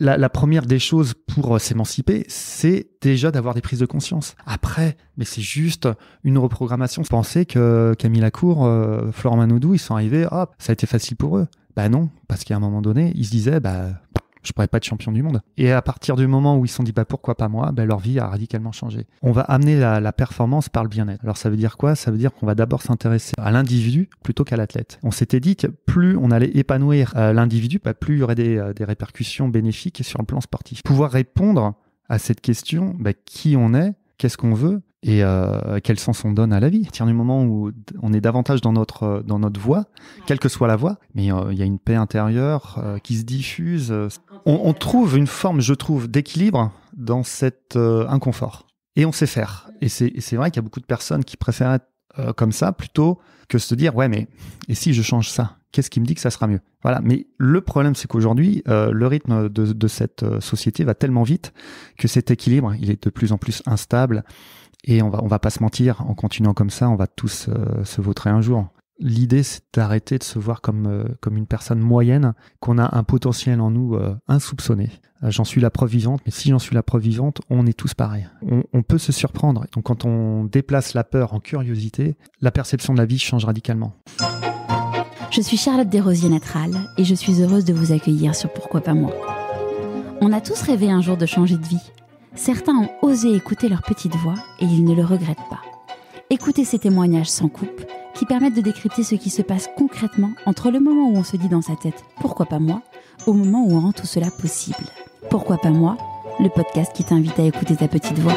la, première des choses pour euh, s'émanciper, c'est déjà d'avoir des prises de conscience. Après, mais c'est juste une reprogrammation. Pensez que Camille Lacour, euh, Florent Manoudou, ils sont arrivés, hop, ça a été facile pour eux. Bah non, parce qu'à un moment donné, ils se disaient, bah je pourrais pas être champion du monde. Et à partir du moment où ils se sont dit bah pourquoi pas moi, bah, leur vie a radicalement changé. On va amener la, performance par le bien-être. Alors ça veut dire quoi Ça veut dire qu'on va d'abord s'intéresser à l'individu plutôt qu'à l'athlète. On s'était dit que plus on allait épanouir euh, l'individu, bah, plus il y aurait euh, des, répercussions bénéfiques sur le plan sportif. Pouvoir répondre à cette question, bah, qui on est, qu'est-ce qu'on veut, et euh, quel sens on donne à la vie. y du moment où on est davantage dans notre euh, dans notre voix, quelle que soit la voie, mais euh, il y a une paix intérieure euh, qui se diffuse. On, on, trouve une forme, je trouve, d'équilibre dans cet inconfort. Et on sait faire. Et c'est vrai qu'il y a beaucoup de personnes qui préfèrent être comme ça plutôt que se dire ouais mais et si je change ça qu'est-ce qui me dit que ça sera mieux Voilà. Mais le problème, c'est qu'aujourd'hui, le rythme de, de, cette société va tellement vite que cet équilibre, il est de plus en plus instable. Et on va, va pas se mentir, en continuant comme ça, on va tous euh, se vautrer un jour. L'idée, c'est d'arrêter de se voir comme, euh, une personne moyenne, qu'on a un potentiel en nous euh, insoupçonné. j'en suis la preuve vivante, mais si j'en suis la preuve vivante, on est tous pareils. On, on, peut se surprendre. Donc quand on déplace la peur en curiosité, la perception de la vie change radicalement. Je suis Charlotte Desrosiers Natral et je suis heureuse de vous accueillir sur Pourquoi pas moi. On a tous rêvé un jour de changer de vie Certains ont osé écouter leur petite voix et ils ne le regrettent pas. Écoutez ces témoignages sans coupe qui permettent de décrypter ce qui se passe concrètement entre le moment où on se dit dans sa tête Pourquoi pas moi au moment où on rend tout cela possible. Pourquoi pas moi le podcast qui t'invite à écouter ta petite voix.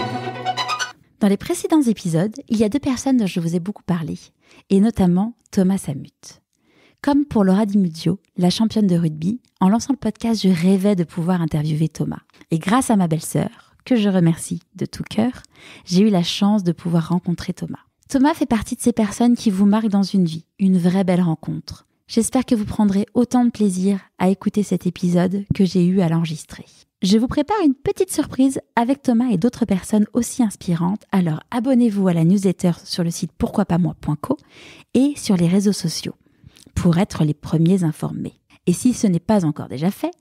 Dans les précédents épisodes, il y a deux personnes dont je vous ai beaucoup parlé, et notamment Thomas Samut. Comme pour Laura Dimudio, la championne de rugby, en lançant le podcast, je rêvais de pouvoir interviewer Thomas. Et grâce à ma belle-sœur, que je remercie de tout cœur, j'ai eu la chance de pouvoir rencontrer Thomas. Thomas fait partie de ces personnes qui vous marquent dans une vie, une vraie belle rencontre. J'espère que vous prendrez autant de plaisir à écouter cet épisode que j'ai eu à l'enregistrer. Je vous prépare une petite surprise avec Thomas et d'autres personnes aussi inspirantes, alors abonnez-vous à la newsletter sur le site pourquoipasmoi.co et sur les réseaux sociaux pour être les premiers informés. Et si ce n'est pas encore déjà fait,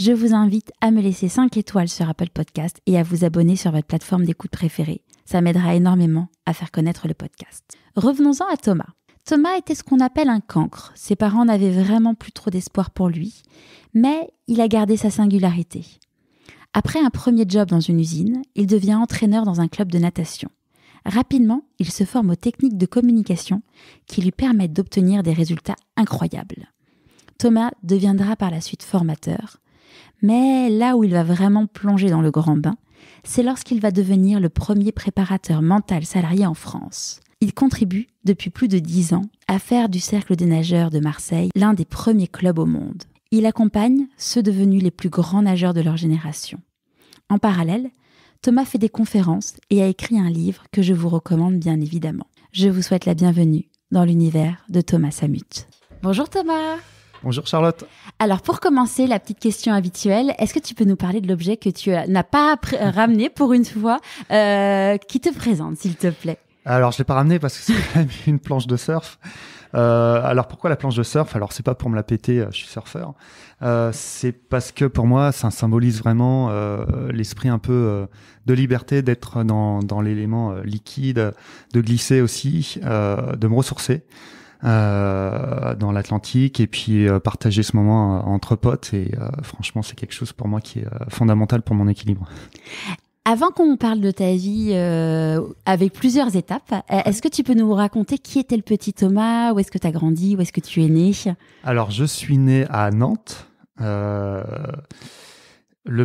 je vous invite à me laisser 5 étoiles sur Apple Podcast et à vous abonner sur votre plateforme d'écoute préférée. Ça m'aidera énormément à faire connaître le podcast. Revenons-en à Thomas. Thomas était ce qu'on appelle un cancre. Ses parents n'avaient vraiment plus trop d'espoir pour lui, mais il a gardé sa singularité. Après un premier job dans une usine, il devient entraîneur dans un club de natation. Rapidement, il se forme aux techniques de communication qui lui permettent d'obtenir des résultats incroyables. Thomas deviendra par la suite formateur, mais là où il va vraiment plonger dans le grand bain, c'est lorsqu'il va devenir le premier préparateur mental salarié en France. Il contribue, depuis plus de dix ans, à faire du Cercle des nageurs de Marseille l'un des premiers clubs au monde. Il accompagne ceux devenus les plus grands nageurs de leur génération. En parallèle, Thomas fait des conférences et a écrit un livre que je vous recommande bien évidemment. Je vous souhaite la bienvenue dans l'univers de Thomas Samut. Bonjour Thomas Bonjour Charlotte. Alors pour commencer, la petite question habituelle, est-ce que tu peux nous parler de l'objet que tu euh, n'as pas euh, ramené pour une fois, euh, qui te présente s'il te plaît Alors je l'ai pas ramené parce que c'est quand même une planche de surf. alors pourquoi la planche de surf Alors c'est pas pour me la péter, je suis surfeur. c'est parce que pour moi, ça symbolise vraiment l'esprit un peu de liberté, d'être dans, dans l'élément liquide, de glisser aussi, de me ressourcer. Euh, dans l'Atlantique et puis euh, partager ce moment euh, entre potes. Et franchement, c'est quelque chose pour moi qui est fondamental pour mon équilibre. Avant qu'on parle de ta vie avec plusieurs étapes, est-ce que tu peux nous raconter qui était le petit Thomas Où est-ce que tu as grandi Où est-ce que tu es né Alors, je suis né à Nantes. le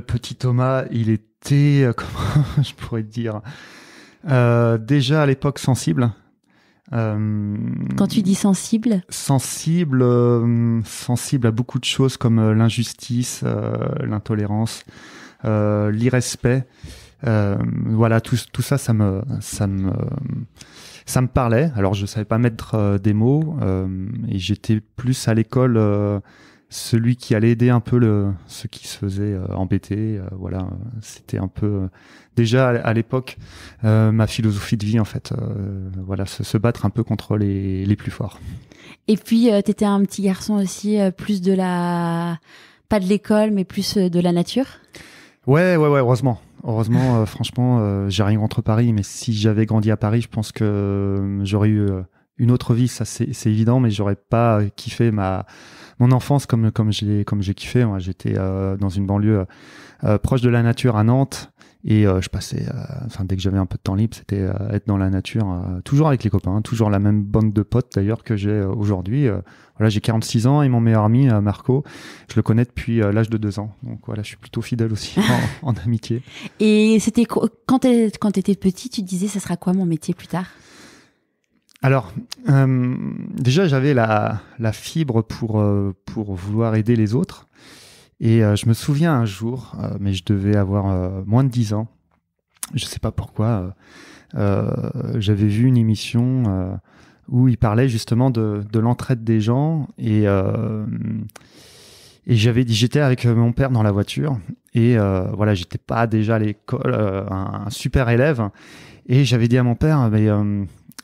petit Thomas, il était, comment je pourrais dire, déjà à l'époque sensible. Euh, Quand tu dis sensible Sensible, euh, sensible à beaucoup de choses comme euh, l'injustice, l'intolérance, l'irrespect. voilà, tout, tout, ça, ça me, ça me, ça me parlait. Alors, je savais pas mettre des mots et j'étais plus à l'école celui qui allait aider un peu le, ceux qui se faisaient euh, embêter. Euh, voilà, c'était un peu euh, déjà à l'époque ma philosophie de vie en fait. voilà, se, battre un peu contre les, les plus forts. Et puis tu étais un petit garçon aussi, plus de la pas de l'école, mais plus de la nature. Ouais, ouais, ouais, heureusement. Heureusement, franchement, j'ai rien contre Paris, mais si j'avais grandi à Paris, je pense que j'aurais eu une autre vie, ça c'est évident, mais j'aurais pas kiffé ma, mon enfance comme comme j'ai comme j'ai kiffé. Hein, j'étais euh, dans une banlieue euh, euh, proche de la nature à Nantes et je passais, enfin dès que j'avais un peu de temps libre, c'était être dans la nature, toujours avec les copains, toujours la même bande de potes d'ailleurs que j'ai aujourd'hui. voilà, j'ai 46 ans et mon meilleur ami Marco, je le connais depuis l'âge de deux ans. Donc voilà, je suis plutôt fidèle aussi en, amitié. Et c'était quand quand étais petit, tu disais ça sera quoi mon métier plus tard alors, euh, déjà, j'avais la, fibre euh, pour, vouloir aider les autres. Et euh, je me souviens un jour, mais je devais avoir moins de 10 ans, je ne sais pas pourquoi, j'avais vu une émission où il parlait justement de, l'entraide des gens. Et, j'avais dit, j'étais avec mon père dans la voiture. Et voilà, j'étais pas déjà à l'école un, super élève. Et j'avais dit à mon père, mais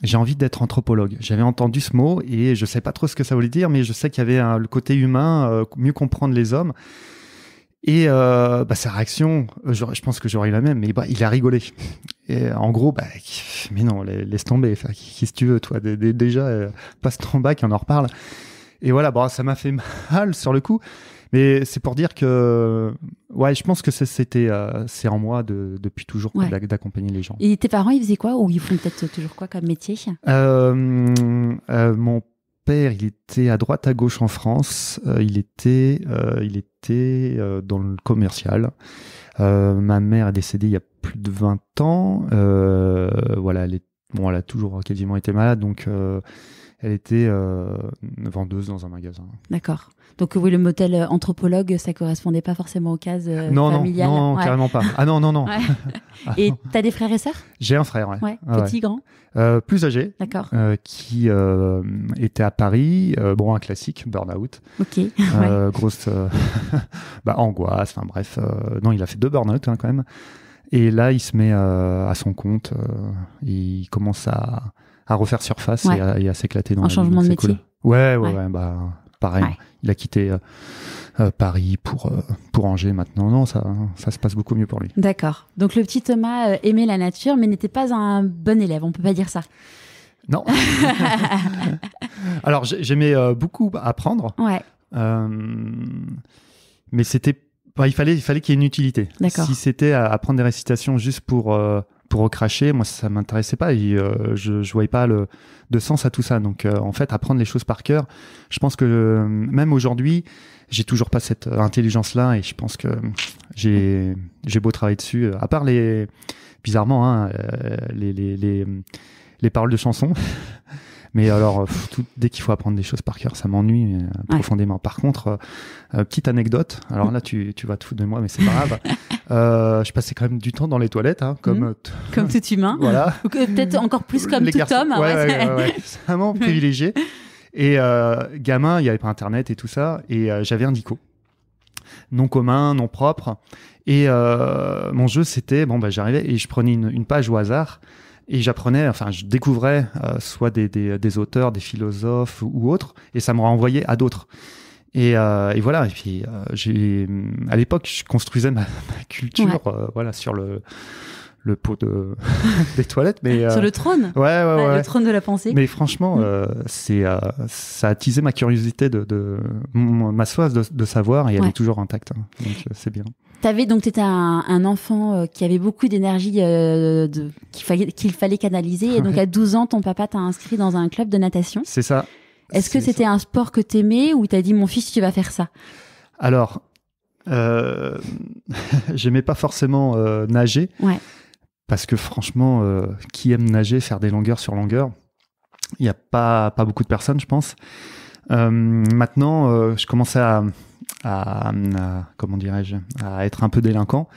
j'ai envie d'être anthropologue. J'avais entendu ce mot et je sais pas trop ce que ça voulait dire, mais je sais qu'il y avait un, le côté humain, euh, mieux comprendre les hommes. Et euh, bah, sa réaction, euh, je, pense que j'aurais eu la même, mais bah, il a rigolé. Et en gros, bah, mais non, laisse tomber. Qu'est-ce que tu veux, toi, déjà, passe ton bac, on en reparle. Et voilà, ça m'a fait mal sur le coup. Mais c'est pour dire que, ouais, je pense que c'était, euh, c'est en moi depuis toujours d'accompagner les gens. Et tes parents, ils faisaient quoi ou ils font peut-être toujours quoi comme métier euh, euh, Mon père, il était à droite à gauche en France. il était, il était dans le commercial. ma mère est décédée il y a plus de 20 ans. voilà, bon, elle a toujours quasiment été malade, donc elle était euh, vendeuse dans un magasin. D'accord. Donc oui, le motel euh, anthropologue, ça correspondait pas forcément aux cases euh, non, Non, non, carrément pas. Ah non, non, non. Ah, et tu as des frères et sœurs J'ai un frère, ouais. Ah, petit, grand Plus âgé. D'accord. qui était à Paris. bon, un classique, burn-out. Ok. grosse bah, angoisse, enfin bref. non, il a fait deux burn-out hein, quand même. Et là, il se met à son compte. il commence à à refaire surface et, à, s'éclater dans un changement de métier. Ouais, ouais, bah pareil. Il a quitté euh, euh, Paris pour, euh, pour Angers maintenant. Non, ça, ça se passe beaucoup mieux pour lui. D'accord. Donc le petit Thomas aimait la nature, mais n'était pas un bon élève. On peut pas dire ça. Non. Alors j'aimais beaucoup apprendre. Ouais. mais c'était, bah, il fallait, il fallait qu'il y ait une utilité. D'accord. Si c'était apprendre des récitations juste pour recracher. Moi, ça m'intéressait pas. Et, euh, je, je voyais pas le, de sens à tout ça. Donc, euh, en fait, apprendre les choses par cœur, je pense que euh, même aujourd'hui, j'ai toujours pas cette intelligence-là et je pense que j'ai, j'ai beau travailler dessus. À part les, bizarrement, hein, les, les, les paroles de chansons. Mais alors, euh, dès qu'il faut apprendre des choses par cœur, ça m'ennuie euh, profondément. Par contre, euh, petite anecdote. Alors là, tu, vas te foutre de moi, mais c'est pas grave. je passais quand même du temps dans les toilettes, hein, comme hmm. tout humain. Voilà. peut-être encore plus comme tout homme. Hein, vraiment privilégié. Et gamin, il n'y avait pas Internet et tout ça, et j'avais un dico non commun, non propre. Et mon jeu, c'était, bon, bah, j'arrivais et je prenais une, page au hasard et j'apprenais, enfin, je découvrais euh, soit des, des, des, auteurs, des philosophes ou autres, et ça me renvoyait à d'autres. Et, euh, et, voilà. Et puis, euh, j'ai, à l'époque, je construisais ma, ma culture, voilà, sur le le pot de des toilettes, mais sur le trône. Ouais, ouais, ouais, Le trône de la pensée. Mais franchement, mm. c'est ça a attisé ma curiosité de, de, ma soif de, de, savoir et elle est toujours intacte. Hein. Donc c'est bien. T'avais donc t'étais un, enfant euh, qui avait beaucoup d'énergie euh, qu'il fallait canaliser et donc à 12 ans ton papa t'a inscrit dans un club de natation. C'est ça. Est-ce que c'était un sport que tu t'aimais ou t'as dit mon fils tu vas faire ça Alors euh, j'aimais pas forcément nager. Parce que franchement, qui aime nager, faire des longueurs sur longueurs, il n'y a pas, pas beaucoup de personnes, je pense. maintenant, je commençais à, à, euh, comment dirais-je, à être un peu délinquant.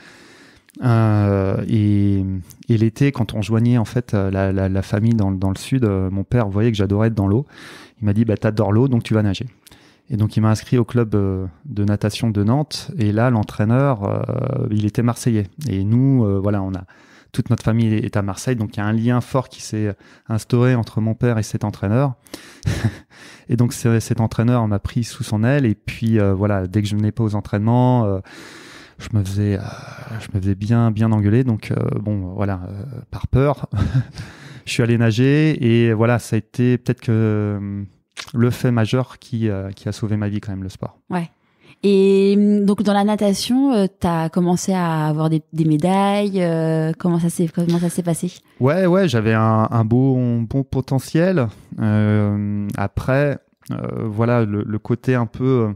Euh, et, l'été, quand on joignait en fait euh, la, famille dans, le sud, mon père voyait que j'adorais être dans l'eau. Il m'a dit bah t'adores l'eau, donc tu vas nager. Et donc il m'a inscrit au club de natation de Nantes. Et là, l'entraîneur, il était marseillais. Et nous, voilà, on a toute notre famille est à Marseille, donc il y a un lien fort qui s'est euh, instauré entre mon père et cet entraîneur. et donc cet entraîneur m'a pris sous son aile, et puis euh, voilà, dès que je venais pas aux entraînements, euh, je me faisais, je me faisais bien, bien engueuler. Donc bon, voilà, par peur, je suis allé nager, et voilà, ça a été peut-être que le fait majeur qui, qui a sauvé ma vie quand même, le sport. Ouais. Et hum, donc dans la natation, euh, tu as commencé à avoir des, médailles. Euh, comment ça s'est comment ça s'est passé Ouais, ouais, j'avais un, beau bon potentiel. Euh, après, voilà le, côté un peu,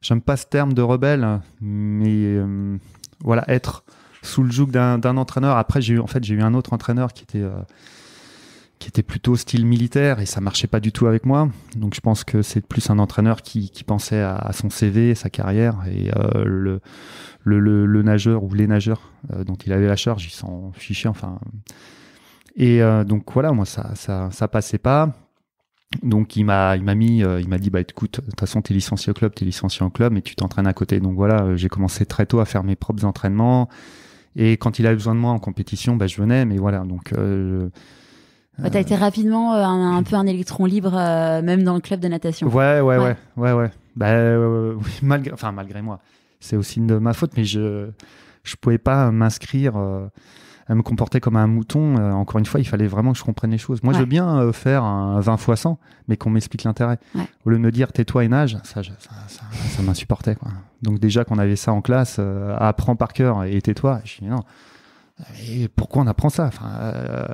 j'aime pas ce terme de rebelle, mais hum, voilà être sous le joug d'un entraîneur. Après, j'ai en fait j'ai eu un autre entraîneur qui était qui était plutôt style militaire et ça marchait pas du tout avec moi. Donc je pense que c'est plus un entraîneur qui, pensait à, son CV, sa carrière et euh, le, le, nageur ou les nageurs euh, dont il avait la charge, il s'en fichait Enfin, et euh, donc voilà, moi ça, ça, passait pas. Donc il m'a il m'a mis il m'a dit bah écoute de toute façon es licencié au club tu es licencié en club mais tu t'entraînes à côté donc voilà j'ai commencé très tôt à faire mes propres entraînements et quand il avait besoin de moi en compétition bah, je venais mais voilà donc bah, t'as été rapidement euh, un, peu un électron libre, euh, même dans le club de natation. Ouais, ouais, ouais, ouais, ouais. Bah, euh, malgré, enfin, malgré moi. C'est aussi de ma faute, mais je je pouvais pas m'inscrire à me comporter comme un mouton. encore une fois, il fallait vraiment que je comprenne les choses. Moi, je veux bien faire un 20 fois 100, mais qu'on m'explique l'intérêt. Au lieu de me dire tais-toi et nage, ça, ça, m'insupportait. Donc déjà qu'on avait ça en classe, apprends par cœur et tais-toi. Je dis non, et pourquoi on apprend ça Enfin, euh,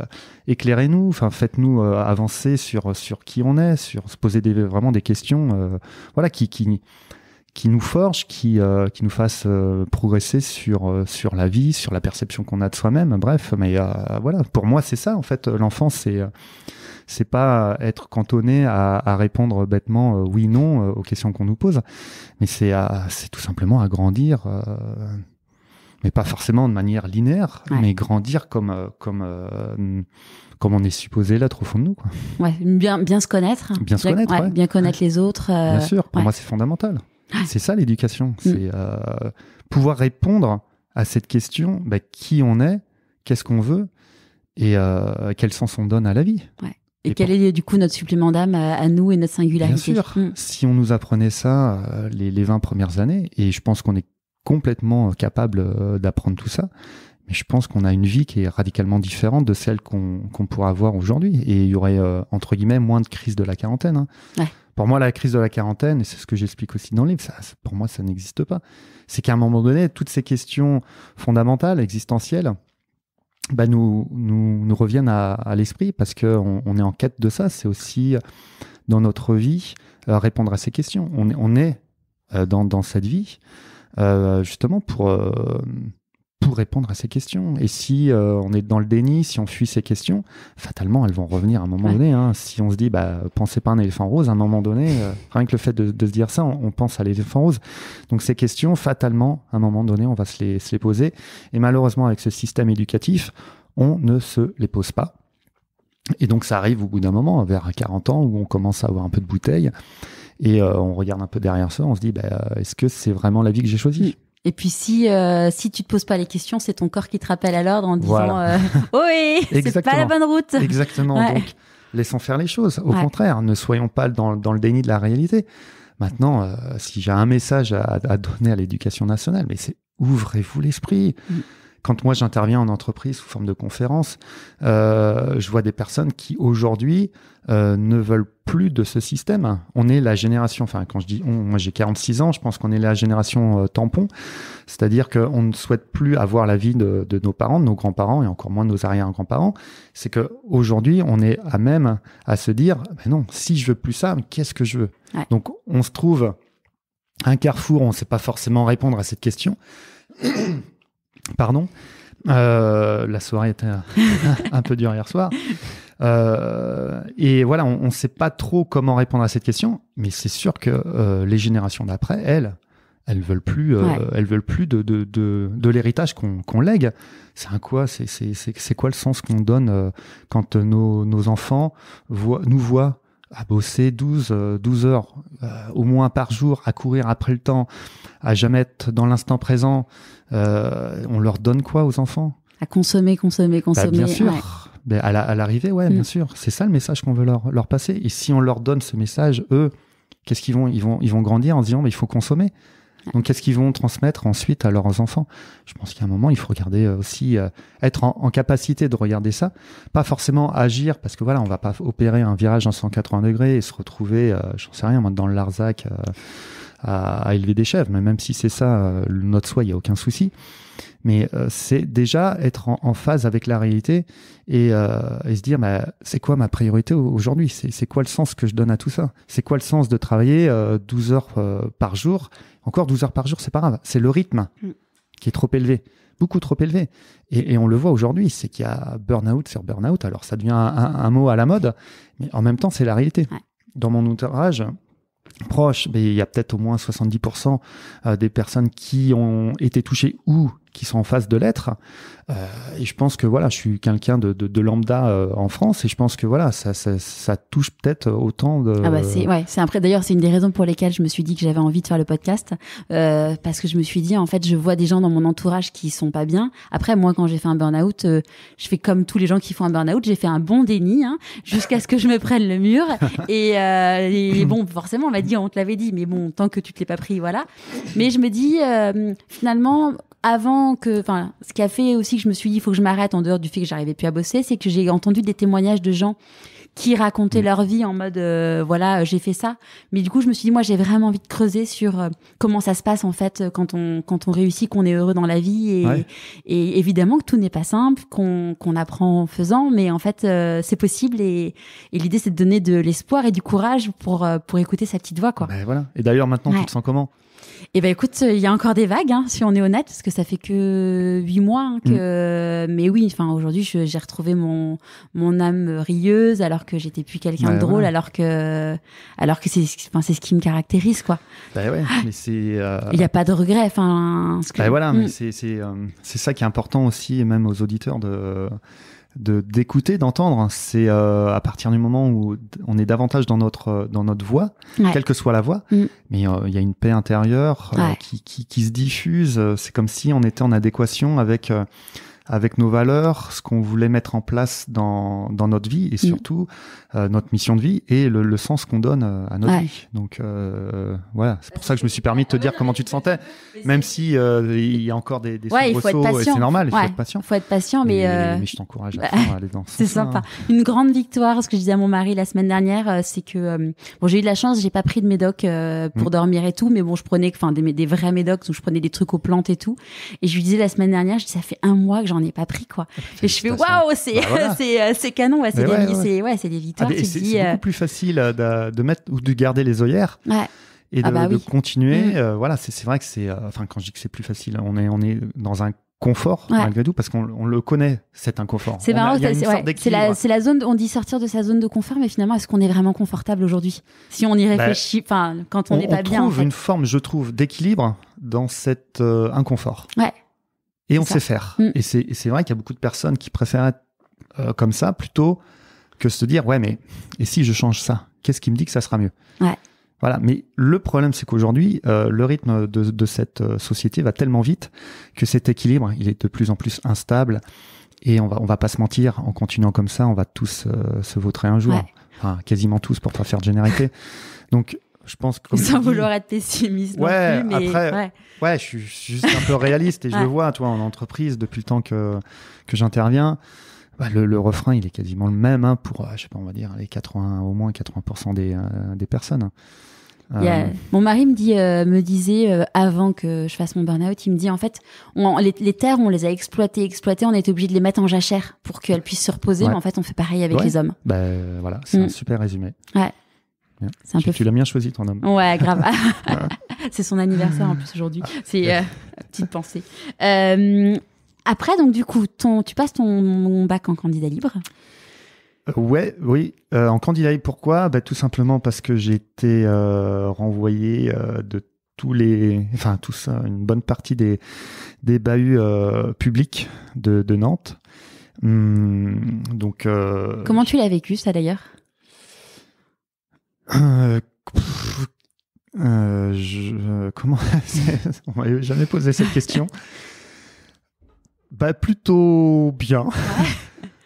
éclairez-nous. Enfin, faites-nous euh, avancer sur sur qui on est, sur se poser vraiment des questions. Euh, voilà, qui qui qui nous forge, qui qui nous fasse progresser sur sur la vie, sur la perception qu'on a de soi-même. Bref, mais voilà, pour moi c'est ça en fait. l'enfance, c'est c'est pas être cantonné à, répondre bêtement oui non aux questions qu'on nous pose, mais c'est c'est tout simplement à grandir mais pas forcément de manière linéaire, mais grandir comme, euh, comme, euh, comme on est supposé l'être au fond de nous. Quoi. Ouais, bien, bien se connaître. Bien, se connaître, Bien connaître les autres. Euh, bien sûr, pour moi c'est fondamental. C'est ça l'éducation, mm. c'est pouvoir répondre à cette question, bah, qui on est, qu'est-ce qu'on veut et quel sens on donne à la vie. Et, et quel est du coup notre supplément d'âme à, nous et notre singularité Bien sûr, mm. si on nous apprenait ça les, les 20 premières années, et je pense qu'on est complètement euh, capable euh, d'apprendre tout ça. Mais je pense qu'on a une vie qui est radicalement différente de celle qu'on qu pourra avoir aujourd'hui. Et il y aurait, euh, entre guillemets, moins de crise de la quarantaine. Hein. Pour moi, la crise de la quarantaine, et c'est ce que j'explique aussi dans le livre, pour moi, ça n'existe pas. C'est qu'à un moment donné, toutes ces questions fondamentales, existentielles, bah, nous, nous, reviennent à, l'esprit parce qu'on on est en quête de ça. C'est aussi dans notre vie répondre à ces questions. On est, on est dans, dans cette vie. Euh, justement pour euh, pour répondre à ces questions. Et si euh, on est dans le déni, si on fuit ces questions, fatalement, elles vont revenir à un moment donné. Hein. Si on se dit, bah, pensez pas à un éléphant rose, à un moment donné, rien que le fait de, se dire ça, on, pense à l'éléphant rose. Donc ces questions, fatalement, à un moment donné, on va se les, se les poser. Et malheureusement, avec ce système éducatif, on ne se les pose pas. Et donc ça arrive au bout d'un moment, vers 40 ans, où on commence à avoir un peu de bouteille. Et euh, on regarde un peu derrière ça, on se dit, bah, est-ce que c'est vraiment la vie que j'ai choisie mm. et puis si euh, si tu te poses pas les questions, c'est ton corps qui te rappelle à l'ordre en disant Oh oui, c'est pas la bonne route. Exactement. Donc laissons faire les choses. Au contraire, ne soyons pas dans, le déni de la réalité. Maintenant, si j'ai un message à, donner à l'éducation nationale, mais c'est ouvrez-vous l'esprit. Mm quand moi j'interviens en entreprise sous forme de conférence, euh, je vois des personnes qui aujourd'hui euh, ne veulent plus de ce système. On est la génération, enfin quand je dis moi j'ai 46 ans, je pense qu'on est la génération euh, tampon, c'est-à-dire qu'on ne souhaite plus avoir la vie de, nos parents, de nos grands-parents et encore moins de nos arrière-grands-parents. C'est que aujourd'hui on est à même à se dire, mais non, si je veux plus ça, qu'est-ce que je veux Donc on se trouve un carrefour, on ne sait pas forcément répondre à cette question. Pardon. Euh, la soirée était un, peu dure hier soir. Euh, et voilà, on ne sait pas trop comment répondre à cette question, mais c'est sûr que euh, les générations d'après, elles, elles veulent plus, elles veulent plus de, de, l'héritage qu'on lègue. C'est quoi C'est quoi le sens qu'on donne quand nos, nos enfants nous voient à bosser 12, 12 heures au moins par jour, à courir après le temps, à jamais être dans l'instant présent, euh, on leur donne quoi aux enfants À consommer, consommer, bah, consommer. bien sûr. à l'arrivée, ouais, bien mm. sûr. C'est ça le message qu'on veut leur, leur passer. Et si on leur donne ce message, eux, qu'est-ce qu'ils vont, ils vont, ils vont grandir en se disant, mais il faut consommer. Donc, qu'est-ce qu'ils vont transmettre ensuite à leurs enfants Je pense qu'à un moment, il faut regarder euh, aussi, euh, être en, capacité de regarder ça, pas forcément agir, parce que voilà, on va pas opérer un virage en 180 degrés et se retrouver, je j'en sais rien, dans le Larzac à, élever des chèvres, mais même si c'est ça euh, notre soi, il n'y a aucun souci. Mais euh, c'est déjà être en, phase avec la réalité et, euh, et se dire bah, c'est quoi ma priorité aujourd'hui c'est, quoi le sens que je donne à tout ça C'est quoi le sens de travailler 12 euh, heures par jour Encore 12 heures par jour, c'est pas grave. C'est le rythme mm. qui est trop élevé, beaucoup trop élevé. Et, on le voit aujourd'hui, c'est qu'il y a burn-out sur burn-out. Alors ça devient un, mot à la mode, mais en même temps, c'est la réalité. Dans mon entourage proche, mais il y a peut-être au moins 70% euh, des personnes qui ont été touchées ou qui sont en phase de l'être. Euh, et je pense que voilà, je suis quelqu'un de, de, de, lambda euh, en France et je pense que voilà, ça, ça, ça touche peut-être autant de. Ah bah c'est ouais, c'est après d'ailleurs c'est une des raisons pour lesquelles je me suis dit que j'avais envie de faire le podcast euh, parce que je me suis dit en fait je vois des gens dans mon entourage qui sont pas bien. Après moi quand j'ai fait un burn-out, je fais comme tous les gens qui font un burn-out, j'ai fait un bon déni hein, jusqu'à ce que je me prenne le mur et, et bon forcément on m'a dit on te l'avait dit mais bon tant que tu te l'es pas pris voilà. Mais je me dis finalement avant que, enfin, ce qui a fait aussi que je me suis dit, il faut que je m'arrête en dehors du fait que j'arrivais plus à bosser, c'est que j'ai entendu des témoignages de gens qui racontaient mm. leur vie en mode, euh, voilà, euh, j'ai fait ça. Mais du coup, je me suis dit, moi, j'ai vraiment envie de creuser sur euh, comment ça se passe en fait quand on quand on réussit, qu'on est heureux dans la vie et, évidemment que tout n'est pas simple, qu'on qu'on apprend en faisant, mais en fait, c'est possible et, l'idée c'est de donner de l'espoir et du courage pour pour écouter sa petite voix, quoi. Ben voilà. Et d'ailleurs, maintenant, tu te sens comment eh ben écoute, euh, il y a encore des vagues, hein, si on est honnête, parce que ça fait que huit mois hein, que. Mm. Euh, mais oui, enfin aujourd'hui, j'ai retrouvé mon mon âme rieuse, alors que j'étais plus quelqu'un de drôle, alors que alors que c'est enfin, c'est ce qui me caractérise quoi. Bah ouais, ah. mais c'est. Euh, il n'y a pas de regret, enfin. Ben voilà, mais mm. c'est c'est c'est ça qui est important aussi, même aux auditeurs de de d'écouter, d'entendre. Hein. C'est euh, à partir du moment où on est davantage dans notre euh, dans notre voix, quelle que soit la voix, mm. mais euh, il y a une paix intérieure qui, qui, qui, se diffuse. C'est comme si on était en adéquation avec avec nos valeurs, ce qu'on voulait mettre en place dans, dans notre vie et mm. surtout euh, notre mission de vie et le, le sens qu'on donne euh, à notre vie. Donc euh, voilà, c'est pour bah, ça que je me suis permis de te dire comment tu te sentais, même si euh, il y a encore des, des ouais, et c'est normal, il faut être patient. Il faut être patient, mais, je t'encourage à, bah, à, aller dans C'est sympa. Une grande victoire, ce que je disais à mon mari la semaine dernière, c'est que bon, j'ai eu de la chance, j'ai pas pris de médoc pour mm. dormir et tout, mais bon, je prenais enfin des, des vrais médocs où je prenais des trucs aux plantes et tout, et je lui disais la semaine dernière, je ça fait un mois que j'en on pas pris quoi. Ah, et je fais waouh, c'est bah, euh, euh, c'est canon, c'est des, ah, victoires. c'est beaucoup euh plus facile de, mettre ou de garder les œillères. et ah de, bah continuer. Mm. voilà, c'est vrai que c'est. Enfin, quand je dis que c'est plus facile, on est on est dans un confort malgré tout parce qu'on le connaît cet inconfort. C'est marrant, c'est la, zone. On dit sortir de sa zone de confort, mais finalement, est-ce qu'on est vraiment confortable aujourd'hui Si on y bah, réfléchit, enfin, quand on n'est pas bien. On trouve une forme, je trouve, d'équilibre dans cet inconfort. Ouais. Et on sait faire. Mm. Et c'est vrai qu'il y a beaucoup de personnes qui préfèrent être euh, comme ça plutôt que se dire ouais mais et si je change ça Qu'est-ce qui me dit que ça sera mieux ouais. Voilà. Mais le problème, c'est qu'aujourd'hui, euh, le rythme de, de, cette euh, société va tellement vite que cet équilibre, il est de plus en plus instable. Et on va, on va pas se mentir, en continuant comme ça, on va tous se vautrer un jour. Enfin, quasiment tous pour pas faire de généralité. Donc, je pense que. Sans vouloir être pessimiste. Ouais, mais ouais. je suis juste un peu réaliste et je le vois, toi, en entreprise, depuis le temps que, que j'interviens. Bah, le, refrain, il est quasiment le même hein, pour, euh, je sais pas, on va dire, les 80, au moins 80% des, euh, des personnes. Euh, mon mari me, dit, me disait avant que je fasse mon burn-out, il me dit en fait, les, terres, on les a exploitées, exploitées, on est obligé de les mettre en jachère pour qu'elles puissent se reposer, mais en fait, on fait pareil avec les hommes. Ben, voilà, c'est un mm. super résumé. Ouais tu, l'as bien choisi ton homme. Ouais, grave. c'est son anniversaire en plus aujourd'hui. Ah, c'est une euh, petite pensée. Euh, après, donc du coup, ton, tu passes ton bac en candidat libre. Euh, ouais, oui. en candidat libre, pourquoi bah, Tout simplement parce que j'ai été renvoyé de tous les, enfin tout ça, une bonne partie des des bahuts publics de, Nantes. Hum, donc. Comment tu l'as vécu ça d'ailleurs euh, euh, euh, comment On m'avait jamais posé cette question. bah plutôt bien.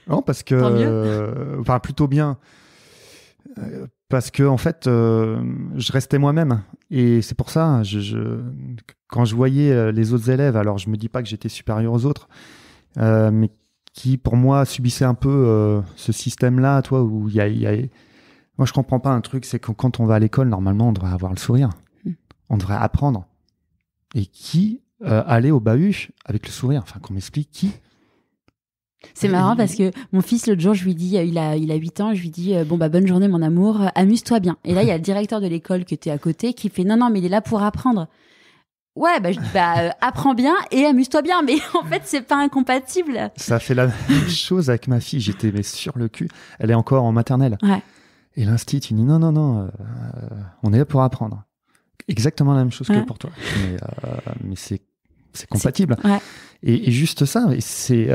non parce que enfin plutôt bien parce que en fait je restais moi-même et c'est pour ça quand je voyais les autres élèves alors je me dis pas que j'étais supérieur aux autres mais qui pour moi subissaient un peu ce système là toi où il y a moi, je comprends pas un truc, c'est que quand on va à l'école, normalement, on devrait avoir le sourire. Hmm. On devrait apprendre. Et qui aller euh, allait au bahut avec le sourire Enfin, qu'on m'explique qui c'est marrant parce que mon fils, l'autre jour, je lui dis, euh, il a, il a 8 ans, je lui dis, euh, bon, bah, bonne journée, mon amour, amuse-toi bien. Et là, il y a le directeur de l'école qui était à côté qui fait, non, non, mais il est là pour apprendre. Ouais, bah, je dis, bah, apprends bien et amuse-toi bien. Mais en fait, c'est pas incompatible. Ça fait la même chose avec ma fille. J'étais, sur le cul. Elle est encore en maternelle. Ouais. Et l'institut, il dit non, non, non, euh, euh, on est là pour apprendre. Exactement la même chose que pour toi. Euh, mais, c'est compatible. Et, juste ça, c'est.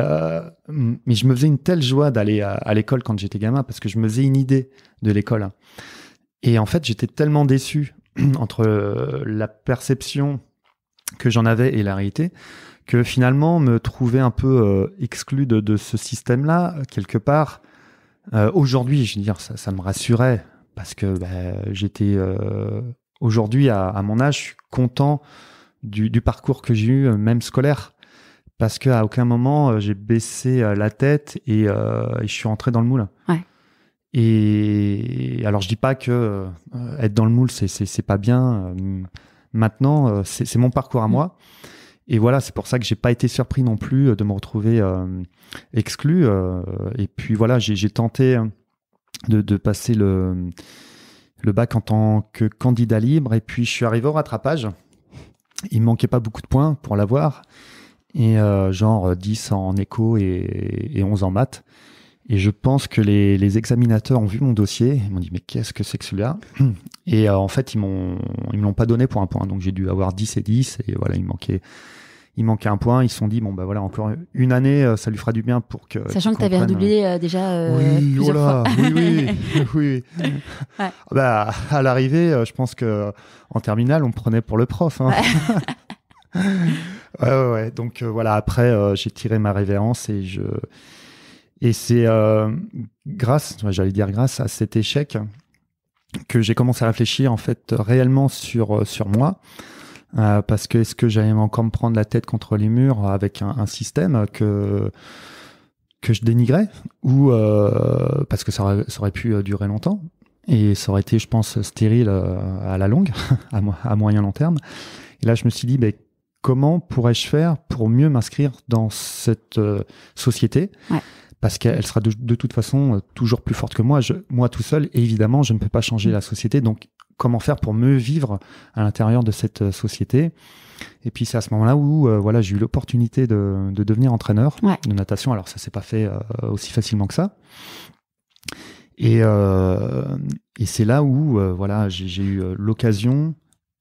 mais je me faisais une telle joie d'aller à, l'école quand j'étais gamin parce que je me faisais une idée de l'école. Et en fait, j'étais tellement déçu entre la perception que j'en avais et la réalité que finalement me trouver un peu exclu de, de ce système-là quelque part euh, aujourd'hui, je veux dire, ça, me rassurait parce que bah, j'étais euh, aujourd'hui à, mon âge, je suis content du, parcours que j'ai eu, euh, même scolaire, parce qu'à aucun moment j'ai baissé la tête et, je suis entré dans le moule. Et alors je dis pas que être dans le moule c'est pas bien. maintenant, c'est mon parcours à mm. moi. Et voilà, c'est pour ça que j'ai pas été surpris non plus euh, de me retrouver euh, exclu. Euh, et puis voilà, j'ai tenté hein, de, passer le, bac en tant que candidat libre. Et puis je suis arrivé au rattrapage. Il manquait pas beaucoup de points pour l'avoir. Et genre 10 en écho et, 11 en maths. Et je pense que les, les examinateurs ont vu mon dossier. Ils m'ont dit, mais qu'est-ce que c'est que celui-là et euh, en fait, ils m'ont, ils me l'ont pas donné pour un point. Donc j'ai dû avoir 10 et 10. Et voilà, il manquait, il manquait un point. Ils se sont dit, bon, bah voilà, encore une année, euh, ça lui fera du bien pour que. Sachant que tu avais redoublé euh, déjà. oui, plusieurs oh fois. oui, oui, oui. Ah bah, à l'arrivée, je pense que en terminale, on me prenait pour le prof. Hein. Ouais. ouais, ouais, Donc voilà, après, j'ai tiré ma révérence et je. Et c'est grâce, j'allais dire grâce à cet échec que j'ai commencé à réfléchir en fait réellement sur euh, sur moi. Euh, parce que est-ce que j'allais encore me prendre la tête contre les murs avec un, système que que je dénigrais ou euh, parce que ça aurait, pu durer longtemps et ça aurait été je pense stérile à la longue à, à moyen long terme et là je me suis dit ben, comment pourrais-je faire pour mieux m'inscrire dans cette société parce qu'elle sera de, toute façon euh, toujours plus forte que moi. moi tout seul, et évidemment, je ne peux pas changer la société. Donc, comment faire pour me vivre à l'intérieur de cette euh, société Et puis, c'est à ce moment-là où euh, voilà, j'ai eu l'opportunité de, devenir entraîneur de natation. Alors, ça s'est pas fait aussi facilement que ça. Et, c'est là où voilà, j'ai eu l'occasion,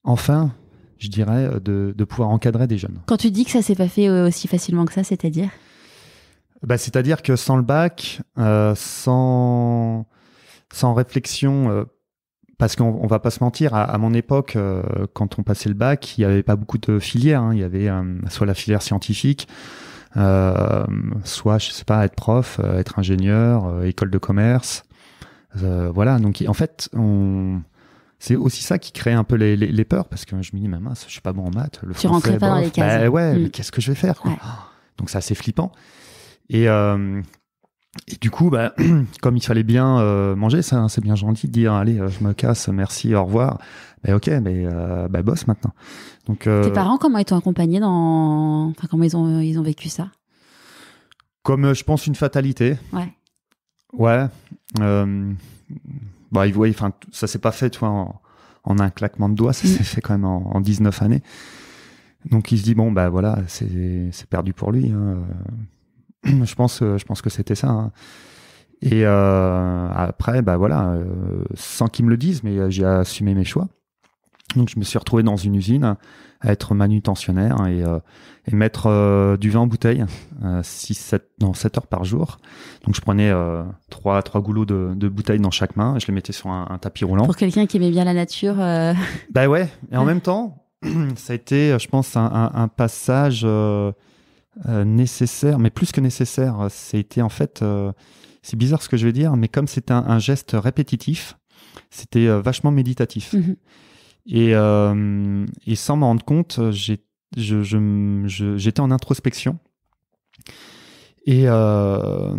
enfin, je dirais, de, de pouvoir encadrer des jeunes. Quand tu dis que ça s'est pas fait aussi facilement que ça, c'est-à-dire bah, c'est-à-dire que sans le bac, euh, sans, sans réflexion, euh, parce qu'on ne va pas se mentir, à, mon époque, euh, quand on passait le bac, il n'y avait pas beaucoup de filières. Hein. Il y avait soit la filière scientifique, soit, je sais pas, être prof, être ingénieur, école de commerce. voilà, donc en fait, c'est aussi ça qui crée un peu les, peurs parce que je me dis mais je suis pas bon en maths le tu français, rentrais pas dans les cases bah, ouais mais hmm. qu'est-ce que je vais faire donc c'est assez flippant euh, et, du coup, bah, comme il fallait bien euh, manger, ça, c'est bien gentil de dire allez, euh, je me casse, merci, au revoir. Mais ben, ok, mais bah, bosse maintenant. Donc, Tes parents, comment ils t'ont accompagné dans. Enfin, comment ils ont, ils ont vécu ça Comme, je pense, une fatalité. Ouais. Ouais. bah, ils voyaient, enfin, ça s'est pas fait, toi en, un claquement de doigts, ça mm. s'est fait quand même en, 19 années. Donc il se dit bon bah voilà c'est perdu pour lui. Hein, je pense, euh, je pense que c'était ça. Hein. Et euh, après, bah voilà, euh, sans qu'ils me le disent, mais j'ai assumé mes choix. Donc je me suis retrouvé dans une usine à être manutentionnaire et, et mettre du vin en bouteille 6, 7, non, 7 heures par jour. Donc je prenais trois 3, goulots de, de bouteilles dans chaque main et je les mettais sur un, tapis roulant. Pour quelqu'un qui aimait bien la nature. Bah ouais, et en même temps, ça a été, je pense, un passage euh, nécessaire, mais plus que nécessaire. Euh, c'était en fait, euh, c'est bizarre ce que je vais dire, mais comme c'était un, geste répétitif, c'était vachement méditatif. Mmh et, sans m'en rendre compte, j'étais en introspection. Et, ça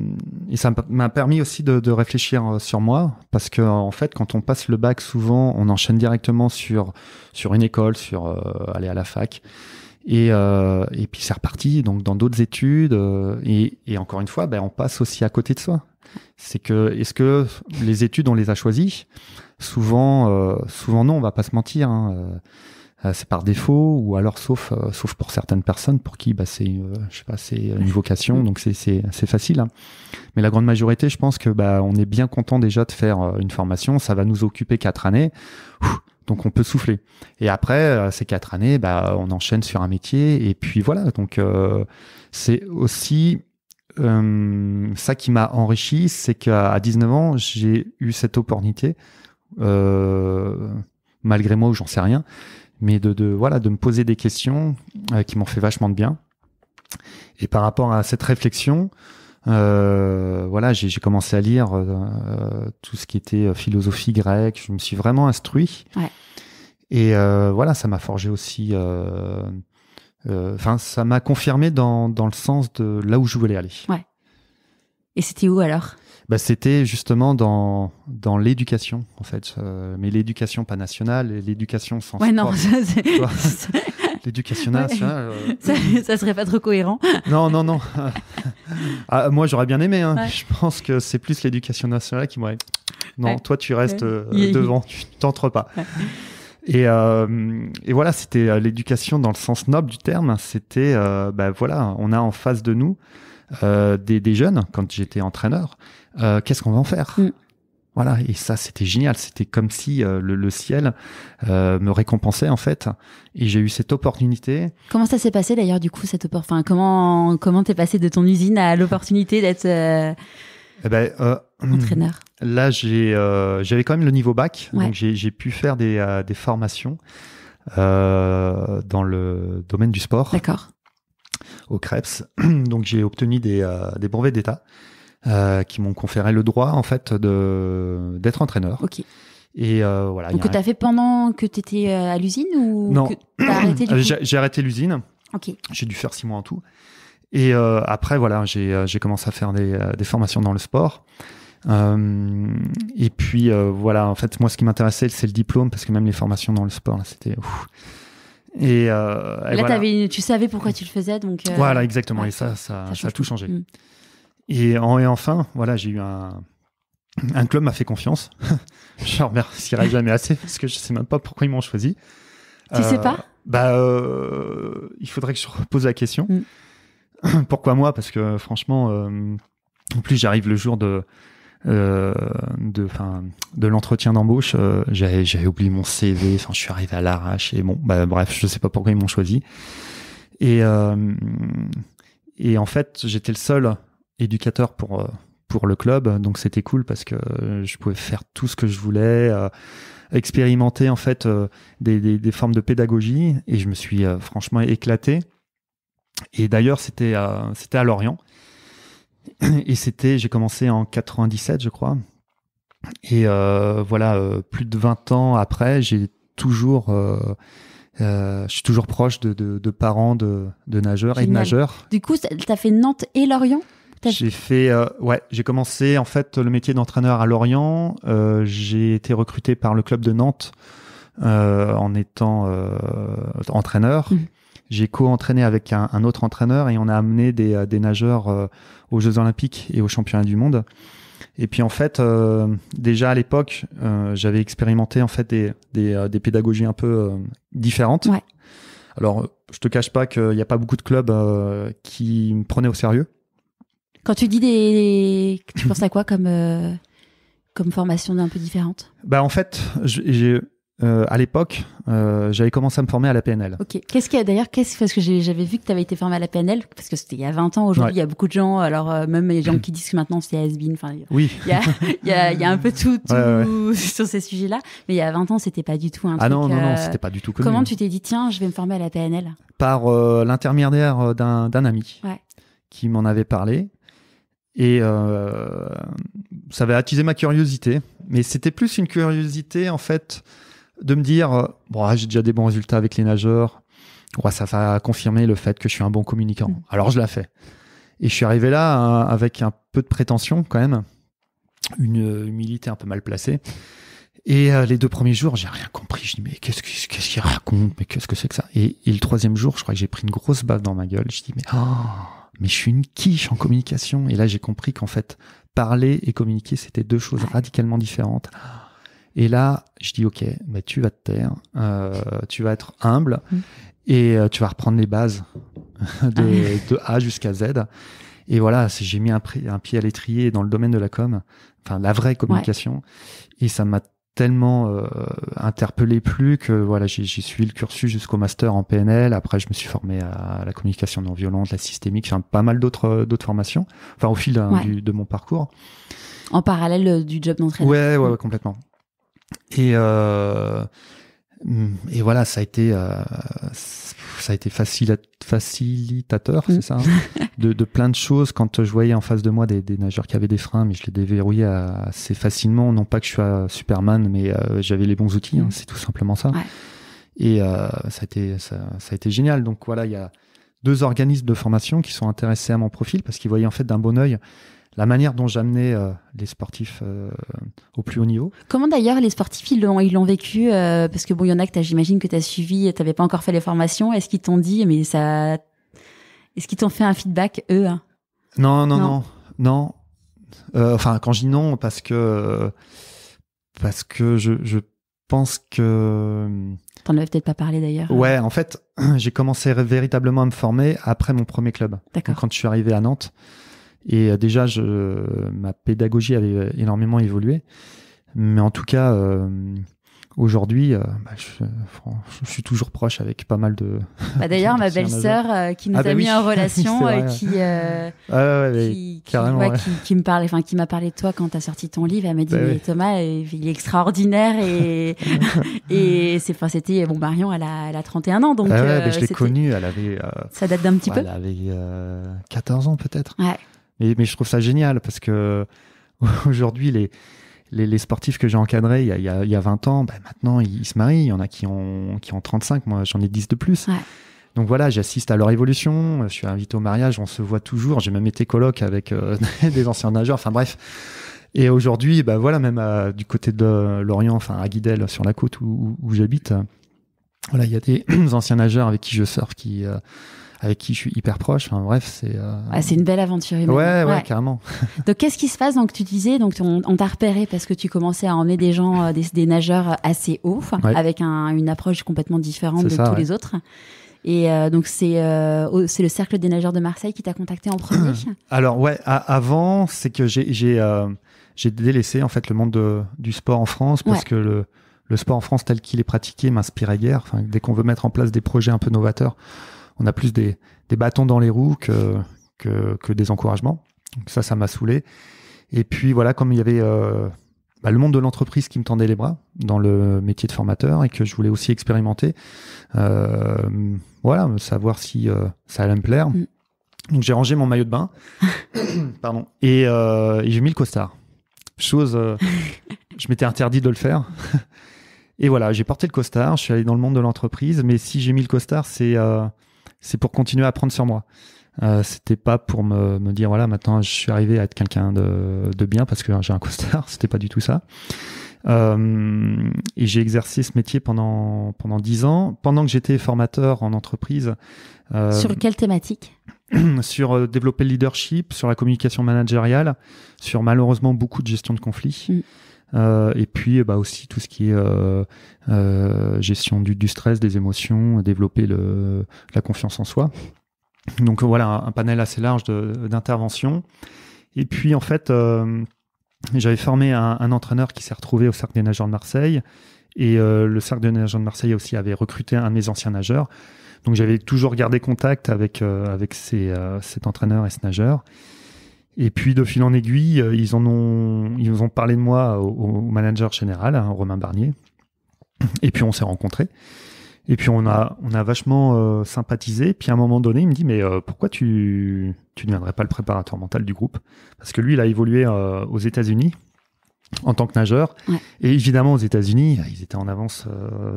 m'a permis aussi de, de, réfléchir sur moi, parce que en fait, quand on passe le bac, souvent, on enchaîne directement sur sur une école, sur aller à la fac. Et, euh, et puis c'est reparti donc dans d'autres études. Euh, et, et, encore une fois, ben, on passe aussi à côté de soi. C'est que est-ce que les études on les a choisies Souvent, euh, souvent non. On va pas se mentir. Hein, euh, c'est par défaut ou alors sauf sauf pour certaines personnes pour qui bah c'est je sais pas c'est une vocation donc c'est c'est facile hein. mais la grande majorité je pense que ben on est bien content déjà de faire une formation ça va nous occuper quatre années donc on peut souffler. Et après euh, ces quatre années, bah, on enchaîne sur un métier et puis voilà. Donc euh, c'est aussi euh, ça qui m'a enrichi, c'est qu'à 19 ans, j'ai eu cette opportunité, malgré moi ou j'en sais rien, mais de, de, voilà de me poser des questions qui m'ont fait vachement de bien. Et par rapport à cette réflexion, euh, voilà, j'ai commencé à lire euh, tout ce qui était euh, philosophie grecque. Je me suis vraiment instruit. Et voilà, ça m'a forgé aussi enfin, ça m'a confirmé dans, dans, le sens de là où je voulais aller. Et c'était où alors bah, C'était justement dans, dans l'éducation, en fait. mais l'éducation pas nationale, l'éducation sans ouais, non, ça, l'éducation nationale. Euh. Ça, serait pas trop cohérent. Non, non, non. Ah, moi, j'aurais bien aimé. Hein. Je pense que c'est plus l'éducation nationale qui m'aurait. Non, toi, tu restes euh, devant, tu t'entres pas. Euh, et, voilà, c'était l'éducation dans le sens noble du terme. C'était, bah, voilà, on a en face de nous des, jeunes, quand j'étais entraîneur, qu'est-ce qu'on va en faire mm. Voilà, et ça c'était génial, c'était comme si euh, le, ciel euh, me récompensait en fait, et j'ai eu cette opportunité. Comment ça s'est passé d'ailleurs du coup cette opportunité comment comment t'es passé de ton usine à l'opportunité d'être euh, eh ben, hum, entraîneur Là, j'ai j'avais quand même le niveau bac, donc j'ai pu faire des, formations dans le domaine du sport. D'accord. Au Krebs, donc j'ai obtenu des, des brevets d'État. Euh, qui m'ont conféré le droit en fait de d'être entraîneur. Ok. Et euh, voilà. Donc que tu as fait pendant que tu étais euh, à l'usine ou non. J'ai arrêté l'usine. J'ai dû faire six mois en tout. Et après voilà, j'ai commencé à faire des, des, formations dans le sport. et puis voilà, en fait, moi, ce qui m'intéressait, c'est le diplôme, parce que même les formations dans le sport, c'était. Et, là, tu savais pourquoi tu le faisais, donc. Voilà, exactement. et ça, ça, a tout changé. Mm. Et, enfin, voilà, j'ai eu un, un club m'a fait confiance. je remercierai jamais assez parce que je sais même pas pourquoi ils m'ont choisi. Tu sais euh, pas Bah, euh, il faudrait que je repose la question. Mm. pourquoi moi Parce que franchement, euh, en plus j'arrive le jour de euh, de de l'entretien d'embauche. j'avais euh, j'avais oublié mon CV. Enfin, je suis arrivé à l'arrache et bon, bah bref, je sais pas pourquoi ils m'ont choisi. Et et en fait, j'étais le seul éducateur pour euh, pour le club, donc c'était cool parce que euh, je pouvais faire tout ce que je voulais, euh, expérimenter en fait des, des, formes de pédagogie et je me suis franchement éclaté. Et d'ailleurs c'était c'était à Lorient et c'était j'ai commencé en 97 je crois et voilà plus de 20 ans après j'ai toujours je suis toujours proche de, de, parents de, de nageurs et de nageurs. Du coup, tu as fait Nantes et Lorient j'ai fait, euh, ouais, j'ai commencé en fait le métier d'entraîneur à Lorient. Euh, j'ai été recruté par le club de Nantes euh, en étant euh, entraîneur. Mmh. J'ai co-entraîné avec un, autre entraîneur et on a amené des, euh, des nageurs aux Jeux Olympiques et aux Championnats du Monde. Et puis en fait, déjà à l'époque, j'avais expérimenté en fait des, des, des pédagogies un peu différentes. Ouais. Alors, je te cache pas qu'il n'y a pas beaucoup de clubs qui me prenaient au sérieux. Quand tu dis des, tu penses à quoi comme euh, comme formation un peu différente Bah en fait, j'ai euh, à l'époque, euh, j'avais commencé à me former à la PNL. Ok. Qu'est-ce qu'il y a d'ailleurs parce que j'avais vu que tu avais été formé à la PNL parce que c'était il y a 20 ans. Aujourd'hui, il y a beaucoup de gens. Alors même les gens qui disent que maintenant c'est has-been. oui. Il y a, un peu tout, sur ces sujets-là. Mais il y a 20 ans, c'était pas du tout un ah truc. Ah non, non, non, c'était pas du tout. Connu. Comment hein. tu t'es dit tiens, je vais me former à la PNL Par l'intermédiaire d'un ami qui m'en avait parlé et euh, ça avait attisé ma curiosité. Mais c'était plus une curiosité, en fait, de me dire euh, bon, ah, j'ai déjà des bons résultats avec les nageurs. ça va confirmer le fait que je suis un bon communicant. Mm. Alors je l'ai fait. Et je suis arrivé là hein, avec un peu de prétention, quand même, une euh, humilité un peu mal placée. Et les deux premiers jours, j'ai rien compris. Je dis mais qu'est-ce qu'il qu raconte Mais qu'est-ce que c'est que ça et, le troisième jour, je crois que j'ai pris une grosse baffe dans ma gueule. Je dis mais oh mais je suis une quiche en communication. Et là, j'ai compris qu'en fait, parler et communiquer, c'était deux choses radicalement différentes. Et là, je dis, OK, mais tu vas te taire, euh, tu vas être humble mm. et euh, tu vas reprendre les bases ah. de, A jusqu'à Z. Et voilà, j'ai mis un, pied à l'étrier dans le domaine de la com, enfin la vraie communication. Et ça m'a tellement euh, interpellé plus que voilà j'ai suivi le cursus jusqu'au master en PNL après je me suis formé à la communication non violente la systémique enfin pas mal d'autres euh, d'autres formations enfin au fil de mon parcours en parallèle euh, du job d'entraîneur ouais, ouais, complètement et euh, Mm. et voilà, ça a été euh, ça a été facilitateur, mm. c'est ça, hein, de, plein de choses. Quand je voyais en face de moi des, nageurs qui avaient des freins, mais je les déverrouillais assez facilement. Non pas que je sois Superman, mais euh, j'avais les bons outils. Hein, mm. c'est tout simplement ça. Et euh, ça a été ça, a été génial. Donc voilà, il y a deux organismes de formation qui sont intéressés à mon profil parce qu'ils voyaient en fait d'un bon œil la manière dont j'amenais euh, les sportifs euh, au plus haut niveau. Comment d'ailleurs les sportifs ils l'ont ils l'ont vécu euh, parce que bon il y en a que j'imagine que tu as suivi et tu n'avais pas encore fait les formations est-ce qu'ils t'ont dit mais ça est-ce qu'ils t'ont fait un feedback eux hein Non non non non. enfin quand je dis non parce que parce que je, pense que T'en avais peut-être pas parlé d'ailleurs. Ouais, en fait, j'ai commencé véritablement à me former après mon premier club. Quand je suis arrivé à Nantes, et euh, déjà, je, ma pédagogie avait euh, énormément évolué. Mais en tout cas, euh, aujourd'hui, bah, je, suis toujours proche avec pas mal de. Bah, d'ailleurs, ma belle-sœur qui nous ah, bah a mis en relation, qui, qui, me parle, enfin qui m'a parlé de toi quand tu as sorti ton livre, elle m'a dit Thomas, il est extraordinaire et et c'est, enfin c'était bon Marion, elle a, 31 ans donc. Ah je l'ai connue, elle avait. ça date d'un petit peu. Elle avait 14 ans peut-être. Mais, je trouve ça génial parce que aujourd'hui, les, les, sportifs que j'ai encadrés il y, a, 20 ans, bah, maintenant ils, se marient. Il y en a qui ont, qui ont 35, moi j'en ai 10 de plus. Donc voilà, j'assiste à leur évolution. Je suis invité au mariage, on se voit toujours. J'ai même été colloque avec euh, des anciens nageurs. Enfin bref. Et aujourd'hui, ben voilà, même euh, du côté de Lorient, enfin à Guidel, sur la côte où, j'habite, voilà, il y a des anciens nageurs avec qui je sors qui. Euh, avec qui je suis hyper proche. Enfin, bref, c'est. Ah, c'est une belle aventure humaine. Ouais, ouais, carrément. donc, qu'est-ce qui se passe Donc, tu disais, donc on, t'a repéré parce que tu commençais à emmener des gens, euh, des, nageurs assez hauts, avec une approche complètement différente de tous les autres. Et euh, donc, c'est c'est le Cercle des nageurs de Marseille qui t'a contacté en premier Alors, ouais, avant, c'est que j'ai j'ai délaissé en fait le monde du sport en France parce que le, le, sport en France tel qu'il est pratiqué m'inspirait guère. Enfin, dès qu'on veut mettre en place des projets un peu novateurs, on a plus des, bâtons dans les roues que, des encouragements. ça, ça m'a saoulé. Et puis voilà, comme il y avait euh, bah, le monde de l'entreprise qui me tendait les bras dans le métier de formateur et que je voulais aussi expérimenter, euh, voilà, savoir si euh, ça allait me plaire. Mm. Donc j'ai rangé mon maillot de bain, pardon, et, et j'ai mis le costard. Chose, je m'étais interdit de le faire. et voilà, j'ai porté le costard, je suis allé dans le monde de l'entreprise, mais si j'ai mis le costard, c'est c'est pour continuer à apprendre sur moi. Euh, c'était pas pour me, me, dire voilà maintenant je suis arrivé à être quelqu'un de, de bien parce que j'ai un costard c'était pas du tout ça euh, et j'ai exercé ce métier pendant pendant dix ans pendant que j'étais formateur en entreprise euh, sur quelle thématique sur euh, développer le leadership sur la communication managériale sur malheureusement beaucoup de gestion de conflits mm. Euh, et puis bah, aussi tout ce qui est euh, euh, gestion du, stress, des émotions, développer la confiance en soi. Donc voilà, un, panel assez large d'interventions. Et puis en fait, j'avais formé un, entraîneur qui s'est retrouvé au Cercle des nageurs de Marseille. Et le Cercle des nageurs de Marseille aussi avait recruté un de mes anciens nageurs. Donc j'avais toujours gardé contact avec, avec cet entraîneur et ce nageur. Et puis de fil en aiguille, euh, ils en ont, ils nous ont parlé de moi au, manager général, hein, Romain Barnier. Et puis on s'est rencontrés. Et puis on a, on a vachement euh, sympathisé. Puis à un moment donné, il me dit mais euh, pourquoi tu, tu ne deviendrais pas le préparateur mental du groupe Parce que lui, il a évolué aux États-Unis en tant que nageur. Et évidemment, aux États-Unis, ils étaient en avance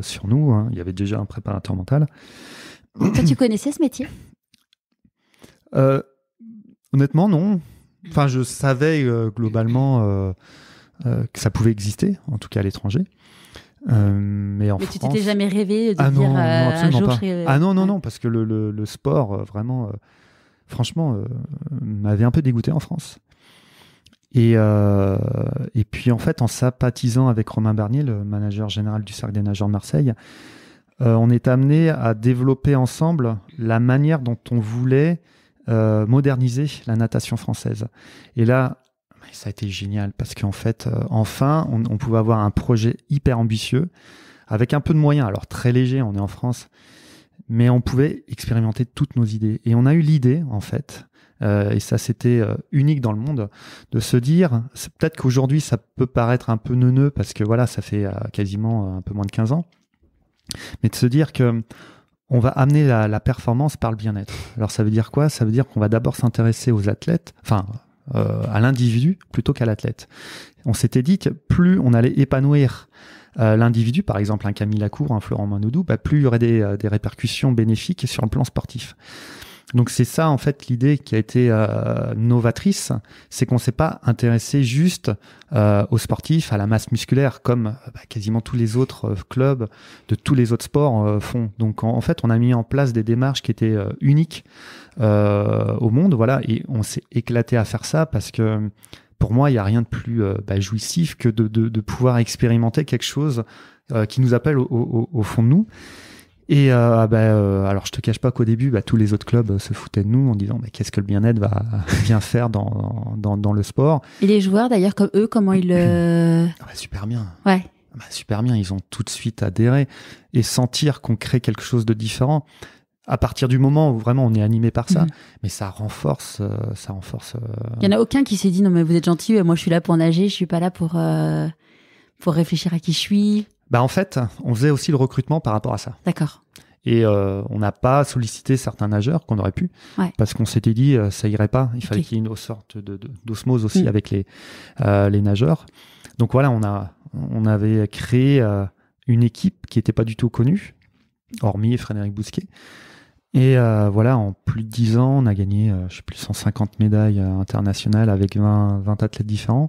sur nous. Hein. Il y avait déjà un préparateur mental. Toi, tu connaissais ce métier Honnêtement, non. Enfin, je savais euh, globalement euh, euh, que ça pouvait exister, en tout cas à l'étranger. mais en tu t'étais jamais rêvé de ah dire non, non, Ah non, non, non, parce que le, sport, vraiment, franchement, m'avait un peu dégoûté en France. Et, et puis en fait, en sympathisant avec Romain Barnier, le manager général du Cercle des Nageurs de Marseille, on est amené à développer ensemble la manière dont on voulait euh, moderniser la natation française. Et là, ça a été génial parce qu'en fait, euh, enfin, on, pouvait avoir un projet hyper ambitieux avec un peu de moyens. Alors très léger, on est en France, mais on pouvait expérimenter toutes nos idées. Et on a eu l'idée, en fait, euh, et ça c'était unique dans le monde, de se dire, peut-être qu'aujourd'hui ça peut paraître un peu neuneux parce que voilà, ça fait quasiment un peu moins de 15 ans, mais de se dire que on va amener la, la performance par le bien-être. Alors ça veut dire quoi Ça veut dire qu'on va d'abord s'intéresser aux athlètes, enfin euh, à l'individu plutôt qu'à l'athlète. On s'était dit que plus on allait épanouir euh, l'individu, par exemple un Camille Lacour, un Florent Manoudou, bah, plus il y aurait des, euh, des répercussions bénéfiques sur le plan sportif. Donc c'est ça en fait l'idée qui a été euh, novatrice, c'est qu'on s'est pas intéressé juste euh, aux sportifs, à la masse musculaire, comme euh, bah, quasiment tous les autres clubs de tous les autres sports font. Donc en, fait, on a mis en place des démarches qui étaient uniques au monde, voilà, et on s'est éclaté à faire ça parce que pour moi, il n'y a rien de plus bah, jouissif que de, pouvoir expérimenter quelque chose qui nous appelle au, au fond de nous. Et euh, ah bah, euh, alors je te cache pas qu'au début, bah, tous les autres clubs euh, se foutaient de nous en disant mais qu'est-ce que le bien-être va bien faire dans, dans, le sport. Et les joueurs d'ailleurs comme eux, comment ils le euh, ah bah, super bien. Ouais. Ah bah, super bien, ils ont tout de suite adhéré et sentir qu'on crée quelque chose de différent. À partir du moment où vraiment on est animé par ça, mhm. mais ça renforce, ça renforce. Il n'y y en a aucun qui s'est dit non mais vous êtes gentil, moi je suis là pour nager, je suis pas là pour pour réfléchir à qui je suis bah, En fait, on faisait aussi le recrutement par rapport à ça. D'accord. Et euh, on n'a pas sollicité certains nageurs qu'on aurait pu, parce qu'on s'était dit euh, ça irait pas. Il fallait qu'il y ait une sorte d'osmose de, d'osmose aussi hmm. avec les, euh, les nageurs. Donc voilà, on, a, on avait créé euh, une équipe qui n'était pas du tout connue, hormis Frédéric Bousquet. Et euh, voilà, en plus de 10 ans, on a gagné, euh, je sais plus, 150 médailles internationales avec 20, 20 athlètes différents.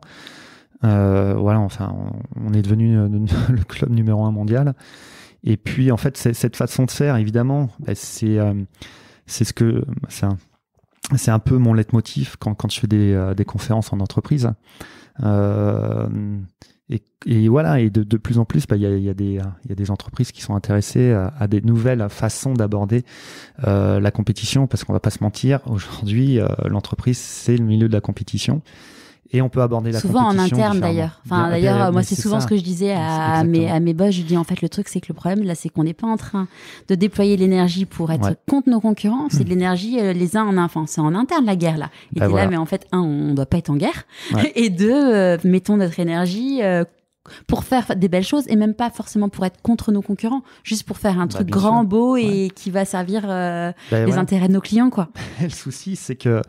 Euh, voilà, enfin, on est devenu euh, le club numéro un mondial. Et puis, en fait, cette façon de faire, évidemment, c'est euh, c'est ce que c'est un, peu mon leitmotiv quand, quand je fais des, conférences en entreprise. et, voilà, et de, plus en plus, bah, il y, a, y, a y, a, des entreprises qui sont intéressées à, des nouvelles façons d'aborder la compétition, parce qu'on va pas se mentir, aujourd'hui, l'entreprise, c'est le milieu de la compétition et on peut aborder la souvent en interne d'ailleurs. Enfin d'ailleurs, moi c'est souvent ce que je disais à, mes à mes boss, je dis en fait le truc c'est que le problème là c'est qu'on n'est pas en train de déployer l'énergie pour être contre nos concurrents, c'est de hmm. l'énergie euh, les uns en enfin c'est en interne la guerre là. Et bah là mais en fait un on doit pas être en guerre et deux euh, mettons notre énergie euh, pour faire des belles choses et même pas forcément pour être contre nos concurrents, juste pour faire un bah, truc grand, beau et qui va servir ben les intérêts de nos clients quoi. le souci c'est que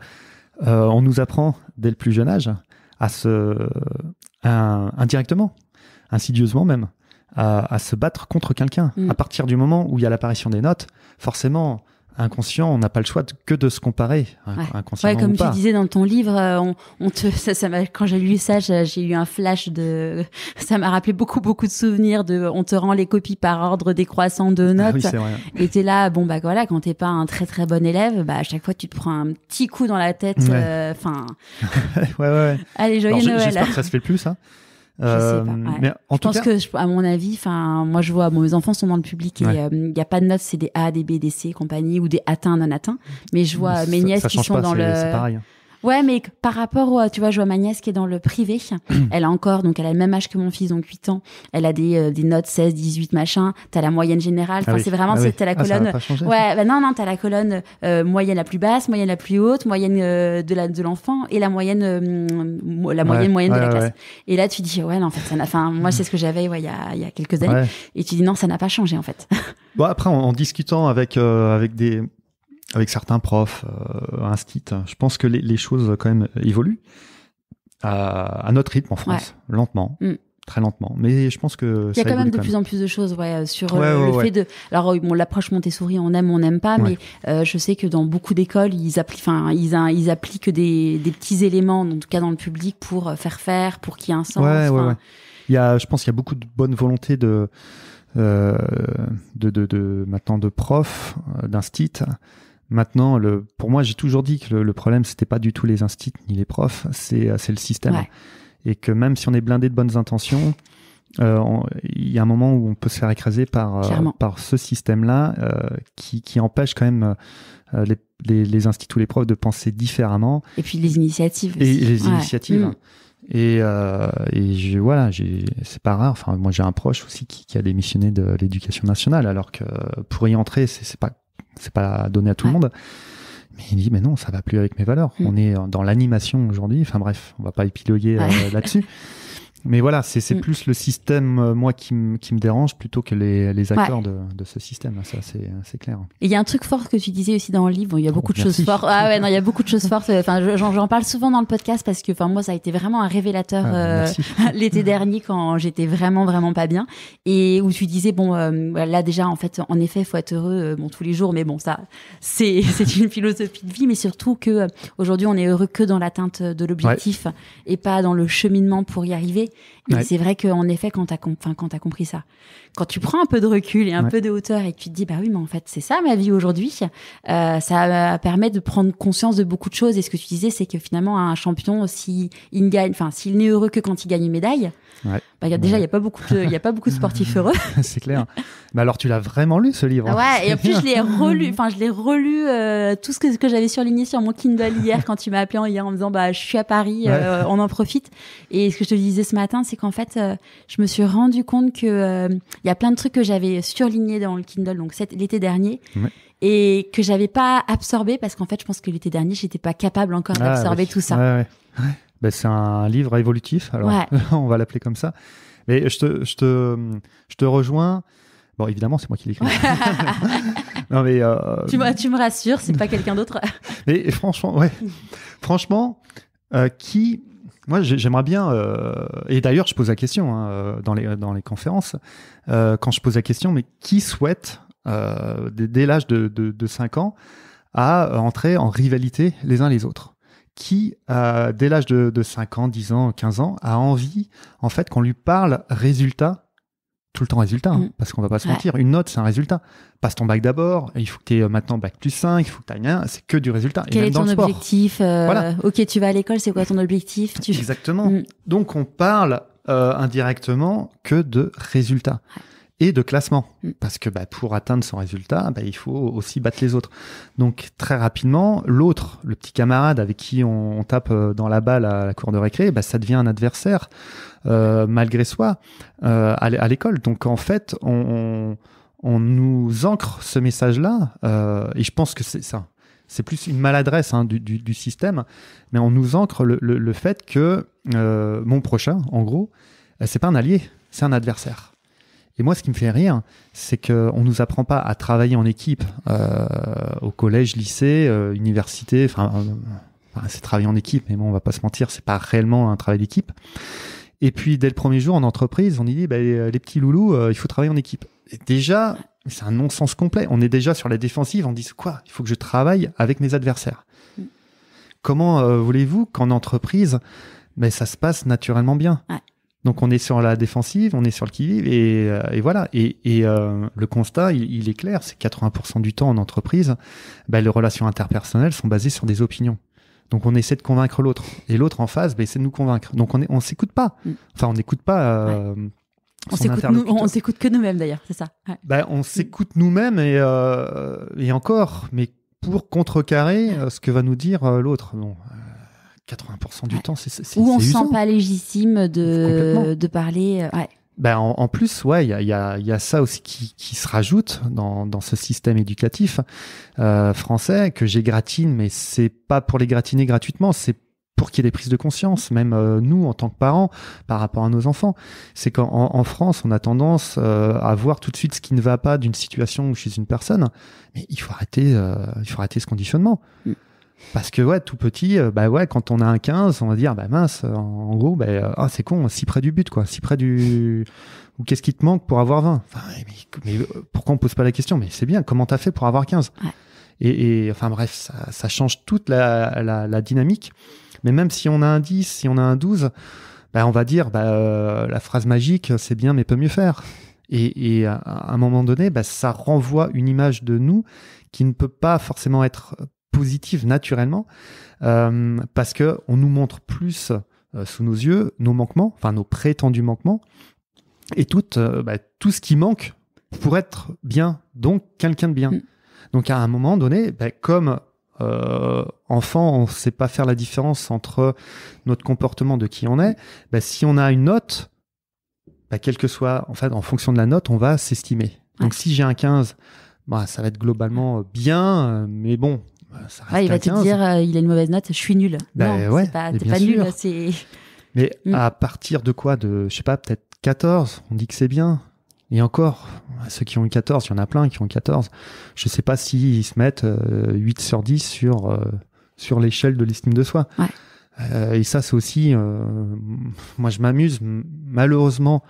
euh, on nous apprend dès le plus jeune âge à se, indirectement, insidieusement même, à, se battre contre quelqu'un. Mm. À partir du moment où il y a l'apparition des notes, forcément, inconscient, on n'a pas le choix que de se comparer, hein, ouais. ouais, comme ou tu disais dans ton livre, euh, on, te, ça, ça quand j'ai lu ça, j'ai eu un flash de, ça m'a rappelé beaucoup beaucoup de souvenirs de, on te rend les copies par ordre décroissant de notes. Ah oui, et t'es là, bon bah voilà, quand t'es pas un très très bon élève, bah à chaque fois tu te prends un petit coup dans la tête, ouais. Euh, enfin. ouais ouais. Allez joyeux Noël. J'espère que ça se fait plus, hein je sais euh, pas, en je pense que, à mon avis, enfin, moi, je vois, bon, mes enfants sont dans le public et euh, il y n'y a pas de notes, c'est des A, des B, des C, compagnie, ou des atteints, non atteints. Mais je mmh. vois mes nièces qui sont dans le. Hein. Ouais, mais par rapport, tu vois, je vois ma qui est dans le privé. elle a encore, donc elle a le même âge que mon fils, donc 8 ans. Elle a des, euh, des notes 16, 18, machin. T'as la moyenne générale. Ah enfin, c'est vraiment, ah t'as la ah, colonne. ouais, bah non, non, t'as la colonne euh, moyenne la plus basse, moyenne la plus haute, moyenne euh, de la de l'enfant et la moyenne, la moyenne moyenne de la classe. Et là, tu dis, ouais, non, en fait, ça Enfin, moi, c'est ce que j'avais, ouais, il y a, y a quelques années. Et tu dis, non, ça n'a pas changé, en fait. bon, après, en, en discutant avec avec des avec certains profs, euh, Je pense que les, choses euh, quand même euh, évoluent à, notre rythme en France, lentement. Mm. Très lentement, mais je pense que il y a quand même de plus en plus de choses, ouais, euh, sur le fait de. Alors, bon, l'approche Montessori, on aime, on n'aime pas, mais je sais que dans beaucoup d'écoles, ils appliquent, enfin, ils, appliquent des, petits éléments, en tout cas dans le public, pour faire faire, pour qu'il y ait un sens. Il y a, je pense, qu'il y a beaucoup de bonne volonté de, euh, de, de, maintenant de profs, d'instits, Maintenant, le, pour moi, j'ai toujours dit que le, problème, c'était pas du tout les instituts ni les profs, c'est euh, le système. Et que même si on est blindé de bonnes intentions, euh, il y a un moment où on peut se faire écraser par, euh, par ce système-là qui, qui, empêche quand même les, les, les, instituts, les profs de penser différemment. Et puis les initiatives. Aussi. Mm. Et les initiatives. Et, et je, voilà, c'est pas rare. Enfin, moi, j'ai un proche aussi qui, qui a démissionné de l'éducation nationale, alors que pour y entrer, c'est pas c'est pas donné à tout le monde. Mais il dit, mais non, ça va plus avec mes valeurs. Mm. On est dans l'animation aujourd'hui. Enfin bref, on va pas épiloguer euh, là-dessus. Mais voilà, c'est c'est mm. plus le système, euh, moi, qui, qui me dérange plutôt que les, les accords de, de, ce système. Ça, c'est clair. il y a un truc fort que tu disais aussi dans le livre. Il y a oh, beaucoup de choses fortes. Ah ouais, non, il y a beaucoup de choses fortes. Enfin, j'en parle souvent dans le podcast parce que, enfin, moi, ça a été vraiment un révélateur ah, euh, l'été dernier quand j'étais vraiment, vraiment pas bien. Et où tu disais, bon, euh, là, déjà, en fait, en effet, faut être heureux, bon, tous les jours. Mais bon, ça, c'est une philosophie de vie. Mais surtout que aujourd'hui, on est heureux que dans l'atteinte de l'objectif et pas dans le cheminement pour y arriver. Et c'est vrai qu'en effet, quand tu as, compris ça, quand tu prends un peu de recul et un peu de hauteur et que tu te dis, bah oui, mais en fait, c'est ça ma vie aujourd'hui, euh, ça euh, permet de prendre conscience de beaucoup de choses. Et ce que tu disais, c'est que finalement, un champion, s'il il gagne, enfin, s'il n'est heureux que quand il gagne une médaille, ouais. Bah, déjà, il n'y a, pas beaucoup de, a pas beaucoup de sportifs heureux. c'est clair. Mais alors, tu l'as vraiment lu, ce livre hein Ouais, et en plus, je l'ai relu. Enfin, je l'ai relu euh, tout ce que, que j'avais surligné sur mon Kindle hier quand tu m'as appelé en hier en me disant bah, Je suis à Paris, euh, on en profite. Et ce que je te disais ce matin, c'est qu'en fait, euh, je me suis rendu compte que il y a plein de trucs que j'avais surlignés dans le Kindle, donc l'été dernier. et que j'avais pas absorbé parce qu'en fait je pense que l'été dernier j'étais pas capable encore ah, d'absorber tout ça. Ouais, ouais. Ben, c'est un livre évolutif, alors on va l'appeler comme ça. Mais je te, rejoins. Bon, évidemment, c'est moi qui l'écris. non, mais. Euh, tu, me rassures, c'est pas quelqu'un d'autre. mais franchement, franchement, euh, qui. Moi, j'aimerais bien. Euh, et d'ailleurs, je pose la question hein, dans, les, conférences. quand je pose la question, mais qui souhaite, dès, l'âge de, de, 5 ans, à entrer en rivalité les uns les autres qui, euh, dès l'âge de, 5 ans, 10 ans, 15 ans, a envie, en fait, qu'on lui parle résultat, tout le temps résultat, hein, mm. parce qu'on va pas se mentir, une note, c'est un résultat. Passe ton bac d'abord, il faut que tu aies euh, maintenant bac plus 5, il faut que tu aies rien, hein, c'est que du résultat. Quel Et est ton objectif euh, Ok, tu vas à l'école, c'est quoi ton objectif tu... Exactement. Mm. Donc, on parle indirectement que de résultat et de classement. Mm. Parce que bah, pour atteindre son résultat, bah, il faut aussi battre les autres. Donc très rapidement, l'autre, le petit camarade avec qui on, tape euh, dans la balle à la cour de récré, bah, ça devient un adversaire euh, malgré soi euh, à l'école. Donc en fait, on, on, nous ancre ce message-là euh, et je pense que c'est ça. C'est plus une maladresse hein, du, du, du, système, mais on nous ancre le, le, le fait que euh, mon prochain, en gros, euh, c'est pas un allié, c'est un adversaire. Et moi, ce qui me fait rire, c'est qu'on ne nous apprend pas à travailler en équipe euh, au collège, lycée, euh, université. Euh, enfin, c'est travailler en équipe, mais bon, on va pas se mentir, c'est pas réellement un travail d'équipe. Et puis, dès le premier jour en entreprise, on y dit, bah, les, petits loulous, euh, il faut travailler en équipe. Et déjà, c'est un non-sens complet. On est déjà sur la défensive, on dit, quoi Il faut que je travaille avec mes adversaires. Mm. Comment voulez-vous qu'en entreprise, mais ça se passe naturellement bien. Donc on est sur la défensive, on est sur le qui-vive, euh, et, voilà. Et, euh, le constat, il, est clair, c'est 80% du temps en entreprise, bah, les relations interpersonnelles sont basées sur des opinions. Donc on essaie de convaincre l'autre, et l'autre en face, bah, essaie de nous convaincre. Donc on ne s'écoute pas. Mm. Enfin, on n'écoute pas. Euh, on s'écoute, s'écoute que nous-mêmes d'ailleurs, c'est ça. Bah, on mm. s'écoute nous-mêmes et, et encore, mais pour contrecarrer ce que va nous dire l'autre. non. 80% du temps, c'est Ou on ne se sent pas légitime de, de parler. Euh, ouais. Ben en, plus, ouais, il y a, y a, ça aussi qui, qui se rajoute dans, dans, ce système éducatif euh, français que j'ai gratine, mais c'est pas pour les gratiner gratuitement, c'est pour qu'il y ait des prises de conscience, même euh, nous en tant que parents, par rapport à nos enfants. C'est qu'en en France, on a tendance à voir tout de suite ce qui ne va pas d'une situation ou chez une personne, mais il faut arrêter, il faut arrêter ce conditionnement. Mm. Parce que ouais, tout petit, euh, bah ouais, quand on a un 15, on va dire bah mince, euh, en, gros, bah, euh, ah, c'est con, si près du but quoi, si près du ou qu'est-ce qui te manque pour avoir 20 enfin, mais, pourquoi on pose pas la question Mais c'est bien, comment t'as fait pour avoir 15 et, enfin bref, ça, change toute la, la, dynamique. Mais même si on a un 10, si on a un 12, bah, on va dire bah, la phrase magique, c'est bien mais peut mieux faire. Et, et à, à un moment donné, bah, ça renvoie une image de nous qui ne peut pas forcément être positive naturellement euh, parce que on nous montre plus euh, sous nos yeux nos manquements, enfin nos prétendus manquements et tout, euh, bah, tout ce qui manque pour être bien, donc quelqu'un de bien. Mm. Donc à un moment donné, bah, comme enfant, on ne sait pas faire la différence entre notre comportement de qui on est, bah, si on a une note, quelle que soit, en fait, en fonction de la note, on va s'estimer. Donc si j'ai un 15, bah, ça va être globalement bien, mais bon, il va te dire, euh, il a une mauvaise note, je suis nul. Bah, non, t'es pas, nul. Mais mm. à partir de quoi De, je sais pas, peut-être 14, on dit que c'est bien. Et encore, ceux qui ont eu 14, il y en a plein qui ont 14. Je sais pas s'ils se mettent 8 euh, sur 10 sur, euh, sur l'échelle de l'estime de soi. et ça, c'est aussi, moi je m'amuse malheureusement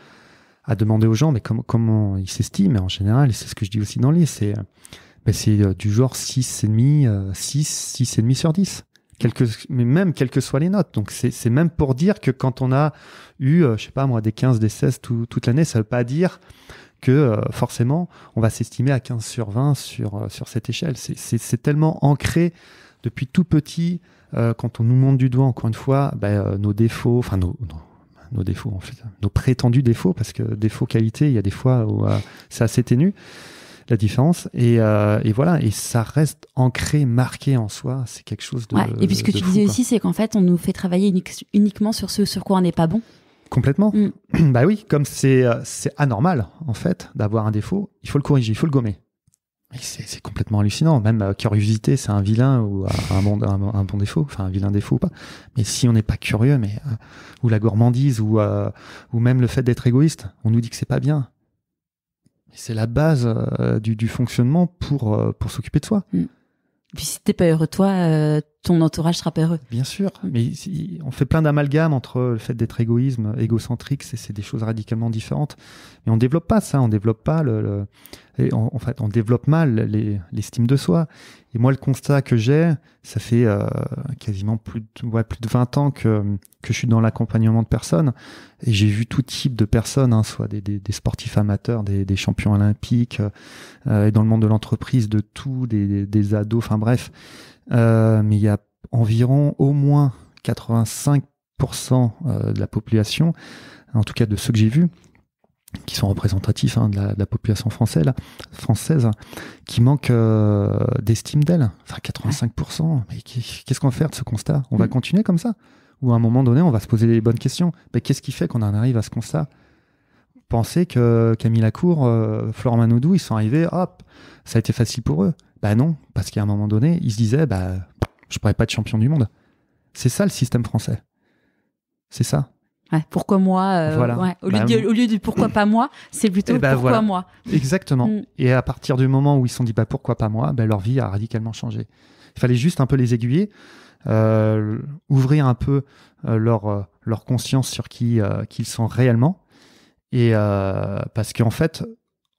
à demander aux gens mais comment ils s'estiment. Et en général, c'est ce que je dis aussi dans le livre, c'est ben c'est euh, du genre et 6,5, 6, euh, demi sur 10. quelques mais même quelles que soient les notes. Donc c'est même pour dire que quand on a eu, euh, je sais pas moi, des 15, des 16 tout, toute l'année, ça veut pas dire que forcément on va s'estimer à 15 sur 20 sur, sur cette échelle. C'est tellement ancré depuis tout petit, quand on nous monte du doigt, encore une fois, ben, nos défauts, enfin nos, nos, défauts en fait, nos prétendus défauts, parce que défauts qualité, il y a des fois où c'est assez ténu la différence. Euh, et, voilà, et ça reste ancré, marqué en soi. C'est quelque chose de. Ouais. Et puis ce que tu disais aussi, c'est qu'en fait, on nous fait travailler uniquement sur ce sur quoi on n'est pas bon. Complètement. Mm. bah oui, comme euh, c'est anormal, en fait, d'avoir un défaut, il faut le corriger, il faut le gommer. C'est complètement hallucinant. Même euh, curiosité, c'est un vilain ou un bon, un, bon, défaut, enfin un vilain défaut ou pas. Mais si on n'est pas curieux, mais ou la gourmandise ou ou même le fait d'être égoïste, on nous dit que c'est pas bien. C'est la base euh, du, fonctionnement pour, euh, pour s'occuper de soi. Mm. Puis si t'es pas heureux toi, euh, ton entourage sera pas Bien sûr, mm. mais on fait plein d'amalgames entre le fait d'être égoïsme, égocentrique, c'est des choses radicalement différentes. Mais on développe pas ça, on développe pas le, en fait, on développe mal l'estime de soi. Et moi, le constat que j'ai, ça fait euh, quasiment plus de, ouais, plus de 20 ans que, que je suis dans l'accompagnement de personnes. Et j'ai vu tout type de personnes, hein, soit des, des, sportifs amateurs, des, des champions olympiques, euh, et dans le monde de l'entreprise, de tout, des, des ados, enfin bref. Euh, mais il y a environ au moins 85% euh, de la population, en tout cas de ceux que j'ai vus, qui sont représentatifs hein, de, la, population française, qui manque euh, d'estime d'elle. Enfin, 85%. Mais qu'est-ce qu'on va faire de ce constat On va mm. continuer comme ça Ou à un moment donné, on va se poser les bonnes questions. Mais qu'est-ce qui fait qu'on en arrive à ce constat penser que Camille Lacour, euh, Florent Manoudou, ils sont arrivés, hop, ça a été facile pour eux. Bah non, parce qu'à un moment donné, ils se disaient, bah, je pourrais pas être champion du monde. C'est ça le système français. C'est ça. Ouais, pourquoi moi euh, au, lieu bah du pourquoi pas moi, c'est plutôt eh bah, pourquoi moi. Exactement. Mm. et à partir du moment où ils se sont dit bah, pourquoi pas moi, bah, leur vie a radicalement changé. Il fallait juste un peu les aiguiller, euh, ouvrir un peu leur, conscience sur qui ils sont réellement et euh, parce qu'en fait,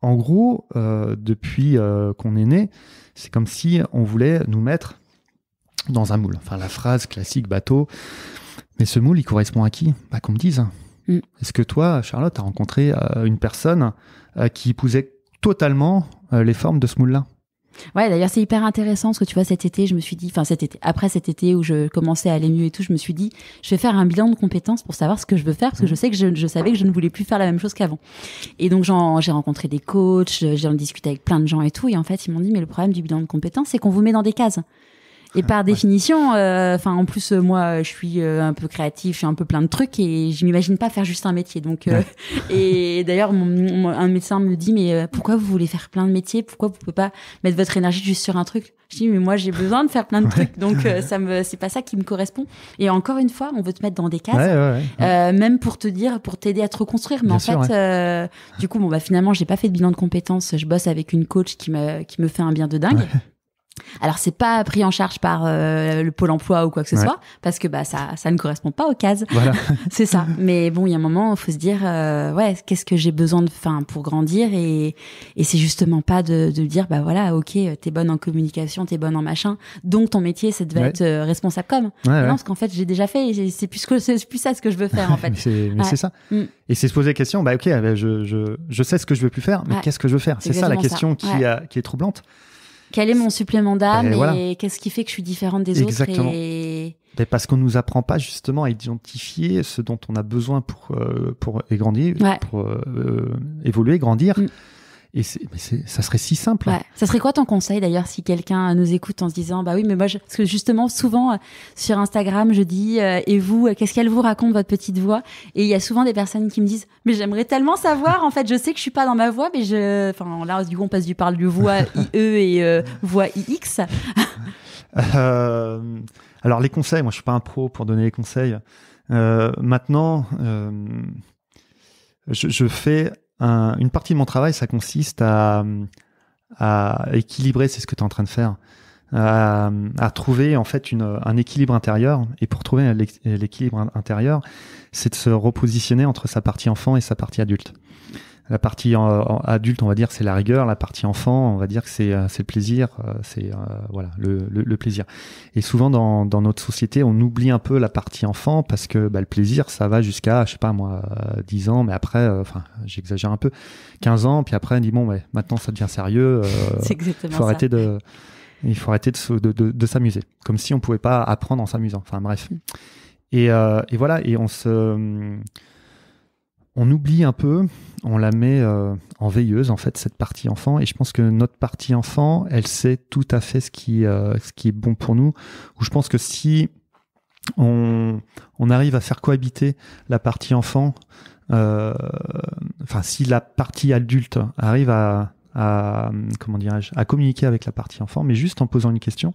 en gros, euh, depuis euh, qu'on est né, c'est comme si on voulait nous mettre dans un moule. Enfin, la phrase classique bateau. Mais ce moule, il correspond à qui Bah, qu'on me dise. Mm. Est-ce que toi, Charlotte, as rencontré une personne qui épousait totalement les formes de ce moule-là Ouais, d'ailleurs, c'est hyper intéressant parce que tu vois, cet été, je me suis dit, enfin, cet été, après cet été où je commençais à aller mieux et tout, je me suis dit, je vais faire un bilan de compétences pour savoir ce que je veux faire parce que mmh. je sais que je, je savais que je ne voulais plus faire la même chose qu'avant. Et donc, j'ai rencontré des coachs, j'ai en discuté avec plein de gens et tout. Et en fait, ils m'ont dit, mais le problème du bilan de compétences, c'est qu'on vous met dans des cases. Et par définition, euh, enfin en plus moi je suis euh, un peu créatif, je suis un peu plein de trucs et je m'imagine pas faire juste un métier. Donc euh, et d'ailleurs un médecin me dit mais pourquoi vous voulez faire plein de métiers Pourquoi vous pouvez pas mettre votre énergie juste sur un truc Je dis mais moi j'ai besoin de faire plein de trucs donc ça me c'est pas ça qui me correspond. Et encore une fois, on veut te mettre dans des cases, même pour te dire pour t'aider à te reconstruire. Mais en fait du coup bon bah finalement j'ai pas fait de bilan de compétences. Je bosse avec une coach qui me qui me fait un bien de dingue. Alors c'est pas pris en charge par euh, le pôle emploi ou quoi que ce soit parce que bah ça ça ne correspond pas aux cases. Voilà. c'est ça. Mais bon, il y a un moment, faut se dire euh, ouais, qu'est-ce que j'ai besoin de enfin, pour grandir et et c'est justement pas de dire bah voilà, OK, t'es bonne en communication, t'es bonne en machin, donc ton métier c'est de être euh, responsable comme, non, parce qu'en fait, j'ai déjà fait et c'est plus que c'est plus ça ce que je veux faire en fait. mais c'est ça. Mm. Et c'est se poser la question bah OK, bah, je, je je sais ce que je veux plus faire, mais qu'est-ce que je veux faire C'est ça la question qui est troublante. Quel est mon supplément d'âme et, qu'est-ce qui fait que je suis différente des autres et... parce qu'on nous apprend pas justement à identifier ce dont on a besoin pour euh, pour pour euh, euh, évoluer, grandir. Mm. Et mais ça serait si simple. Hein. Ouais. Ça serait quoi ton conseil d'ailleurs si quelqu'un euh, nous écoute en se disant bah oui mais moi je... parce que justement souvent euh, sur Instagram je dis euh, et vous qu'est-ce qu'elle vous raconte votre petite voix et il y a souvent des personnes qui me disent mais j'aimerais tellement savoir en fait je sais que je suis pas dans ma voix mais je enfin là du coup on passe du parle du voix IE et voix IX. alors les conseils moi je suis pas un pro pour donner les conseils. maintenant je, je fais une partie de mon travail, ça consiste à, équilibrer, c'est ce que tu es en train de faire, euh, à, trouver en fait un équilibre intérieur. Et pour trouver l'équilibre intérieur, c'est de se repositionner entre sa partie enfant et sa partie adulte. La partie adulte, on va dire, c'est la rigueur. La partie enfant, on va dire que c'est euh, le plaisir. Euh, c'est euh, voilà le, le, plaisir. Et souvent dans, dans, notre société, on oublie un peu la partie enfant parce que bah, le plaisir, ça va jusqu'à je sais pas moi 10 ans, mais après, enfin j'exagère un peu, 15 ans, puis après on dit bon, ouais, maintenant ça devient sérieux. Il faut arrêter de il faut arrêter de, s'amuser, comme si on pouvait pas apprendre en s'amusant. Enfin bref. Mm. Et, et, voilà, et on se, on oublie un peu, on la met euh, en veilleuse en fait cette partie enfant et je pense que notre partie enfant, elle sait tout à fait ce qui euh, ce qui est bon pour nous. Ou je pense que si on, on arrive à faire cohabiter la partie enfant, euh, enfin si la partie adulte arrive à à comment dirais-je à communiquer avec la partie enfant, mais juste en posant une question,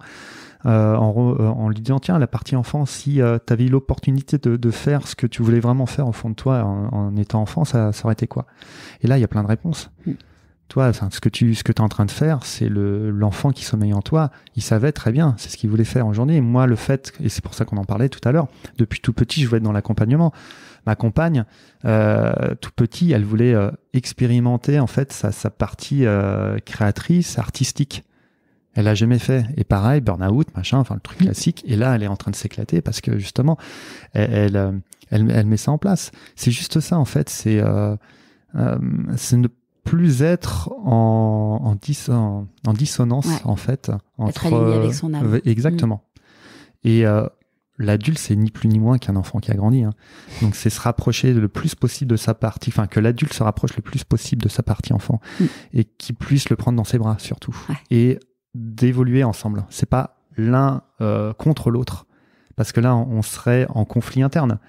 euh, en, euh, en, lui disant tiens la partie enfant, si euh, tu avais l'opportunité de, de, faire ce que tu voulais vraiment faire au fond de toi en, étant enfant, ça, ça, aurait été quoi Et là il y a plein de réponses. Mm. Toi, ce que tu ce que es en train de faire, c'est le l'enfant qui sommeille en toi. Il savait très bien, c'est ce qu'il voulait faire en journée. moi, le fait, et c'est pour ça qu'on en parlait tout à l'heure, depuis tout petit, je voulais être dans l'accompagnement ma compagne, euh, tout petit, elle voulait euh, expérimenter en fait sa, partie euh, créatrice, artistique. Elle l'a jamais fait. Et pareil, burn-out, machin, enfin le truc mmh. classique. Et là, elle est en train de s'éclater parce que justement, elle, elle, met ça en place. C'est juste ça en fait. C'est euh, ne plus être en, en, dissonance en fait. Entre, son âme. Exactement. Mmh. Et euh, l'adulte, c'est ni plus ni moins qu'un enfant qui a grandi. Hein. Donc, c'est se rapprocher le plus possible de sa partie, enfin, que l'adulte se rapproche le plus possible de sa partie enfant mm. et qu'il puisse le prendre dans ses bras, surtout. Et d'évoluer ensemble. C'est pas l'un euh, contre l'autre. Parce que là, on serait en conflit interne.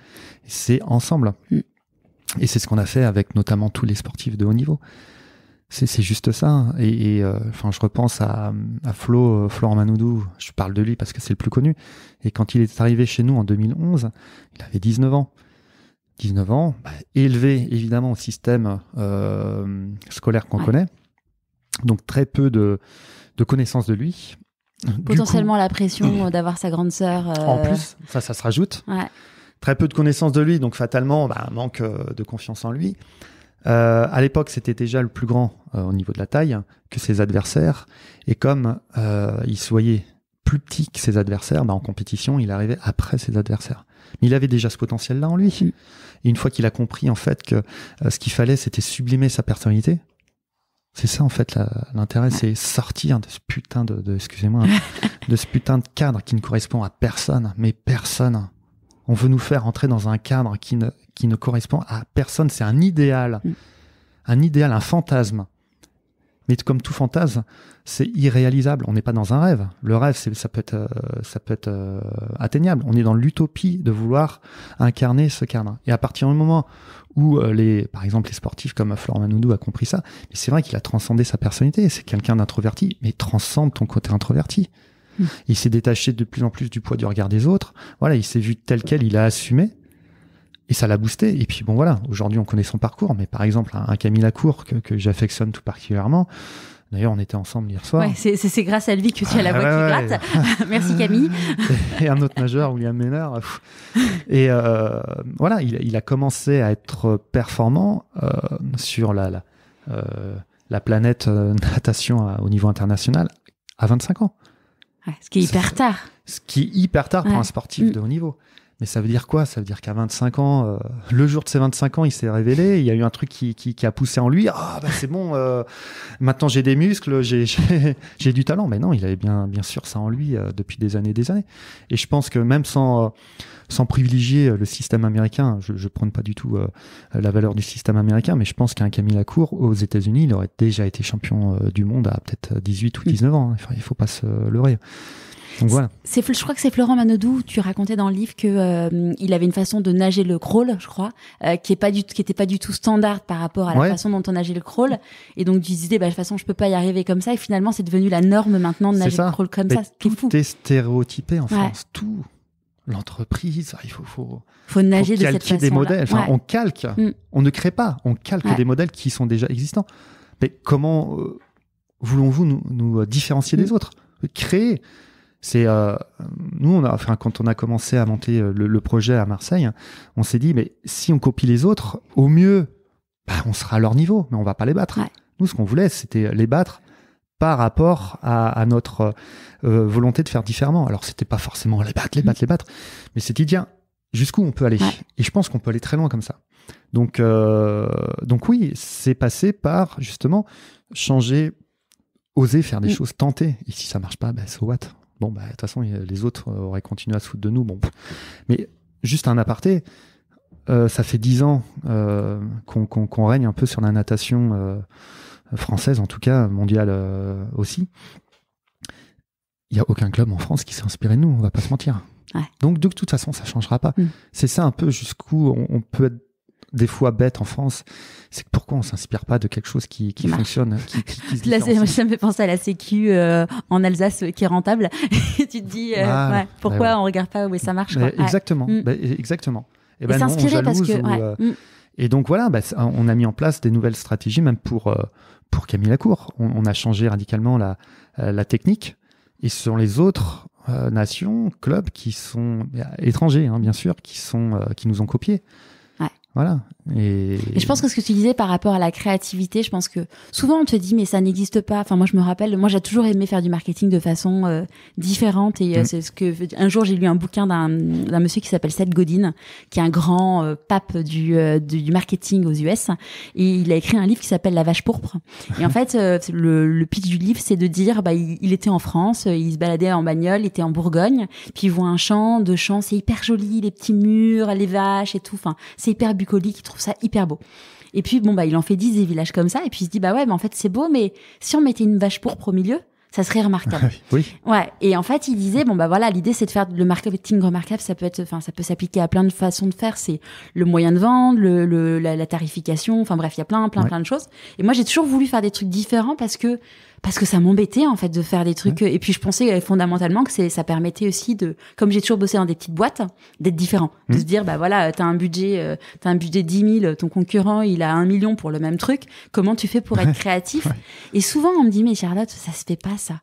C'est ensemble. Mm. Et c'est ce qu'on a fait avec notamment tous les sportifs de haut niveau. C'est juste ça. Et, euh, enfin, je repense à, à Flo, euh, Florent Manoudou. Je parle de lui parce que c'est le plus connu. Et quand il est arrivé chez nous en 2011, il avait 19 ans. 19 ans, bah, élevé évidemment au système euh, scolaire qu'on connaît. Donc très peu de, connaissances de lui. Potentiellement la pression d'avoir sa grande sœur. En plus, ça, ça se rajoute. Très peu de connaissances de lui, donc fatalement, bah, manque de confiance en lui. Euh, à l'époque, c'était déjà le plus grand euh, au niveau de la taille que ses adversaires. Et comme euh, il se plus petit que ses adversaires, bah, en compétition, il arrivait après ses adversaires. Mais il avait déjà ce potentiel-là en lui. Mm. une fois qu'il a compris en fait que ce qu'il fallait, c'était sublimer sa personnalité. C'est ça en fait l'intérêt, c'est sortir de ce putain de, de excusez-moi, de ce putain de cadre qui ne correspond à personne, mais personne on veut nous faire entrer dans un cadre qui ne, correspond à personne. C'est un idéal, mm. un idéal, un fantasme. Mais comme tout fantasme, c'est irréalisable. On n'est pas dans un rêve. Le rêve, ça peut être, euh, ça peut être euh, atteignable. On est dans l'utopie de vouloir incarner ce cadre. Et à partir du moment où, euh, les, par exemple, les sportifs comme Florent Manoudou a compris ça, mais c'est vrai qu'il a transcendé sa personnalité. C'est quelqu'un d'introverti, mais transcende ton côté introverti. Il s'est détaché de plus en plus du poids du regard des autres. Voilà, il s'est vu tel quel, il a assumé. Et ça l'a boosté. Et puis bon voilà, aujourd'hui on connaît son parcours, mais par exemple un, Camille Lacour que, j'affectionne tout particulièrement, D'ailleurs, on était ensemble hier soir. Ouais, c'est grâce à lui que tu as la ah, voix qui gratte. Merci Camille. et un autre nageur, William Ménard. Et euh, voilà, il, a commencé à être performant euh, sur la, la, euh, planète natation au niveau international à 25 ans ce qui est hyper tard. Ce qui est hyper tard pour un sportif mm. de haut niveau. Mais ça veut dire quoi Ça veut dire qu'à 25 ans, euh, le jour de ses 25 ans, il s'est révélé. Il y a eu un truc qui, a poussé en lui. Ah, bah, c'est bon. Euh, maintenant, j'ai des muscles, j'ai, du talent. Mais non, il avait bien, bien sûr ça en lui euh, depuis des années, des années. Et je pense que même sans, sans privilégier le système américain, je, ne prône pas du tout la valeur du système américain, mais je pense qu'un Camille Lacour aux États-Unis, il aurait déjà été champion du monde à peut-être 18 ou 19 ans. Enfin, il faut pas se leurrer voilà. C'est, je crois que c'est Florent Manodou, tu racontais dans le livre que euh, il avait une façon de nager le crawl, je crois, euh, qui est pas du, était pas du tout standard par rapport à la façon dont on nageait le crawl. Et donc tu disais, bah, de toute façon, je peux pas y arriver comme ça. Et finalement, c'est devenu la norme maintenant de nager le crawl comme ça. tout est stéréotypé en France, tout. L'entreprise, ah, il faut, faut, nager de cette façon des modèles. on calque, mm. on ne crée pas, on calque des modèles qui sont déjà existants. Mais comment euh, voulons-vous nous, nous différencier des mm. autres Créer c'est euh, nous, on a, quand on a commencé à monter euh, le, projet à Marseille, on s'est dit, mais si on copie les autres, au mieux, bah, on sera à leur niveau, mais on va pas les battre. Nous, ce qu'on voulait, c'était les battre par rapport à, notre euh, volonté de faire différemment. Alors, c'était pas forcément les battre, les battre, les battre, mais c'était dire jusqu'où on peut aller. Et je pense qu'on peut aller très loin comme ça. Donc, donc oui, c'est passé par justement changer, oser faire des mm. choses, tenter. Et si ça marche pas, ben, so what Bon, bah, de toute façon, les autres euh, auraient continué à se foutre de nous. Bon. Mais juste un aparté, euh, ça fait dix ans euh, qu'on règne un peu sur la natation française, en tout cas mondiale aussi. Il n'y a aucun club en France qui s'est inspiré de nous, on va pas se mentir. Donc de toute façon, ça changera pas. Mm. C'est ça un peu jusqu'où on, on, peut être des fois bête en France, c'est que pourquoi on s'inspire pas de quelque chose qui, fonctionne qui, Là, ça me fait penser à la Sécu euh, en Alsace euh, qui est rentable. tu te dis, euh, pourquoi bah on regarde pas où ça marche bah, Exactement, mm. bah, exactement. Eh ben, et, ben parce que. Mm. Et donc voilà, on a mis en place des nouvelles stratégies, même pour, pour Camille Lacour. On, a changé radicalement la, la technique. Et ce sont les autres nations, clubs qui sont étrangers, hein, bien sûr, qui, sont, qui nous ont copiés. Voilà. Et... je pense que ce que tu disais par rapport à la créativité, je pense que souvent on te dit mais ça n'existe pas. Enfin moi je me rappelle, moi j'ai toujours aimé faire du marketing de façon euh, différente et euh, mm. c'est ce que un jour j'ai lu un bouquin d'un monsieur qui s'appelle Seth Godin, qui est un grand euh, pape du, du marketing aux US et il a écrit un livre qui s'appelle La vache pourpre. Et en fait le, le, pitch du livre c'est de dire bah il, était en France, il se baladait en bagnole, il était en Bourgogne, puis il voit un champ, deux champs, c'est hyper joli, les petits murs, les vaches et tout. Enfin c'est hyper bucolique, qui trouve ça hyper beau. Et puis, bon, bah, il en fait 10 des villages comme ça, et puis il se dit, bah ouais, mais en fait, c'est beau, mais si on mettait une vache pourpre au milieu, ça serait remarquable. oui. Ouais. Et en fait, il disait, bon, bah voilà, l'idée, c'est de faire le marketing remarquable. Ça peut être, enfin, ça peut s'appliquer à plein de façons de faire. C'est le moyen de vendre, la, tarification. Enfin, bref, il y a plein, plein, plein de choses. Et moi, j'ai toujours voulu faire des trucs différents parce que parce que ça m'embêtait en fait de faire des trucs. Et puis je pensais euh, fondamentalement que ça permettait aussi de, comme j'ai toujours bossé dans des petites boîtes, d'être différent, de mmh. se dire bah voilà, t'as un budget, euh, t'as un budget de 10 ton concurrent il a un million pour le même truc. Comment tu fais pour être créatif Et souvent on me dit mais Charlotte, ça se fait pas ça.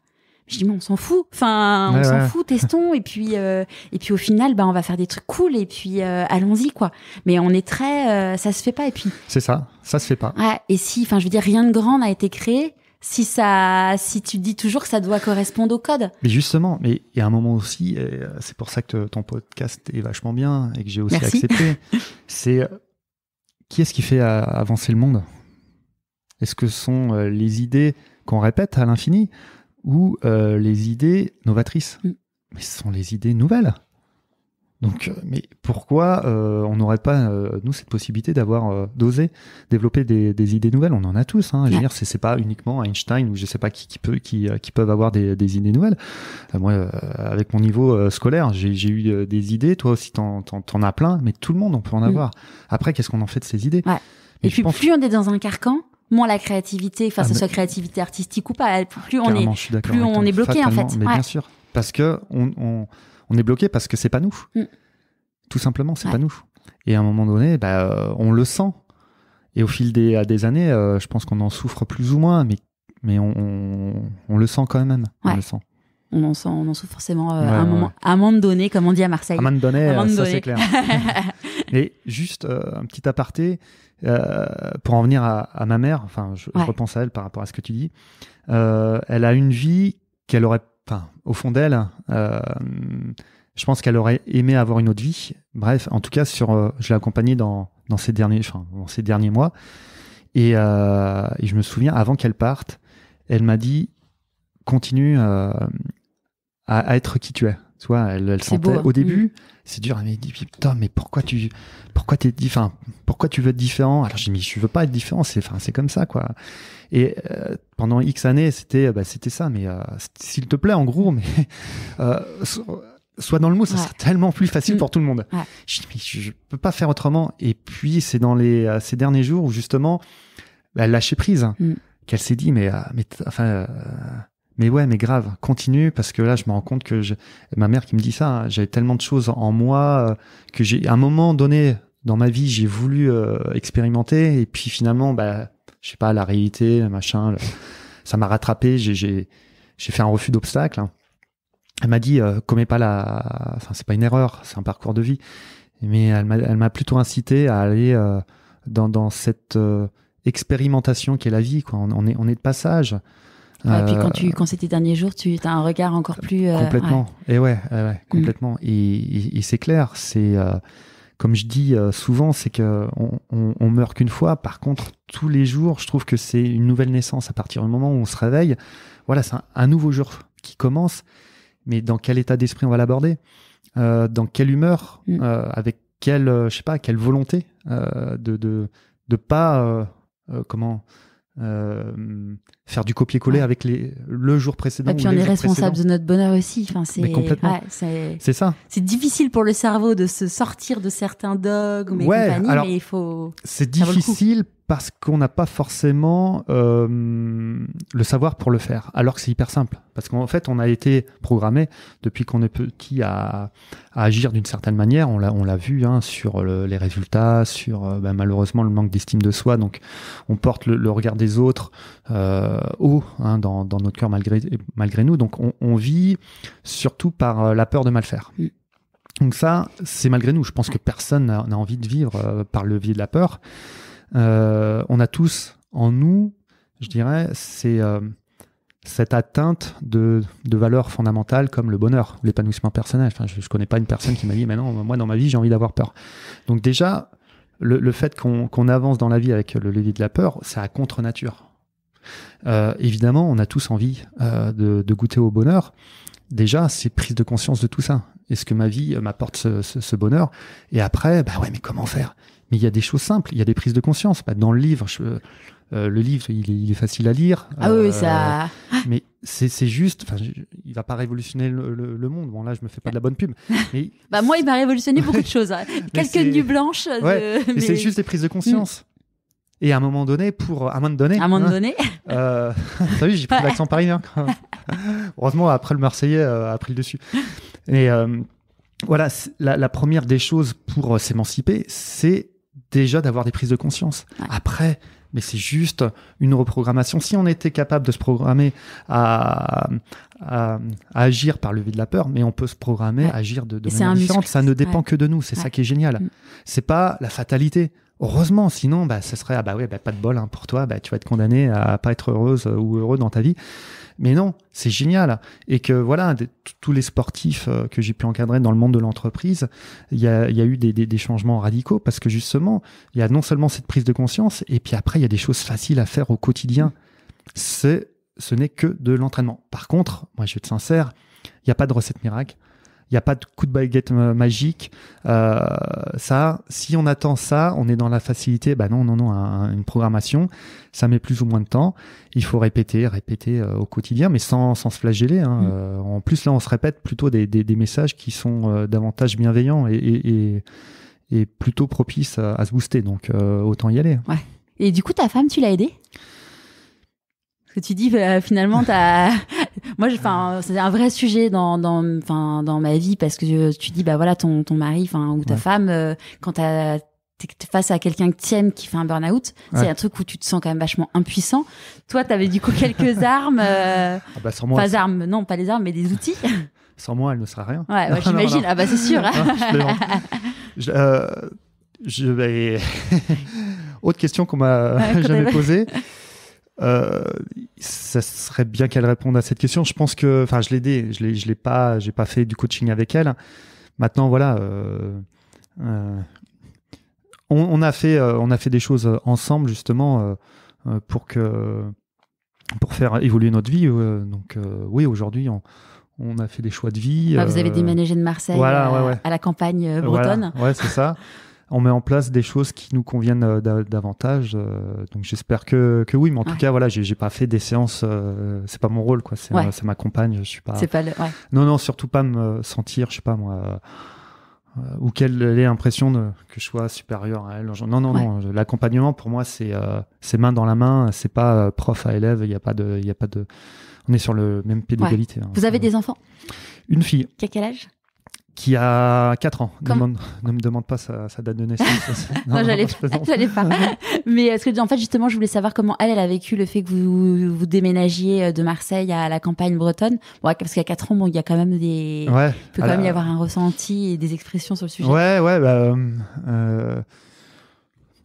Je dis mais on s'en fout. Enfin, on s'en fout, testons et puis euh, et puis au final bah on va faire des trucs cool et puis allons-y quoi. Mais on est très ça se fait pas et puis C'est ça, ça se fait pas. Ouais, et si enfin je veux dire rien de grand n'a été créé si ça, si tu dis toujours que ça doit correspondre au code. Mais justement, mais il y a un moment aussi, euh, c'est pour ça que ton podcast est vachement bien et que j'ai aussi accepté. c'est euh, qui est-ce qui fait euh, avancer le monde Est-ce que sont les idées qu'on répète à l'infini ou les idées novatrices mm. Mais ce sont les idées nouvelles. Donc, euh, mais pourquoi euh, on n'aurait pas euh, nous cette possibilité d'avoir d'oser développer des, idées nouvelles On en a tous. Hein. Je veux dire, c'est pas uniquement Einstein ou je sais pas qui, peut qui, peuvent avoir des, idées nouvelles. moi, avec mon niveau scolaire, j'ai eu des idées. Toi aussi, t'en en, as plein. Mais tout le monde, on peut en mm. avoir. Après, qu'est-ce qu'on en fait de ces idées Et puis, plus on est dans un carcan, moins la créativité, enfin, ah, ce soit créativité artistique ou pas, plus on est bloqué en fait. Mais bien sûr, parce que on on est bloqué parce que c'est pas nous. Mm. Tout simplement, c'est pas nous. Et à un moment donné, bah, euh, on le sent. Et au fil des, des années, euh, je pense qu'on en souffre plus ou moins, mais, mais on, on, le sent quand même. On le sent. On en, sent, on en souffre forcément euh, à, un moment, donné, comme on dit à Marseille. À un moment donné, ça c'est clair. Et juste un petit aparté, pour en venir à, ma mère, enfin, je, repense à elle par rapport à ce que tu dis. elle a une vie qu'elle aurait enfin, au fond d'elle, euh, je pense qu'elle aurait aimé avoir une autre vie. Bref, en tout cas, sur, euh, je l'ai accompagnée dans, dans, ces derniers, enfin, ces derniers mois. Euh, et, je me souviens, avant qu'elle parte, elle m'a dit continue à, être qui tu es. Tu vois, elle, sentait hein. au début, mm-hmm. c'est dur. Elle m'a dit putain, mais pourquoi tu, pourquoi es pourquoi tu veux être différent Alors j'ai dit mais je veux pas être différent. C'est, c'est comme ça quoi. Et euh, pendant X années, c'était euh, bah, c'était ça. Mais euh, s'il te plaît, en gros, mais euh, soit dans le mot, ça sera tellement plus facile mm. pour tout le monde. Je, mais je, peux pas faire autrement. Et puis c'est dans les ces derniers jours où justement bah, elle lâchait prise, mm. qu'elle s'est dit mais mais enfin mais ouais, mais grave, continue parce que là, je me rends compte que je... ma mère qui me dit ça, hein, j'avais tellement de choses en moi que j'ai, à un moment donné dans ma vie, j'ai voulu expérimenter et puis finalement, bah, je sais pas, la réalité, machin. Ça m'a rattrapé. J'ai fait un refus d'obstacle. Hein. Elle m'a dit, euh, commets pas la. Enfin, c'est pas une erreur, c'est un parcours de vie. Mais elle m'a plutôt incité à aller euh, dans, cette euh, expérimentation expérimentation qu'est la vie. Quoi. On, est, on de passage. et puis quand, euh, tu, quand c'était tes derniers jours, tu as un regard encore plus. Mm. complètement. Et ouais, complètement. et c'est clair. C'est comme je dis euh, souvent, c'est que on, meurt qu'une fois. Par contre, tous les jours, je trouve que c'est une nouvelle naissance. À partir du moment où on se réveille, voilà, c'est un, nouveau jour qui commence. Mais dans quel état d'esprit on va l'aborder euh, Dans quelle humeur mm. euh, Avec quelle, je sais pas, quelle volonté de, de de pas comment faire du copier-coller avec le jour précédent. Et puis on est responsable de notre bonheur aussi. Enfin, c'est, complètement. c'est, ça. C'est difficile pour le cerveau de se sortir de certains dogmes mais il faut. C'est difficile parce qu'on n'a pas forcément euh, le savoir pour le faire, alors que c'est hyper simple. Parce qu'en fait, on a été programmé depuis qu'on est petit à, agir d'une certaine manière. On l'a, on l'a vu hein, sur les résultats, sur euh, ben, malheureusement le manque d'estime de soi. Donc, on porte le, le regard des autres. Euh, euh, haut hein, dans, notre cœur malgré, malgré nous. Donc on, vit surtout par euh, la peur de mal faire. Mm. Donc ça, c'est malgré nous. Je pense que personne n'a envie de vivre euh, par le levier de la peur. on a tous en nous, je dirais, c'est cette atteinte de, valeurs fondamentales comme le bonheur, l'épanouissement personnel. je ne connais pas une personne qui m'a dit, mais non, moi dans ma vie, j'ai envie d'avoir peur. Donc déjà, le, fait qu'on avance dans la vie avec le levier de la peur, c'est à contre-nature. Euh, évidemment, on a tous envie euh, de, goûter au bonheur. Déjà, c'est prise de conscience de tout ça. Est-ce que ma vie euh, m'apporte ce, bonheur Et après, bah ouais, mais comment faire Mais il y a des choses simples, il y a des prises de conscience. Bah, dans le livre, le livre, il est, facile à lire. Ah oui, ça. Mais c'est juste, il va pas révolutionner le, monde. Bon là, je me fais pas de la bonne pub. Mais bah moi, il m'a révolutionné beaucoup de choses. Hein. Quelques nuits blanches. Mais... C'est juste des prises de conscience. Et à un moment donné, pour. À un moment donné. À un moment hein, donné. Euh, t'as vu, j'ai pris l'accent parisien quand même. Heureusement, après le Marseillais euh, a pris le dessus. Et euh, voilà, la, première des choses pour s'émanciper, c'est déjà d'avoir des prises de conscience. Après, mais c'est juste une reprogrammation. Si on était capable de se programmer à, à, agir par le vide de la peur, mais on peut se programmer à agir de, manière différente. Ça ne dépend que de nous. C'est ça qui est génial. Mm. C'est pas la fatalité. Heureusement, sinon, bah, ce serait ah bah ouais, bah, pas de bol hein, pour toi, bah, tu vas être condamné à pas être heureuse euh, ou heureux dans ta vie. Mais non, c'est génial et que voilà, tous les sportifs euh, que j'ai pu encadrer dans le monde de l'entreprise, il y, a, eu des, changements radicaux parce que justement, il y a non seulement cette prise de conscience et puis après il y a des choses faciles à faire au quotidien. C'est, ce n'est que de l'entraînement. Par contre, moi je vais être sincère, il n'y a pas de recette miracle. Il n'y a pas de coup de baguette magique. Euh, ça, si on attend ça, on est dans la facilité. Bah non, non, non, une programmation, ça met plus ou moins de temps. Il faut répéter, répéter euh, au quotidien, mais sans, sans se flageller. Hein. Mm. Euh, en plus, là, on se répète plutôt des, des, des messages qui sont euh, davantage bienveillants et, et, et, plutôt propices à, se booster. Donc, autant y aller. Ouais. Et du coup, ta femme, tu l'as aidée que tu dis bah, finalement as... Moi, enfin, c'est un vrai sujet dans enfin dans ma vie parce que tu dis bah voilà ton ton mari, enfin ou ta femme, euh, quand quand es face à quelqu'un que t'aimes qui fait un burn-out, c'est un truc où tu te sens quand même vachement impuissant. Toi, tu avais du coup quelques armes, euh, ah bah, pas armes, non, pas les armes, mais des outils. Sans moi, elle ne sera rien. Ouais, j'imagine. Ah bah c'est sûr. je, euh, Autre question qu'on m'a jamais posée. Euh, ça serait bien qu'elle réponde à cette question. Je pense que, enfin, je l'ai aidée, je l'ai, pas, j'ai pas fait du coaching avec elle. Maintenant, voilà, euh, euh, on, a fait, on a fait des choses ensemble justement pour que, pour faire évoluer notre vie. donc, oui, aujourd'hui, on, a fait des choix de vie. Ah, vous avez déménagé de Marseille à la campagne bretonne. Voilà, ouais, c'est ça. on met en place des choses qui nous conviennent euh, davantage. Euh, donc j'espère que, que oui, mais en tout cas, voilà, j'ai pas fait des séances. Ce euh, c'est pas mon rôle, quoi. C'est ma compagne. Je suis pas. pas Non, non, surtout pas me sentir, je sais pas moi. ou qu'elle ait l'impression que je sois supérieur à elle. Non, non, non. L'accompagnement, pour moi, c'est main dans la main. C'est pas prof à élève. Il n'y a pas de, il a pas de. On est sur le même pied d'égalité. Hein. Vous avez des enfants Une fille. Qui à quel âge qui a 4 ans. Ne, me demande pas sa, date de naissance. non, j'allais pas. Mais est-ce euh, que, en fait, justement, je voulais savoir comment elle, elle a vécu le fait que vous, vous déménagiez euh, de Marseille à la campagne bretonne. parce qu'à 4 ans, bon, il y a quand même des. peut quand même y avoir un ressenti et des expressions sur le sujet. Ouais, ouais. Bah, euh,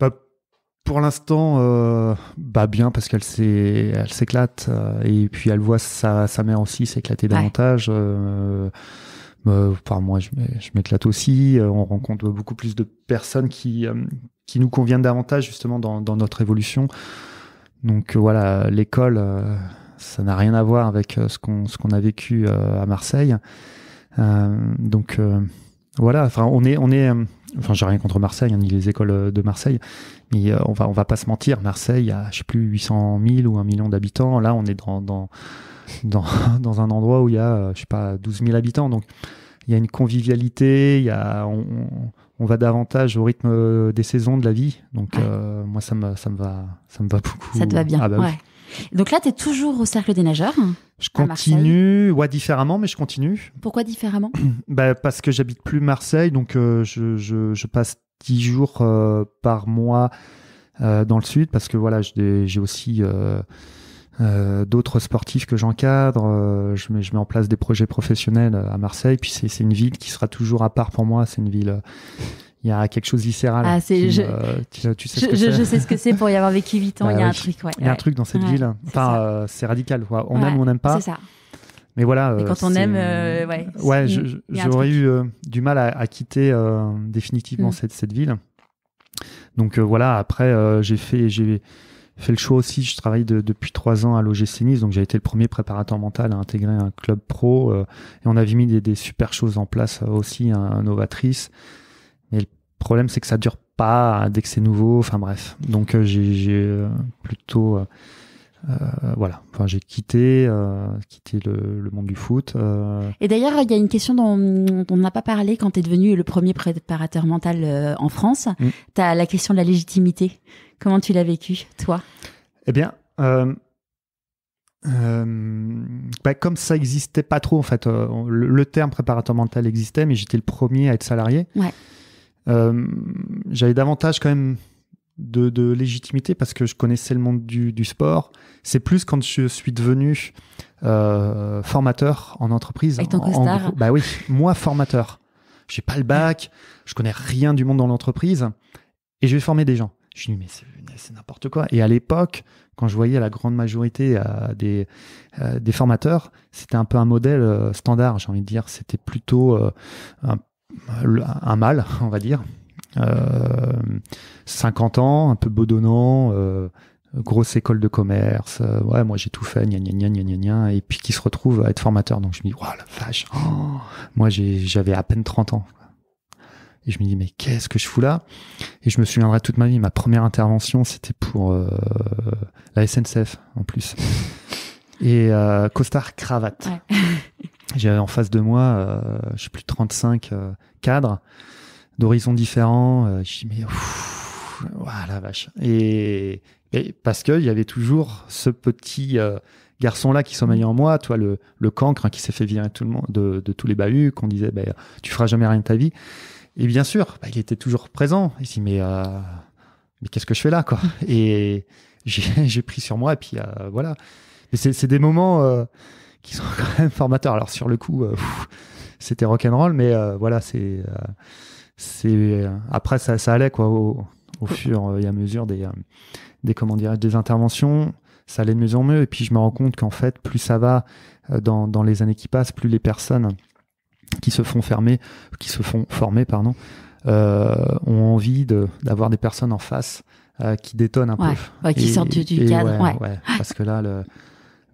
bah pour l'instant, bah bien parce qu'elle s'éclate et puis elle voit sa, mère aussi s'éclater davantage. Euh, moi, je, m'éclate aussi. Euh, on rencontre beaucoup plus de personnes qui, euh, qui nous conviennent davantage justement dans, notre évolution. Donc voilà, l'école, ça n'a rien à voir avec ce qu'on a vécu à Marseille. donc voilà, enfin on est on est enfin j'ai rien contre Marseille hein, ni les écoles de Marseille, mais on va on va pas se mentir, Marseille a je sais plus 800 000 ou 1 million d'habitants. Là on est dans dans, un endroit où il y a, euh, je sais pas, 12 000 habitants. Donc, il y a une convivialité, il y a, on, va davantage au rythme euh, des saisons de la vie. Donc, euh, moi, ça me, ça, me va, ça me va beaucoup. Ça te va bien, ah, bah ouais. Donc là, tu es toujours au Cercle des Nageurs hein, Je continue, ouais, différemment, mais je continue. Pourquoi différemment bah, Parce que j'habite plus Marseille, donc je, passe 10 jours par mois dans le sud, parce que voilà, j'ai aussi euh, d'autres sportifs que j'encadre. Euh, je, mets, je mets en place des projets professionnels euh, à Marseille. Puis c'est une ville qui sera toujours à part pour moi. C'est une ville. Il y a quelque chose viscéral. Ah, qui, tu, sais ce que je sais ce que c'est pour y avoir vécu 8 ans. Bah il y a un truc. Il y a un truc dans cette ville. c'est radical. On aime ou on n'aime pas. C'est ça. Mais voilà. Et quand on aime, ouais. Ouais, j'aurais eu du mal à, quitter définitivement mm. cette, cette ville. Donc voilà, après j'ai fait, j'ai fait le choix aussi, je travaille depuis trois ans à l'OGC Nice, donc j'ai été le premier préparateur mental à intégrer un club pro, euh, et on avait mis des, super choses en place euh, aussi, un, hein, Mais le problème, c'est que ça dure pas dès que c'est nouveau, enfin bref. Donc euh, j'ai plutôt euh, voilà, enfin, j'ai quitté, euh, quitté le, monde du foot. Euh. Et d'ailleurs, il y a une question dont, on n'a pas parlé quand tu es devenu le premier préparateur mental en France. Mm. Tu as la question de la légitimité. Comment tu l'as vécu, toi Eh bien, bah, comme ça existait pas trop en fait, le, terme préparateur mental existait, mais j'étais le premier à être salarié. J'avais davantage quand même de, légitimité parce que je connaissais le monde du, sport. C'est plus quand je suis devenu euh, formateur en entreprise. bah oui, moi formateur. J'ai pas le bac, je connais rien du monde dans l'entreprise et je vais former des gens. Je dis mais c'est n'importe quoi. Et à l'époque, quand je voyais la grande majorité euh, euh, des, formateurs, c'était un peu un modèle standard, j'ai envie de dire. C'était plutôt un mal, on va dire 50 euh, ans, un peu bedonnant, euh, grosse école de commerce, euh, ouais, moi j'ai tout fait, gna gna gna gna gna, et puis qui se retrouve à être formateur. Donc je me dis, waouh, la vache, oh. moi j'avais à peine 30 ans. Et je me dis, mais qu'est-ce que je fous là Et je me souviendrai toute ma vie, ma première intervention, c'était pour la SNCF en plus. Et costard cravate. J'avais en face de moi, je sais plus, 35 cadres d'horizons différents. Euh, je dis, mais Voilà, la vache. Et, parce qu'il y avait toujours ce petit euh, garçon-là qui sommeillait en moi, toi, le, le cancre hein, qui s'est fait virer tout le monde, de, tous les bahuts, qu'on disait, tu ben, tu feras jamais rien de ta vie. Et bien sûr, ben, il était toujours présent. Il dit, mais, euh, mais qu'est-ce que je fais là, quoi Et j'ai pris sur moi, et puis euh, voilà. c'est des moments qui sont quand même formateurs. Alors, sur le coup, c'était rock'n'roll, mais voilà, c'est c'est euh, après ça, ça, allait quoi au, au, fur et à mesure des euh, des comment des interventions ça allait de mieux en mieux et puis je me rends compte qu'en fait plus ça va euh, dans, dans les années qui passent plus les personnes qui se font fermer qui se font former pardon euh, ont envie d'avoir des personnes en face qui détonnent un peu qui sortent du, cadre ouais, parce que là le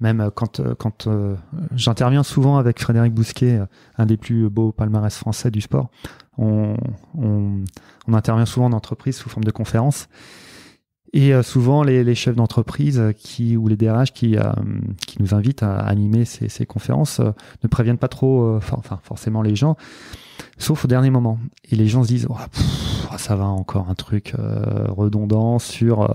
même euh, quand, euh, quand euh, j'interviens souvent avec Frédéric Bousquet, un des plus beaux palmarès français du sport, on, on, intervient souvent en entreprise sous forme de conférence. Et souvent, les, les chefs d'entreprise qui ou les DRH qui, qui nous invitent à animer ces, ces conférences ne préviennent pas trop, enfin forcément les gens, sauf au dernier moment. Et les gens se disent, oh, ça va encore un truc redondant sur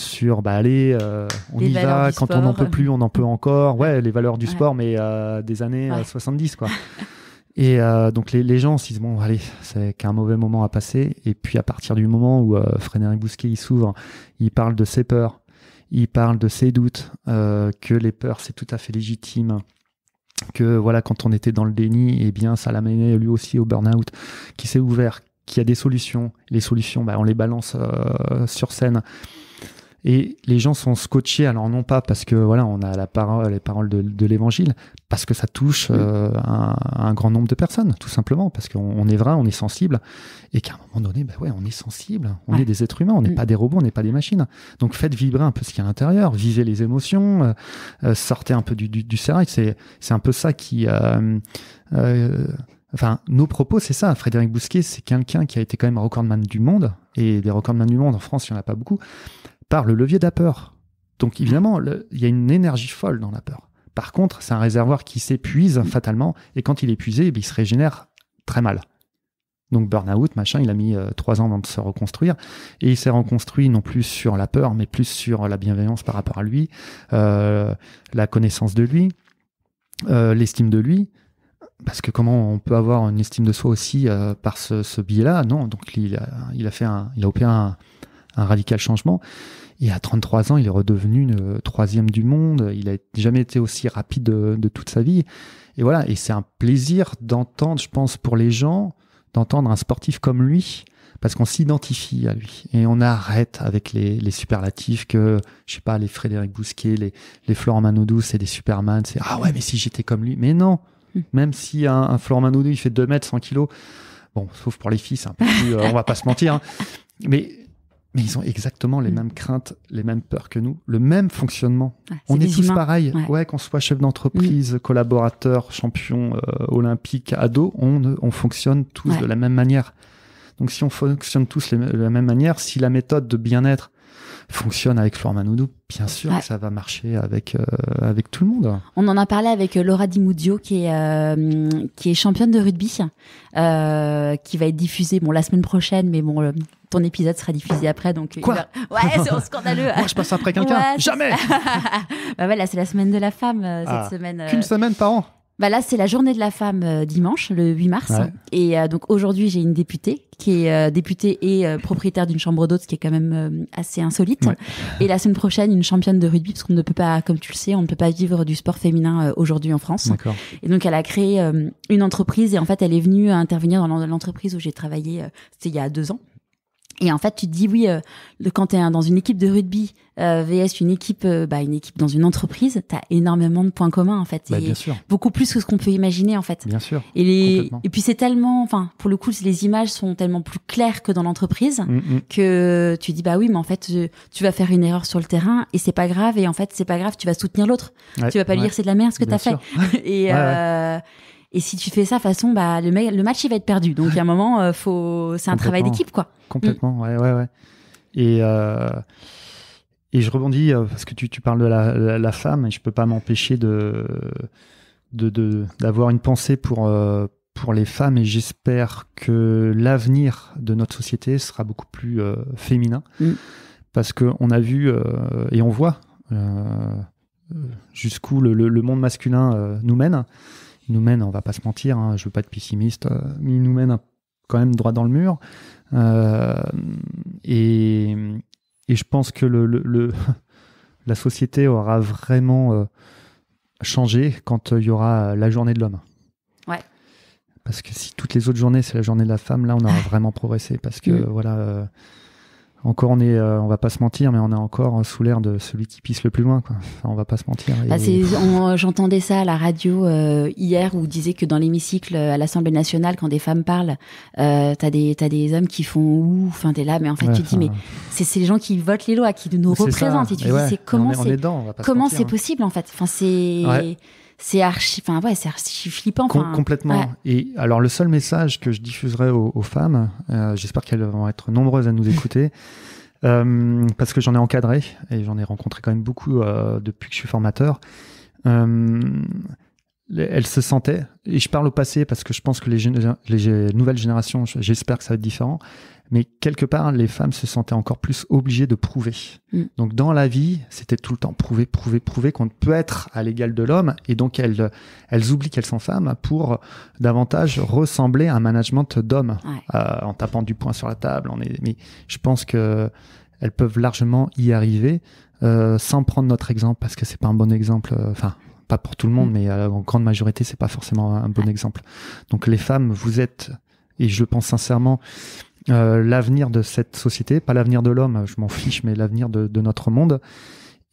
sur bah allez euh, on y va quand on n'en peut plus on en peut encore ouais les valeurs du sport mais euh, des années 70 euh, quoi et donc les, les, gens se disent bon allez c'est qu'un mauvais moment à passer et puis à partir du moment où Frédéric Bousquet il s'ouvre il parle de ses peurs il parle de ses doutes que les peurs c'est tout à fait légitime que voilà quand on était dans le déni et eh bien ça l'amenait lui aussi au burn-out qui s'est ouvert qu'il y a des solutions les solutions bah, on les balance sur scène et les gens sont scotchés alors non pas parce que voilà on a la parole les paroles de, l'évangile parce que ça touche euh, un, un, grand nombre de personnes tout simplement parce qu'on on est vrai on est sensible et qu'à un moment donné bah ouais on est sensible on est des êtres humains on n'est mm. pas des robots on n'est pas des machines donc faites vibrer un peu ce qu'il y a à l'intérieur vivez les émotions euh, euh, sortez un peu du du, du c'est c'est un peu ça qui Enfin, nos propos, c'est ça. Frédéric Bousquet, c'est quelqu'un qui a été quand même recordman du monde. Et des recordman du monde en France, il n'y en a pas beaucoup par le levier de la peur. Donc évidemment, il y a une énergie folle dans la peur. Par contre, c'est un réservoir qui s'épuise fatalement, et quand il est épuisé, eh il se régénère très mal. Donc burn-out, machin, il a mis euh, trois ans avant de se reconstruire. Et il s'est reconstruit non plus sur la peur, mais plus sur la bienveillance par rapport à lui, euh, la connaissance de lui, euh, l'estime de lui. Parce que comment on peut avoir une estime de soi aussi par ce, biais-là Non, donc il a, fait il a opéré un, un radical changement. Et à 33 ans, il est redevenu une euh, troisième du monde. Il n'a jamais été aussi rapide de, toute sa vie. Et voilà, et c'est un plaisir d'entendre, je pense, pour les gens, d'entendre un sportif comme lui, parce qu'on s'identifie à lui. Et on arrête avec les, superlatifs que, je sais pas, les Frédéric Bousquet, les, les Florent Manodou, c'est des Superman. C'est Ah ouais, mais si j'étais comme lui. Mais non, hum. même si un, Florent Manodou, il fait 2 mètres, 100 kilos. Bon, sauf pour les filles, c'est un peu plus, euh, on va pas se mentir. Hein. Mais mais ils ont exactement les mm. mêmes craintes, les mêmes peurs que nous, le même fonctionnement. on est tous pareils, ouais. qu'on soit chef d'entreprise, mm. collaborateur, champion euh, olympique, ado, on, on fonctionne tous de la même manière. Donc si on fonctionne tous de la même manière, si la méthode de bien-être fonctionne avec Florent Manoudou, bien sûr que ça va marcher avec euh, avec tout le monde. On en a parlé avec euh, Laura Dimudio qui est euh, qui est championne de rugby, qui va être diffusée bon la semaine prochaine, mais bon ton épisode sera diffusé après donc quoi ouais c'est scandaleux. Moi je passe après quelqu'un jamais. bah voilà là c'est la semaine de la femme cette ah, semaine. Qu'une semaine par an bah là, c'est la journée de la femme euh, dimanche, le 8 mars. Et euh, donc aujourd'hui, j'ai une députée qui est euh, députée et propriétaire d'une chambre d'hôte, ce qui est quand même assez insolite. Et la semaine prochaine, une championne de rugby, parce qu'on ne peut pas, comme tu le sais, on ne peut pas vivre du sport féminin aujourd'hui en France. Et donc elle a créé une entreprise et en fait, elle est venue intervenir dans l'entreprise où j'ai travaillé, c'était il y a deux ans. Et en fait, tu te dis oui, euh, quand tu es dans une équipe de rugby euh, vs une équipe, euh, bah, une équipe dans une entreprise, tu as énormément de points communs en fait. Bah, bien sûr. Beaucoup plus que ce qu'on peut imaginer en fait. Bien sûr. Et les et puis c'est tellement, enfin pour le coup, les images sont tellement plus claires que dans l'entreprise mm, mm. que tu dis bah oui, mais en fait tu vas faire une erreur sur le terrain et c'est pas grave et en fait c'est pas grave, tu vas soutenir l'autre. tu vas pas lui dire c'est de la merde ce que tu as fait. et et si tu fais ça façon, bah, le, le match, il va être perdu. Donc, il y a un moment, euh, faut... c'est un travail d'équipe, quoi. Complètement, ouais, ouais, ouais. Et, euh, et je rebondis, euh, parce que tu, parles de la, femme, et je peux pas m'empêcher de d'avoir de, une pensée pour, pour les femmes, et j'espère que l'avenir de notre société sera beaucoup plus féminin. Mm. parce Parce qu'on a vu, et on voit jusqu'où le, le, monde masculin nous mène nous mène, on va pas se mentir, hein, je veux pas être pessimiste, mais il nous mène quand même droit dans le mur. Euh, et, je pense que la société aura vraiment euh, changé quand euh, il y aura la journée de l'homme. Ouais. Parce que si toutes les autres journées c'est la journée de la femme, là on aura vraiment progressé parce que mm. voilà encore on est euh, on va pas se mentir mais on est encore sous l'air de celui qui pisse le plus loin quoi on va pas se mentir ah, euh, j'entendais ça à la radio euh, hier où disait que dans l'hémicycle à l'Assemblée nationale quand des femmes parlent tu t'as des as des hommes qui font ouf, enfin t'es là mais en fait tu te dis mais c'est les gens qui votent les lois qui nous représentent c'est comment c'est comment c'est hein. possible en fait enfin c'est c'est archi, enfin ouais, c'est archi flippant. complètement. Et alors le seul message que je diffuserai aux, femmes, euh, j'espère qu'elles vont être nombreuses à nous écouter. Euh, parce que j'en ai encadré et j'en ai rencontré quand même beaucoup euh, depuis que je suis formateur. elles se sentaient, et je parle au passé parce que je pense que les, les nouvelles générations, j'espère que ça va être différent, mais quelque part, les femmes se sentaient encore plus obligées de prouver. Mm. Donc dans la vie, c'était tout le temps prouver, prouver, prouver qu'on peut être à l'égal de l'homme, et donc elles, elles oublient qu'elles sont femmes pour davantage ressembler à un management d'hommes, euh, en tapant du poing sur la table. On est, mais je pense que elles peuvent largement y arriver euh, sans prendre notre exemple, parce que c'est pas un bon exemple. Euh, enfin, pas pour tout le monde, mm. mais euh, en grande majorité, c'est pas forcément un bon exemple. Donc les femmes, vous êtes, et je pense sincèrement euh, l'avenir de cette société, pas l'avenir de l'homme, je m'en fiche, mais l'avenir de, notre monde.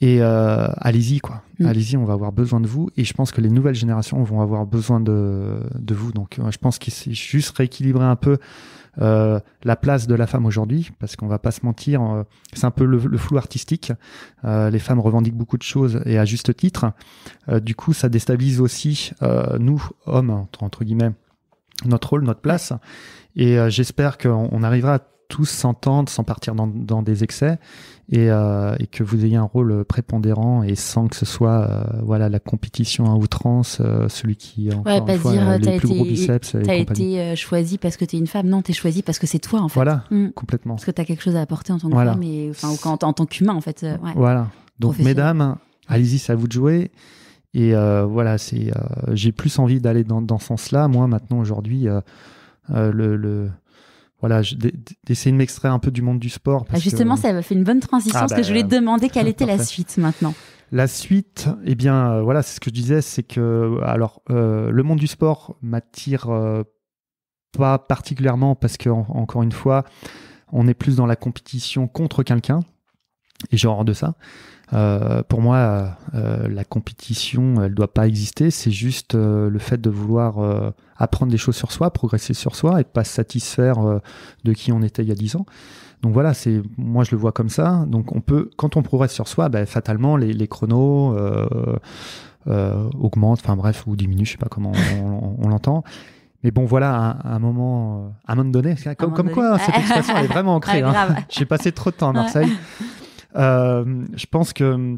Et euh, allez-y, quoi. Mm. Allez-y, on va avoir besoin de vous. Et je pense que les nouvelles générations vont avoir besoin de, de vous. Donc, euh, je pense qu'il s'est juste rééquilibrer un peu la place de la femme aujourd'hui, parce qu'on va pas se mentir, c'est un peu le, flou artistique. les femmes revendiquent beaucoup de choses et à juste titre. du coup, ça déstabilise aussi nous, hommes entre guillemets, notre rôle, notre place. Et euh, j'espère qu'on arrivera à tous s'entendre sans partir dans, des excès euh, et, que vous ayez un rôle prépondérant et sans que ce soit euh, voilà la compétition à outrance celui qui encore ouais, pas une fois, les plus été, gros biceps t'as été choisi parce que t'es une femme non t'es choisi parce que c'est toi en fait voilà mm. complètement parce que t'as quelque chose à apporter en tant que femme et enfin, en, tant qu'humain en fait voilà donc mesdames allez-y c'est à vous de jouer et euh, voilà, c'est, euh, j'ai plus envie d'aller dans, dans ce sens-là. Moi, maintenant, aujourd'hui, euh, le, le voilà, d'essayer de m'extraire un peu du monde du sport. Ah, justement, ça m'a fait une bonne transition ah, parce que bah, je voulais demander quelle était la suite maintenant. La suite, eh bien, voilà, c'est ce que je disais, c'est que, alors, le monde du sport m'attire pas particulièrement parce que, encore une fois, on est plus dans la compétition contre quelqu'un et j'ai horreur de ça. Euh, pour moi, euh, la compétition, elle doit pas exister. C'est juste euh, le fait de vouloir euh, apprendre des choses sur soi, progresser sur soi et pas se satisfaire de qui on était il y a dix ans. Donc voilà, c'est moi je le vois comme ça. Donc on peut, quand on progresse sur soi, bah, fatalement les, les chronos augmentent, enfin bref ou diminuent, je sais pas comment on, on, l'entend. Mais bon, voilà, un, moment, à un moment donné, comme, comme quoi hein, cette expression est vraiment ancrée. Hein. J'ai passé trop de temps à Marseille. Euh, je pense que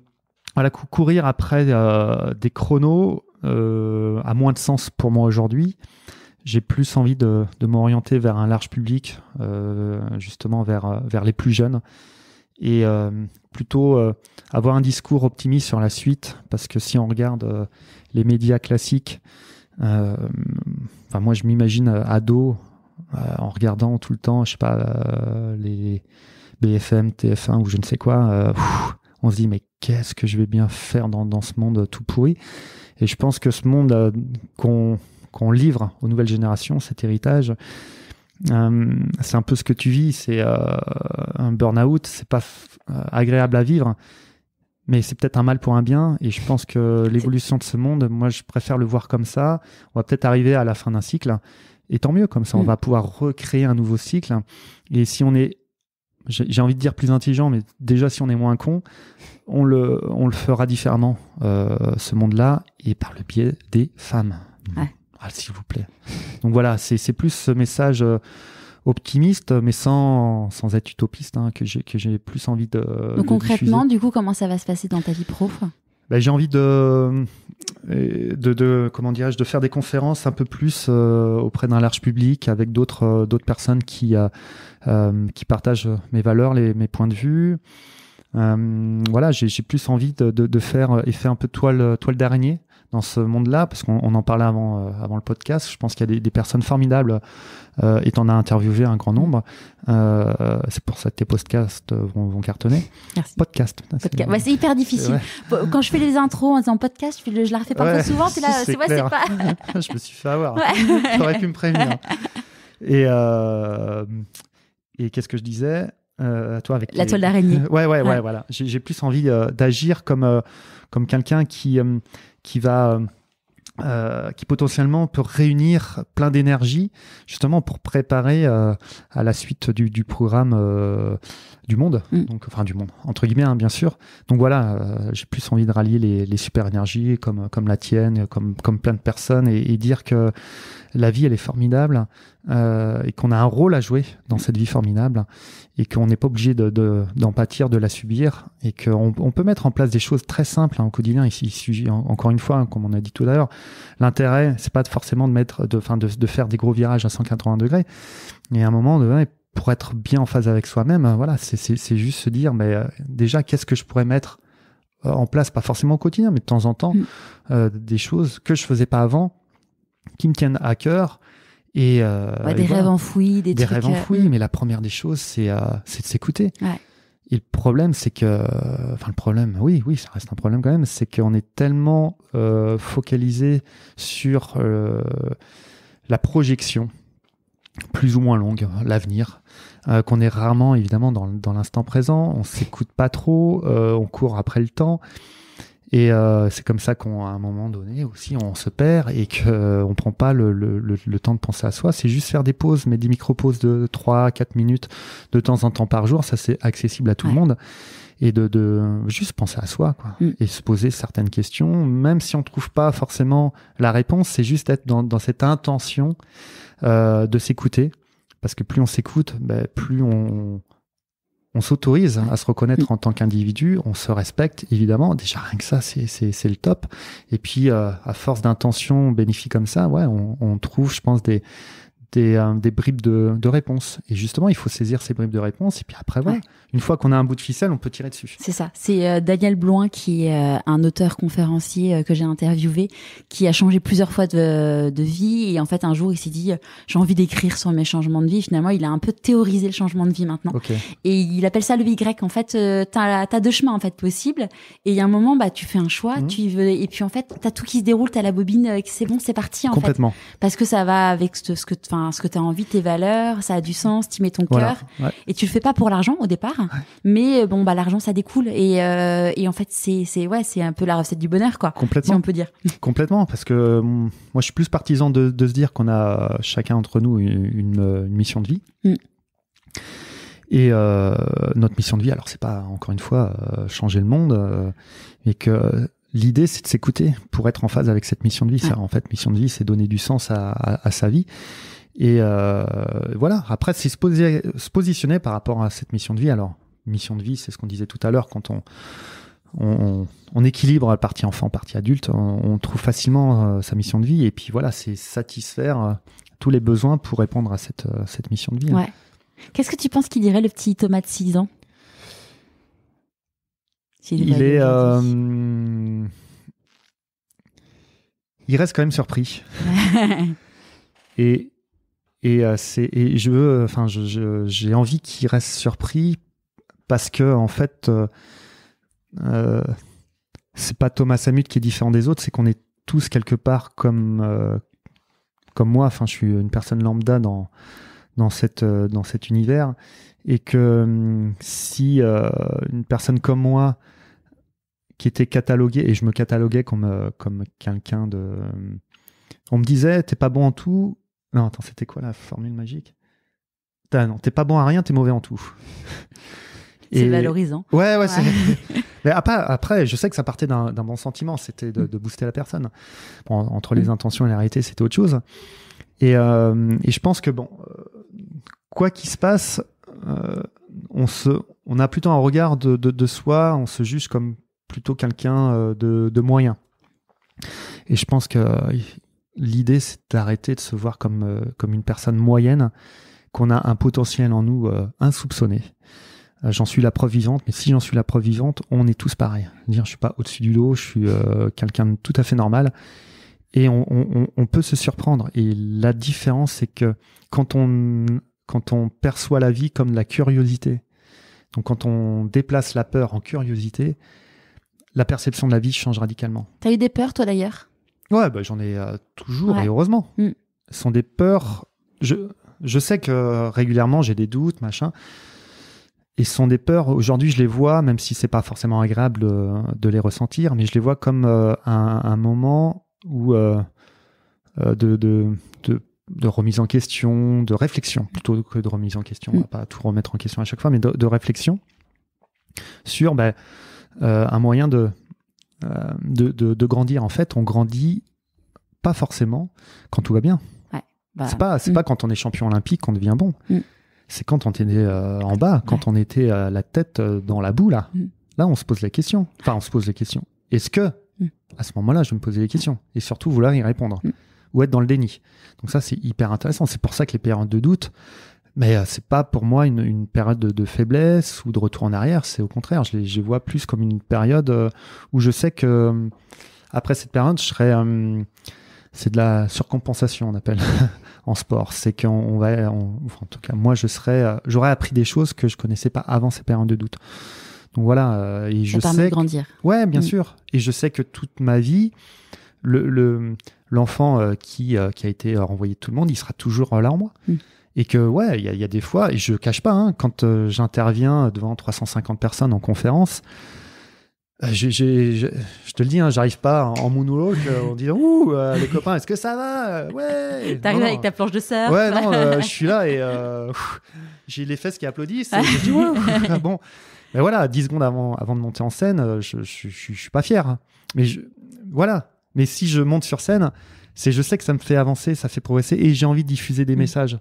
courir après euh, des chronos euh, a moins de sens pour moi aujourd'hui j'ai plus envie de, m'orienter vers un large public, justement vers, vers les plus jeunes, et plutôt avoir un discours optimiste sur la suite, parce que si on regarde les médias classiques, enfin moi je m'imagine ado en regardant tout le temps, je sais pas, les, BFM, TF1 ou je ne sais quoi, euh, on se dit mais qu'est-ce que je vais bien faire dans, ce monde tout pourri Et je pense que ce monde euh, qu'on qu'on livre aux nouvelles générations, cet héritage, euh, c'est un peu ce que tu vis, c'est un burn-out, c'est pas agréable à vivre, mais c'est peut-être un mal pour un bien. Et je pense que l'évolution de ce monde, moi, je préfère le voir comme ça. On va peut-être arriver à la fin d'un cycle, et tant mieux, comme ça, on mmh. va pouvoir recréer un nouveau cycle. Et si on est j'ai envie de dire plus intelligent, mais déjà si on est moins con, on le, on le fera différemment, euh, ce monde-là, et par le biais des femmes. Ah, s'il vous plaît. Donc voilà, c'est plus ce message euh, optimiste, mais sans, être utopiste, hein, que j'ai plus envie de. Donc concrètement, du coup, comment ça va se passer dans ta vie pro ben, j'ai envie de, de, comment dirais je de faire des conférences un peu plus euh, auprès d'un large public avec d'autres euh, d'autres personnes qui euh, qui partagent mes valeurs, les, mes points de vue. voilà, j'ai plus envie de, de, de, faire un peu toile toile d'araignée dans ce monde-là, parce qu'on en parlait avant, euh, avant le podcast. Je pense qu'il y a des, personnes formidables euh, et t'en as interviewé un grand nombre. Euh, c'est pour ça que tes podcasts vont, cartonner. Merci. Podcast. Bah, c'est hyper difficile. Quand je fais les intros en podcast, je, je la refais pas trop souvent. là, pas. je me suis fait avoir. T'aurais pu me prévenir. Et, et qu'est-ce que je disais toi avec la toile d'araignée. Ouais, ouais, ouais, voilà. J'ai plus envie d'agir comme comme quelqu'un qui qui va euh, qui potentiellement peut réunir plein d'énergie justement pour préparer euh, à la suite du, programme euh, du monde, mm. donc enfin du monde entre guillemets hein, bien sûr. Donc voilà, j'ai plus envie de rallier les, super énergies comme comme la tienne, comme comme plein de personnes et dire que la vie elle est formidable et qu'on a un rôle à jouer dans cette vie formidable et qu'on n'est pas obligé d'en de, pâtir, de la subir, et qu'on peut mettre en place des choses très simples hein, au quotidien. Ici, encore une fois, hein, comme on a dit tout à l'heure, l'intérêt, c'est pas forcément de mettre, de, de, faire des gros virages à 180 degrés, mais à un moment pour être bien en phase avec soi-même, euh, voilà, c'est juste se dire, mais euh, déjà, qu'est-ce que je pourrais mettre euh, en place, pas forcément au quotidien, mais de temps en temps, mm. des choses que je faisais pas avant, qui me tiennent à cœur, euh, des rêves enfouis, des, des rêves euh, enfouis. Mm. Mais la première des choses, c'est euh, de s'écouter. Et le problème, c'est que, enfin le problème, oui, oui, ça reste un problème quand même, c'est qu'on est tellement focalisé sur la projection plus ou moins longue, hein, l'avenir, qu'on est rarement évidemment dans, l'instant présent, on s'écoute pas trop, on court après le temps. Et euh, c'est comme ça qu'à un moment donné aussi, on se perd et qu'on euh, ne prend pas le, le, le, temps de penser à soi. C'est juste faire des pauses, mais des micro-pauses de 3, 4 minutes de temps en temps par jour. Ça, c'est accessible à tout le monde. Et de, de, juste penser à soi quoi. Mm. et se poser certaines questions, même si on ne trouve pas forcément la réponse. C'est juste être dans, dans cette intention euh, de s'écouter. Parce que plus on s'écoute, ben, plus on, on s'autorise à se reconnaître mm. en tant qu'individu, on se respecte évidemment. Déjà rien que ça, c'est le top. Et puis euh, à force d'intention bénéfiques comme ça, ouais, on trouve, je pense, des des, euh, des bribes de, de réponses. Et justement, il faut saisir ces bribes de réponses. Et puis après, voilà. Une fois qu'on a un bout de ficelle, on peut tirer dessus. C'est ça. C'est euh, Daniel Blouin, qui est euh, un auteur conférencier que j'ai interviewé, qui a changé plusieurs fois de, de, vie. Et en fait, un jour, il s'est dit J'ai envie d'écrire sur mes changements de vie. Finalement, il a un peu théorisé le changement de vie maintenant. Et il appelle ça le Y. En fait, tu as, deux chemins en fait possibles. Et il y a un moment, bah, tu fais un choix. Mhm. Tu veux... Et puis, en fait, tu as tout qui se déroule. Tu as la bobine. C'est bon, c'est parti. En Complètement. Parce que ça va avec ce, ce que ce que tu as envie, tes valeurs, ça a du sens, tu mets ton cœur. Et tu le fais pas pour l'argent au départ, mais euh, bon, bah l'argent ça découle. Et, euh, et en fait, c'est ouais, c'est un peu la recette du bonheur, quoi. Si on peut dire. Complètement, parce que mm, moi je suis plus partisan de, se dire qu'on a chacun entre nous une, mission de vie. Mm. Et euh, notre mission de vie, alors c'est pas encore une fois changer le monde, mais que l'idée c'est de s'écouter pour être en phase avec cette mission de vie. en fait, mission de vie, c'est donner du sens à sa vie. Et euh, voilà, après, c'est se, positionner par rapport à cette mission de vie. Alors, mission de vie, c'est ce qu'on disait tout à l'heure quand on, on, équilibre partie enfant, partie adulte, on, trouve facilement euh, sa mission de vie. Et puis voilà, c'est satisfaire euh, tous les besoins pour répondre à cette, cette mission de vie. Hein. Ouais. Qu'est-ce que tu penses qu'il dirait le petit Thomas de 6 ans Il est. il reste quand même surpris. et et, euh, c'est, et je veux, enfin, j'ai envie qu'il reste surpris parce que, en fait, euh, euh, c'est pas Thomas Samut qui est différent des autres, c'est qu'on est tous quelque part comme, euh, comme moi. Enfin, je suis une personne lambda dans, dans, cette, dans cet univers. Et que hum, si une personne comme moi qui était cataloguée et je me cataloguais comme, comme quelqu'un de. Hum, on me disait, t'es pas bon en tout, non, attends, c'était quoi la formule magique non, t'es pas bon à rien, t'es mauvais en tout. C'est valorisant. Ouais, ouais. C'est... Mais après, je sais que ça partait d'un, bon sentiment, c'était de, mm. booster la personne. entre mm. les intentions et la réalité, c'était autre chose. Et, euh, je pense que, bon, euh, quoi qu'il se passe, euh, on, se, on a plutôt un regard de, soi, on se juge comme plutôt quelqu'un de, de moyen. Et je pense que l'idée, c'est d'arrêter de se voir comme, euh, comme une personne moyenne, qu'on a un potentiel en nous euh, insoupçonné. Euh, j'en suis la preuve vivante, mais si j'en suis la preuve vivante, on est tous pareils. Je ne suis pas au-dessus du lot, je suis quelqu'un de tout à fait normal. Et on, peut se surprendre. Et la différence, c'est que quand on, quand on perçoit la vie comme la curiosité, donc quand on déplace la peur en curiosité, la perception de la vie change radicalement. T'as eu des peurs, toi, d'ailleurs Ouais, bah, j'en ai euh, toujours et heureusement. Mm. Ce sont des peurs. Je, je sais que euh, régulièrement j'ai des doutes, machin. Et ce sont des peurs. Aujourd'hui, je les vois, même si c'est pas forcément agréable euh, de les ressentir, mais je les vois comme un, moment où de, de, remise en question, de réflexion plutôt que de remise en question. Mm. On va pas tout remettre en question à chaque fois, mais de, réflexion sur ben, un moyen de euh, de, de, grandir. En fait, on grandit pas forcément quand tout va bien. Bah, c'est pas, c'est mm. pas quand on est champion olympique qu'on devient bon. Mm. C'est quand on était euh, en bas, quand on était euh, la tête dans la boue là. Mm. Là, on se pose la question. Enfin, on se pose la question. Est-ce que à ce moment-là, je me posais les questions et surtout vouloir y répondre ou être dans le déni. Donc ça, c'est hyper intéressant. C'est pour ça que les périodes de doute, mais euh, c'est pas pour moi une, une période de, de, faiblesse ou de retour en arrière. C'est au contraire, je les, je vois plus comme une période euh, où je sais que euh, après cette période, je serai. Euh, c'est de la surcompensation, on appelle en sport. C'est qu'on va, on, enfin, en tout cas, moi, je serais, j'aurais appris des choses que je connaissais pas avant ces périodes de doute. Donc voilà, et je Ça sais. De grandir. ouais, bien mm. sûr. Et je sais que toute ma vie, le, l'enfant qui, qui a été renvoyé de tout le monde, il sera toujours là en moi. Mm. Et que, ouais, il y a, des fois, et je cache pas, hein, quand euh, j'interviens devant 350 personnes en conférence, euh, je te le dis, hein, j'arrive pas en, monologue euh, en disant Ouh, les copains, est-ce que ça va Ouais T'arrives avec ta planche de surf Ouais, non, je suis là et j'ai les fesses qui applaudissent. Et Bon, mais voilà, 10 secondes avant, avant de monter en scène, je, je, suis pas fier. Hein. Mais je, voilà. Mais si je monte sur scène, c'est je sais que ça me fait avancer, ça fait progresser et j'ai envie de diffuser des mm. messages.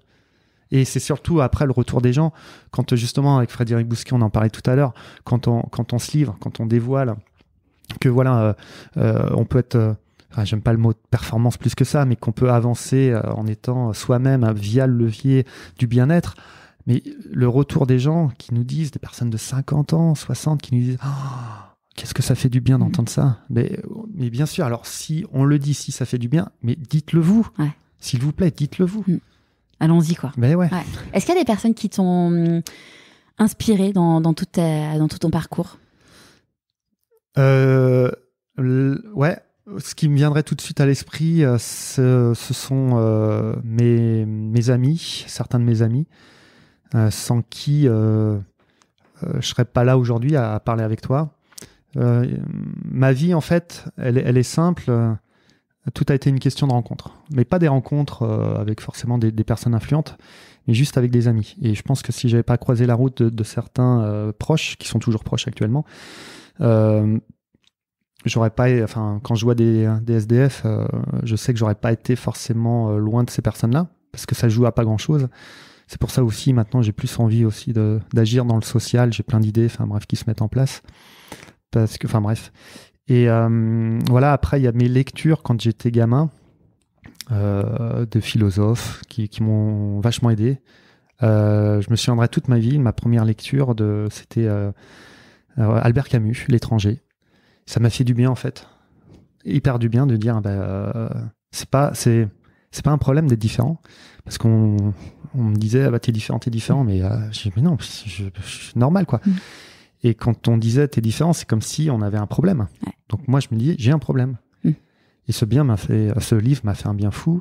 Et c'est surtout après le retour des gens, quand justement avec Frédéric Bousquet, on en parlait tout à l'heure, quand on, quand on se livre, quand on dévoile que voilà, euh, euh, on peut être, euh, j'aime pas le mot performance plus que ça, mais qu'on peut avancer en étant soi-même hein, via le levier du bien-être. Mais le retour des gens qui nous disent, des personnes de 50 ans, 60, qui nous disent ah, Qu'est-ce que ça fait du bien mmh. d'entendre ça mais, bien sûr, alors si on le dit, si ça fait du bien, mais dites-le vous. S'il vous plaît, dites-le vous. Mmh. Allons-y, quoi. Ben ouais. Est-ce qu'il y a des personnes qui t'ont hum, inspiré dans, tout dans tout ton parcours euh, Ouais. Ce qui me viendrait tout de suite à l'esprit, euh, ce, sont euh, mes, amis, certains de mes amis, sans qui je ne serais pas là aujourd'hui à, parler avec toi. ma vie, en fait, elle, elle est simple tout a été une question de rencontres. Mais pas des rencontres euh, avec forcément des, personnes influentes, mais juste avec des amis. Et je pense que si j'avais pas croisé la route de, certains euh, proches, qui sont toujours proches actuellement, euh, j'aurais pas. Enfin, quand je vois des, des SDF, je sais que j'aurais pas été forcément loin de ces personnes-là, parce que ça joue à pas grand-chose. C'est pour ça aussi maintenant j'ai plus envie aussi d'agir dans le social. J'ai plein d'idées, enfin bref, qui se mettent en place. Parce que, enfin bref. Et euh, voilà, après, il y a mes lectures quand j'étais gamin euh, de philosophes qui, m'ont vachement aidé. Euh, je me souviendrai toute ma vie, ma première lecture, c'était Albert Camus, L'étranger. Ça m'a fait du bien en fait, hyper du bien de dire, ben, c'est pas, c'est, pas un problème d'être différent parce qu'on me disait ah bah t'es différent t'es différent mais non je, normal quoi mm. Et quand on disait t'es différent, c'est comme si on avait un problème. Donc moi, je me dis j'ai un problème. Hmm. Et ce bien m'a fait, ce livre m'a fait un bien fou.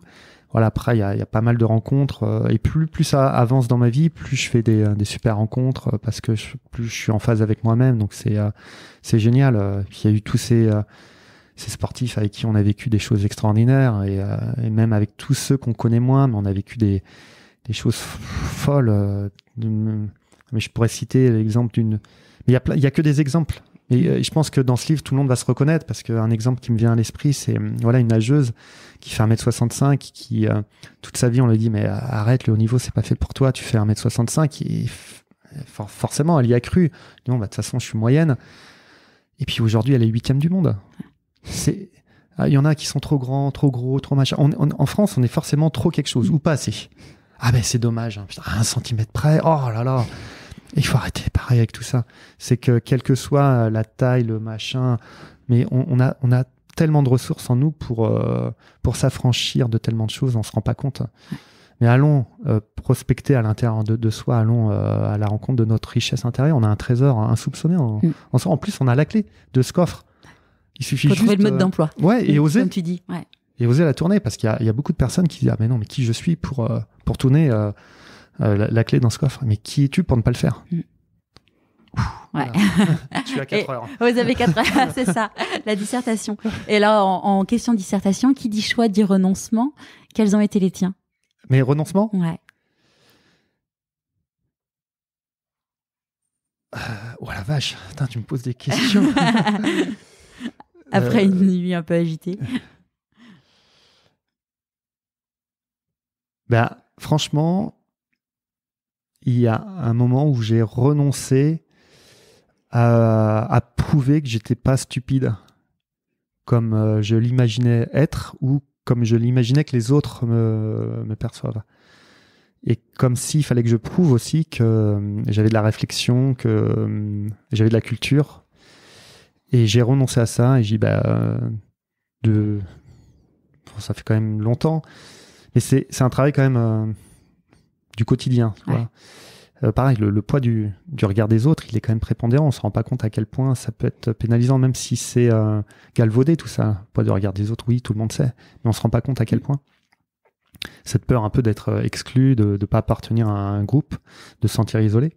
Voilà, après, il y a, pas mal de rencontres. Euh, et plus, plus ça avance dans ma vie, plus je fais des, euh, des super rencontres euh, parce que plus je suis en phase avec moi-même. Donc c'est c'est génial. Il y a eu tous ces, ces sportifs avec qui on a vécu des choses extraordinaires et, même avec tous ceux qu'on connaît moins, mais on a vécu des, des choses folles. mais je pourrais citer l'exemple d'une il n'y a, que des exemples. Et, euh, je pense que dans ce livre, tout le monde va se reconnaître parce qu'un exemple qui me vient à l'esprit, c'est hum, voilà une nageuse qui fait 1m65, qui euh, toute sa vie on lui dit mais arrête, le haut niveau c'est pas fait pour toi, tu fais 1m65 et forcément elle y a cru. Non, bah de toute façon je suis moyenne. Et puis aujourd'hui elle est huitième du monde. C'est ah, il y en a qui sont trop grands, trop gros, trop machin. en France, on est forcément trop quelque chose ou pas assez. Ah ben c'est dommage. Hein, un centimètre près. Oh là là il faut arrêter pareil avec tout ça. C'est que quelle que soit euh, la taille, le machin, mais on, a, on a tellement de ressources en nous pour, euh, pour s'affranchir de tellement de choses, on se rend pas compte. Mais allons euh, prospecter à l'intérieur de, soi, allons à la rencontre de notre richesse intérieure. On a un trésor hein, insoupçonné. En, mm. en, plus, on a la clé de ce coffre. Il suffit de juste, trouver le mode d'emploi. Ouais, et mm, oser. Comme Et oser la tourner, parce qu'il y, a beaucoup de personnes qui disent ah mais non, mais qui je suis pour pour tourner euh, la, clé dans ce coffre. Mais qui es-tu pour ne pas le faire mm. tu as 4 heures. Vous avez 4 heures, c'est ça, la dissertation. Et là, en, question dissertation, qui dit choix dit renoncement. Quels ont été les tiens Mais renoncement Ouais. Euh, oh la vache, tu me poses des questions. Après euh, une nuit un peu agitée. Bah, franchement, il y a un moment où j'ai renoncé à, prouver que j'étais pas stupide comme euh, je l'imaginais être ou comme je l'imaginais que les autres me, perçoivent. Et comme s'il fallait que je prouve aussi que euh, j'avais de la réflexion, que euh, j'avais de la culture. Et j'ai renoncé à ça et j'ai dit, bah, de... ça fait quand même longtemps. Mais c'est un travail quand même du quotidien. Euh, pareil, le, poids du, regard des autres, il est quand même prépondérant. On ne se rend pas compte à quel point ça peut être pénalisant, même si c'est euh, galvaudé tout ça. Le poids du regard des autres, oui, tout le monde sait, mais on se rend pas compte à quel mm. point. Cette peur un peu d'être euh, exclu, de ne pas appartenir à un groupe, de sentir isolé.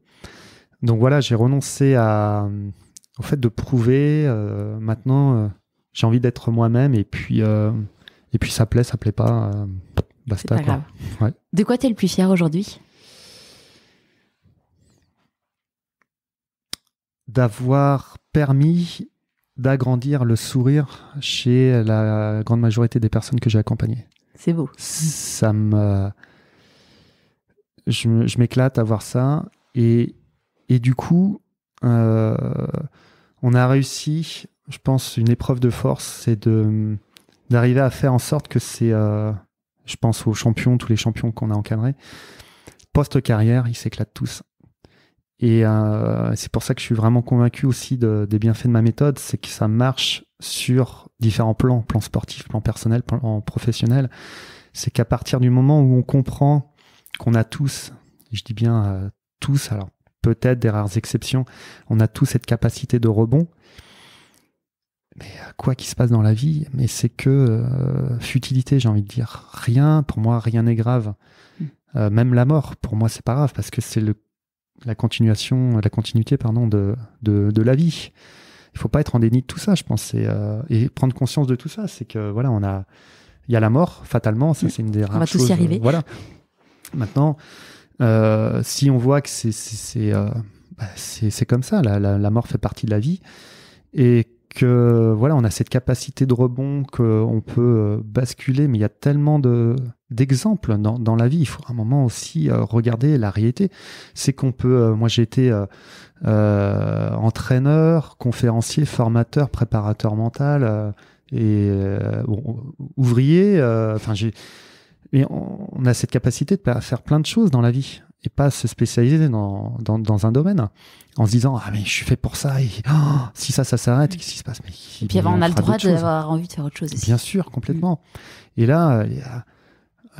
Donc voilà, j'ai renoncé à, au fait de prouver. maintenant, j'ai envie d'être moi-même et puis et puis ça plaît, ça plaît pas. De quoi tu le plus fier aujourd'hui D'avoir permis d'agrandir le sourire chez la grande majorité des personnes que j'ai accompagnées. C'est beau. Ça me. Je, m'éclate à voir ça. Et, du coup, euh, on a réussi, je pense, une épreuve de force, c'est d'arriver à faire en sorte que c'est... Euh, je pense aux champions, tous les champions qu'on a encadrés. Post-carrière, ils s'éclatent tous. Et euh, c'est pour ça que je suis vraiment convaincu aussi des bienfaits de ma méthode, c'est que ça marche sur différents plans, plan sportif, plan personnel, plan professionnel. C'est qu'à partir du moment où on comprend qu'on a tous, je dis bien euh, tous, alors peut-être des rares exceptions, on a tous cette capacité de rebond mais euh, quoi qu'il se passe dans la vie, mais c'est que euh, futilité, j'ai envie de dire. Rien, pour moi, rien n'est grave. Mm. Euh, même la mort, pour moi, c'est pas grave parce que c'est le la continuation, la continuité, pardon, de, de, de la vie. Il faut pas être en déni de tout ça, je pense, et, prendre conscience de tout ça. C'est que voilà, on a, il y a la mort, fatalement, ça mm. c'est une des rares On va choses, tous y arriver. voilà. Maintenant, si on voit que bah, c'est c'est comme ça, la, la, la mort fait partie de la vie et donc voilà, on a cette capacité de rebond qu'on peut euh, basculer, mais il y a tellement de d'exemples dans, la vie. Il faut à un moment aussi euh, regarder la réalité. C'est qu'on peut. Euh, moi, j'ai été entraîneur, conférencier, formateur, préparateur mental et ouvrier. Enfin, j'ai. Mais on a cette capacité de faire plein de choses dans la vie et pas se spécialiser dans, dans, un domaine en se disant ah mais je suis fait pour ça et oh, si ça ça s'arrête qu'est-ce qui se passe mais, et puis avant on, a le droit d'avoir envie de faire autre chose aussi. bien sûr complètement et là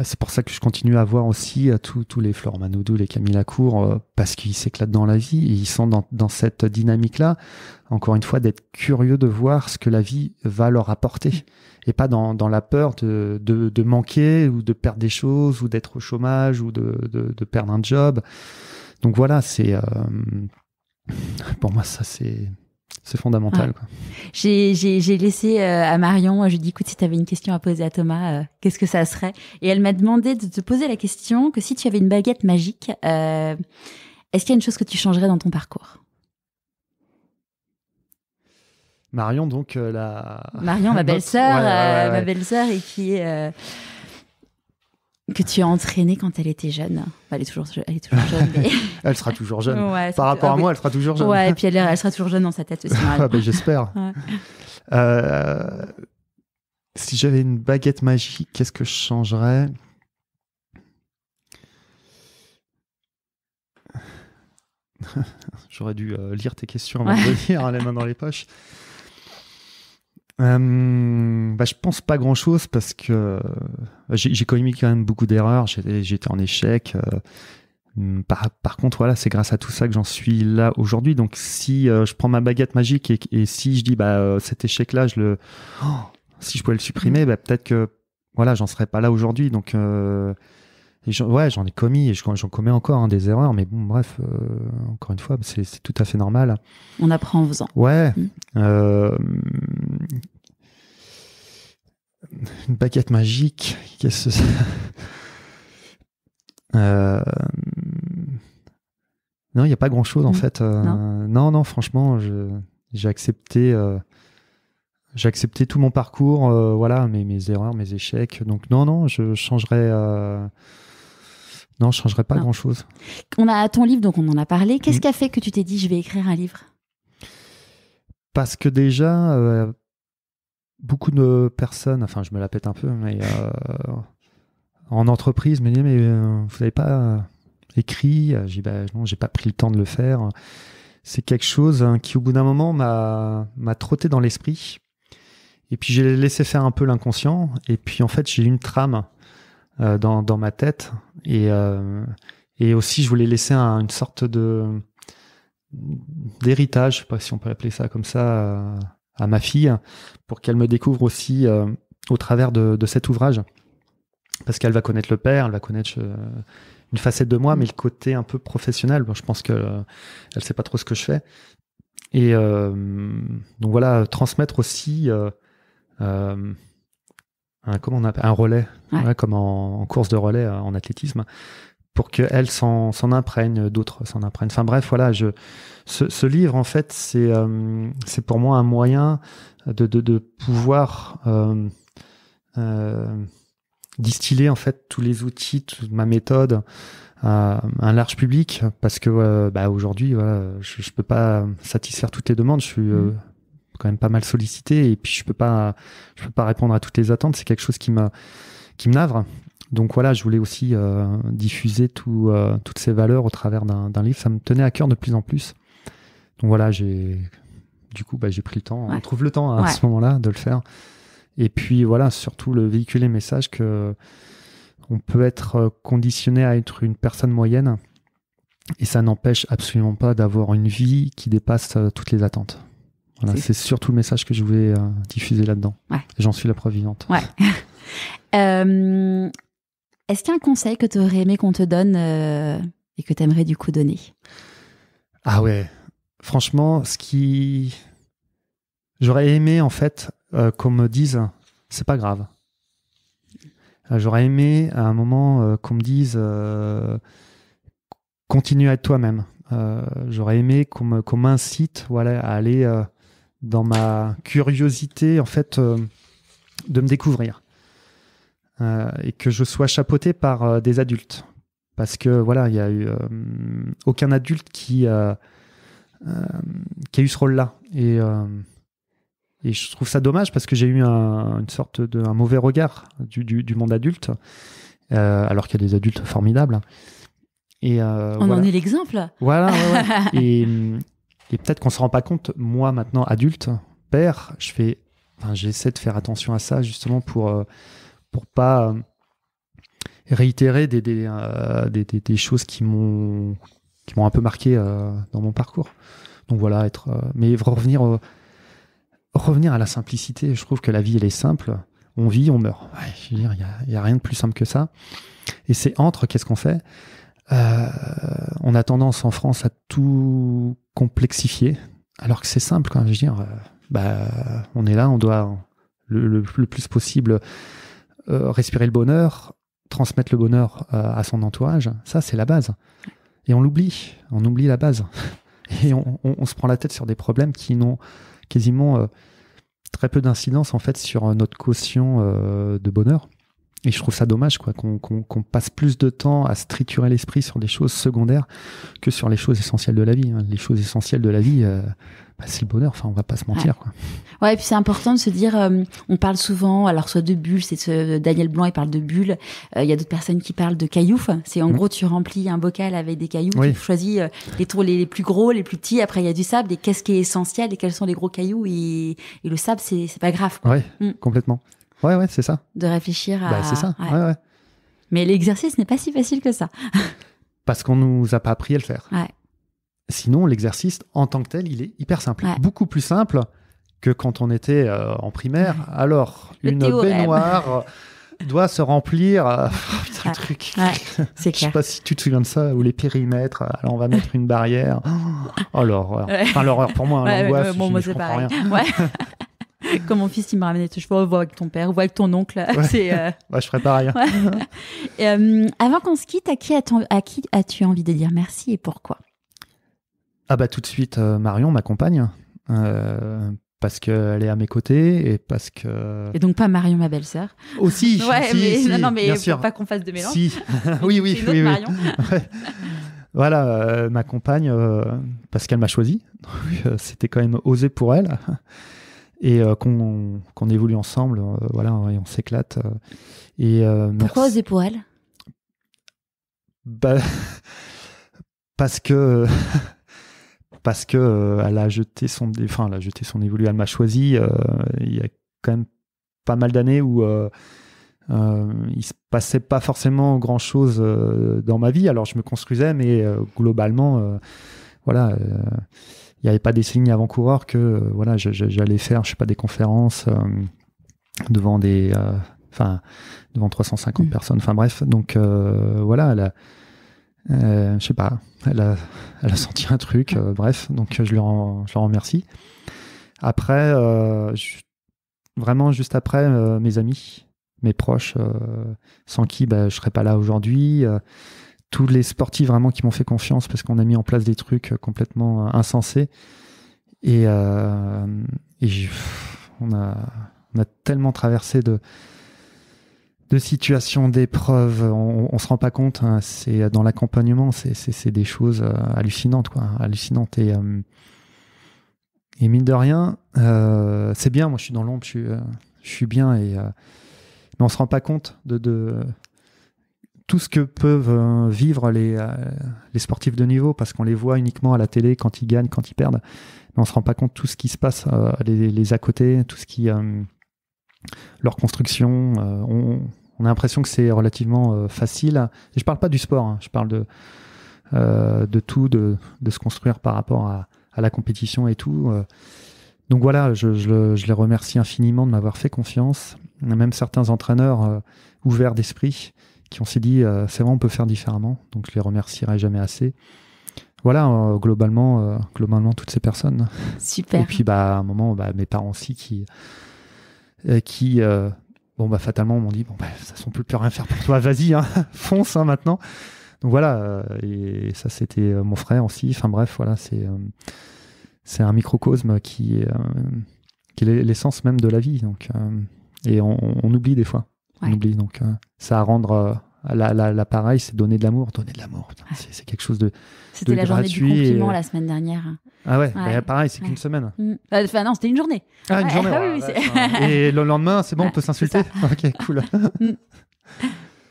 c'est pour ça que je continue à voir aussi euh, tous les Florent Manoudou, les Camille Lacour, euh, parce qu'ils s'éclatent dans la vie et ils sont dans, dans cette dynamique-là encore une fois, d'être curieux de voir ce que la vie va leur apporter et pas dans, la peur de, manquer ou de perdre des choses ou d'être au chômage ou de, perdre un job. Donc voilà, c'est euh, pour moi ça c'est c'est fondamental. J'ai laissé euh, à Marion, je lui ai dit, écoute, si tu avais une question à poser à Thomas, euh, qu'est-ce que ça serait Et elle m'a demandé de te poser la question que si tu avais une baguette magique, est-ce qu'il y a une chose que tu changerais dans ton parcours Marion, donc euh, la. Marion, ma belle-sœur, euh, ma belle-sœur, et qui euh, que tu as entraînée quand elle était jeune. elle est toujours, elle jeune. Mais... elle sera toujours jeune. Par rapport ah à moi, elle sera toujours jeune. Ouais, et puis elle, elle, sera toujours jeune dans sa tête aussi. ah, ben, J'espère. si j'avais une baguette magique, qu'est-ce que je changerais J'aurais dû lire tes questions avant de venir, hein, les mains dans les poches euh, bah, je pense pas grand chose parce que euh, j'ai commis quand même beaucoup d'erreurs. J'étais en échec. Euh. Par, contre, voilà, c'est grâce à tout ça que j'en suis là aujourd'hui. Donc, si euh, je prends ma baguette magique et, si je dis, bah, cet échec-là, je le, oh, si je pouvais le supprimer, mm. bah, peut-être que, voilà, j'en serais pas là aujourd'hui. Donc, ouais, j'en ai commis et j'en commets encore hein, des erreurs, mais bon, bref, euh, encore une fois, bah, c'est tout à fait normal. On apprend en faisant. Ouais. Mm. Euh, une baguette magique, qu'est-ce que c'est euh, Non, il n'y a pas grand-chose en mm. fait. Non. non. franchement, j'ai accepté j'ai tout mon parcours, voilà, mes, erreurs, mes échecs. Donc non, non, je changerai, non, je changerais pas grand chose. On a ton livre, donc on en a parlé. Qu'est-ce mm. qu'a qui a fait que tu t'es dit je vais écrire un livre Parce que déjà, euh, beaucoup de personnes, enfin je me la pète un peu, mais euh, en entreprise me disent mais euh, vous n'avez pas écrit J'ai bah, non, pas pris le temps de le faire. C'est quelque chose hein, qui au bout d'un moment m'a m'a trotté dans l'esprit. Et puis j'ai laissé faire un peu l'inconscient. Et puis en fait j'ai une trame euh, dans, dans, ma tête. Et, euh, et aussi, je voulais laisser une sorte de d'héritage, je sais pas si on peut appeler ça comme ça, à ma fille, pour qu'elle me découvre aussi euh, au travers de, de cet ouvrage. Parce qu'elle va connaître le père, elle va connaître une facette de moi, mais le côté un peu professionnel. je pense que euh, elle sait pas trop ce que je fais. Et euh, donc voilà, transmettre aussi euh, un, on un relais, comme en, course de relais euh, en athlétisme, pour qu'elle s'en, imprègne, d'autres s'en imprègnent. Enfin bref, voilà, je, ce, livre, en fait, euh, c'est, pour moi un moyen de, pouvoir euh, distiller en fait tous les outils, toute ma méthode à un large public parce que bah, aujourd'hui je, ne peux pas satisfaire toutes les demandes. Je suis mm quand même pas mal sollicité et puis je peux pas, je peux pas répondre à toutes les attentes. C'est quelque chose qui me, qui me navre. Donc voilà, je voulais aussi euh, diffuser euh, toutes ces valeurs au travers d'un livre. Ça me tenait à cœur de plus en plus. Donc voilà, j'ai du coup bah, j'ai pris le temps. On trouve le temps à ce moment-là de le faire. Et puis voilà, surtout le véhiculer le message que on peut être euh, conditionné à être une personne moyenne et ça n'empêche absolument pas d'avoir une vie qui dépasse toutes les attentes c'est surtout le message que je voulais euh, diffuser là-dedans. J'en suis la preuve vivante. Euh, est-ce qu'il y a un conseil que tu aurais aimé qu'on te donne euh, et que tu aimerais du coup donner Ah ouais. Franchement, ce qui. J'aurais aimé en fait qu'on me dise c'est pas grave. J'aurais aimé à un moment qu'on me dise continue à être toi-même. j'aurais aimé qu'on m'incite voilà, à aller dans ma curiosité en fait euh, de me découvrir euh, et que je sois chapeauté par euh, des adultes parce que voilà il y a eu aucun adulte qui qui a eu ce rôle là et je trouve ça dommage parce que j'ai eu un, une sorte de un mauvais regard du, monde adulte alors qu'il y a des adultes formidables et on en est l'exemple voilà ouais, ouais. et et peut-être qu'on ne se rend pas compte, moi maintenant adulte, père, je fais, j'essaie de faire attention à ça justement pour ne euh, pour pas euh, réitérer euh, des, des, choses qui m'ont m'ont un peu marqué dans mon parcours. Donc voilà, être mais revenir revenir à la simplicité. Je trouve que la vie elle est simple. On vit, on meurt. il n'y a, rien de plus simple que ça. Et c'est entre qu'est-ce qu'on fait euh, on a tendance en France à tout complexifier, alors que c'est simple quand Je veux dire, euh, bah, on est là, on doit le, plus possible euh, respirer le bonheur, transmettre le bonheur à son entourage. Ça, c'est la base. Et on l'oublie, on oublie la base. Et on, on, se prend la tête sur des problèmes qui n'ont quasiment très peu d'incidence en fait sur notre caution de bonheur. Et je trouve ça dommage quoi qu'on passe plus de temps à se triturer l'esprit sur des choses secondaires que sur les choses essentielles de la vie. Hein. Les choses essentielles de la vie, euh, bah, c'est le bonheur. Enfin, on va pas se mentir. Ouais, et puis c'est important de se dire. Euh, on parle souvent, alors soit de bulles, c'est Daniel Blanc, il parle de bulles. Euh, il y a d'autres personnes qui parlent de cailloux. C'est en mm. gros, tu remplis un bocal avec des cailloux. Tu choisis les, trous les plus gros, les plus petits. Après, il y a du sable. Et qu'est-ce qui est essentiel et quels sont les gros cailloux et, le sable, c'est pas grave. Quoi. Ouais, mm. complètement. Ouais, ouais, c'est ça. De réfléchir bah, à. c'est ça. Mais l'exercice n'est pas si facile que ça. Parce qu'on nous a pas appris à le faire. Sinon, l'exercice en tant que tel, il est hyper simple. Beaucoup plus simple que quand on était euh, en primaire. Alors, une baignoire euh, doit se remplir. Euh, oh, putain, truc. c'est clair. Je sais pas si tu te souviens de ça, ou les périmètres. Alors, on va mettre une barrière. Alors, oh, l'horreur. Enfin, l'horreur pour moi, hein, l'angoisse. Bon, je, moi, je rien. Comme mon fils, il m'a ramené je cheveux, vois avec ton père, vois avec ton oncle. C'est, euh, ouais, je ferais pareil. Hein. Euh, avant qu'on se quitte, à qui, à qui as-tu envie de dire merci et pourquoi Ah bah tout de suite, euh, Marion, ma compagne, hein. parce qu'elle est à mes côtés et parce que... Et donc pas Marion, ma belle-sœur Aussi, oh, aussi. mais, non, non, mais pas qu'on fasse de mélange. Si. oui, oui, une oui, autre Marion. Voilà, ma compagne, parce qu'elle m'a choisi, c'était quand même osé pour elle et euh, qu'on évolue ensemble, euh, voilà, et on s'éclate. Euh, et Pourquoi c'est pour elle bah, Parce que. parce que elle a jeté son enfin elle a jeté son évolu elle m'a choisi il y a quand même pas mal d'années où euh, il se passait pas forcément grand chose dans ma vie. Alors je me construisais, mais globalement, voilà, il n'y avait pas des signes avant-coureurs que euh, voilà, j'allais faire, je sais pas, des conférences euh, devant des, euh, enfin, devant 350 mm. personnes. Enfin bref, donc voilà, elle a, je sais pas, elle senti un truc. bref, donc je lui leur remercie. Après, vraiment juste après, mes amis, mes proches, sans qui je bah, je serais pas là aujourd'hui tous les sportifs vraiment qui m'ont fait confiance parce qu'on a mis en place des trucs euh, complètement euh, insensés. Et, euh, on, a, a, tellement traversé de, de situations, d'épreuves, on, ne se rend pas compte. Hein. c'est dans l'accompagnement, c'est des choses hallucinantes, quoi, hallucinantes. Et, mine de rien, c'est bien. Moi, je suis dans l'ombre, je, je, suis bien, et mais on se rend pas compte de, de tout ce que peuvent euh, vivre euh, les, sportifs de niveau, parce qu'on les voit uniquement à la télé quand ils gagnent, quand ils perdent, mais on se rend pas compte de tout ce qui se passe, euh, les, à côté, tout ce qui leur construction. On, a l'impression que c'est relativement facile. Et je parle pas du sport, hein. je parle de tout, de, se construire par rapport à, la compétition et tout. Donc voilà, je, les remercie infiniment de m'avoir fait confiance. a Même certains entraîneurs ouverts d'esprit qui ont s'est dit, euh, c'est vrai, on peut faire différemment. Donc je les remercierai jamais assez. Voilà, euh, globalement, euh, globalement, toutes ces personnes. Super. Et puis, bah, à un moment, bah, mes parents aussi qui, qui bon, bah, fatalement m'ont dit, bon, bah, ça ne peut plus rien faire pour toi, vas-y, hein, fonce hein, maintenant. Donc voilà, et ça, c'était mon frère aussi. Enfin bref, voilà, c'est c'est un microcosme qui, qui est l'essence même de la vie. Donc, et on oublie des fois. On oublie. Donc, hein. ça à rendre. Euh, Là, l'appareil c'est donner de l'amour. Donner de l'amour, c'est quelque chose de. C'était la journée du compliment la semaine dernière. Ah ouais, bah, pareil, c'est qu'une semaine. Mm. Bah, enfin, non, c'était une journée. Ah, une et le lendemain, c'est bon, on peut s'insulter Ok, cool. Mm.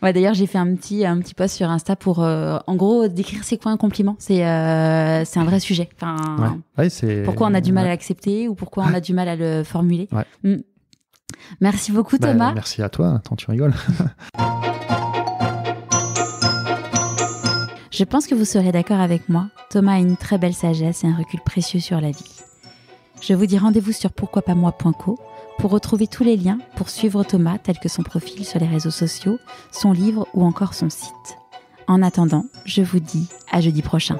Ouais, d'ailleurs, j'ai fait un petit, un petit post sur Insta pour, euh, en gros, décrire c'est quoi un compliment. C'est euh, c'est un vrai sujet. Enfin, pourquoi on a du mal à l'accepter ou pourquoi on a du mal à le formuler. Mm. Merci beaucoup bah, Thomas. Merci à toi, tant tu rigoles. Je pense que vous serez d'accord avec moi, Thomas a une très belle sagesse et un recul précieux sur la vie. Je vous dis rendez-vous sur pourquoipasmoi.co pour retrouver tous les liens pour suivre Thomas tel que son profil sur les réseaux sociaux, son livre ou encore son site. En attendant, je vous dis à jeudi prochain.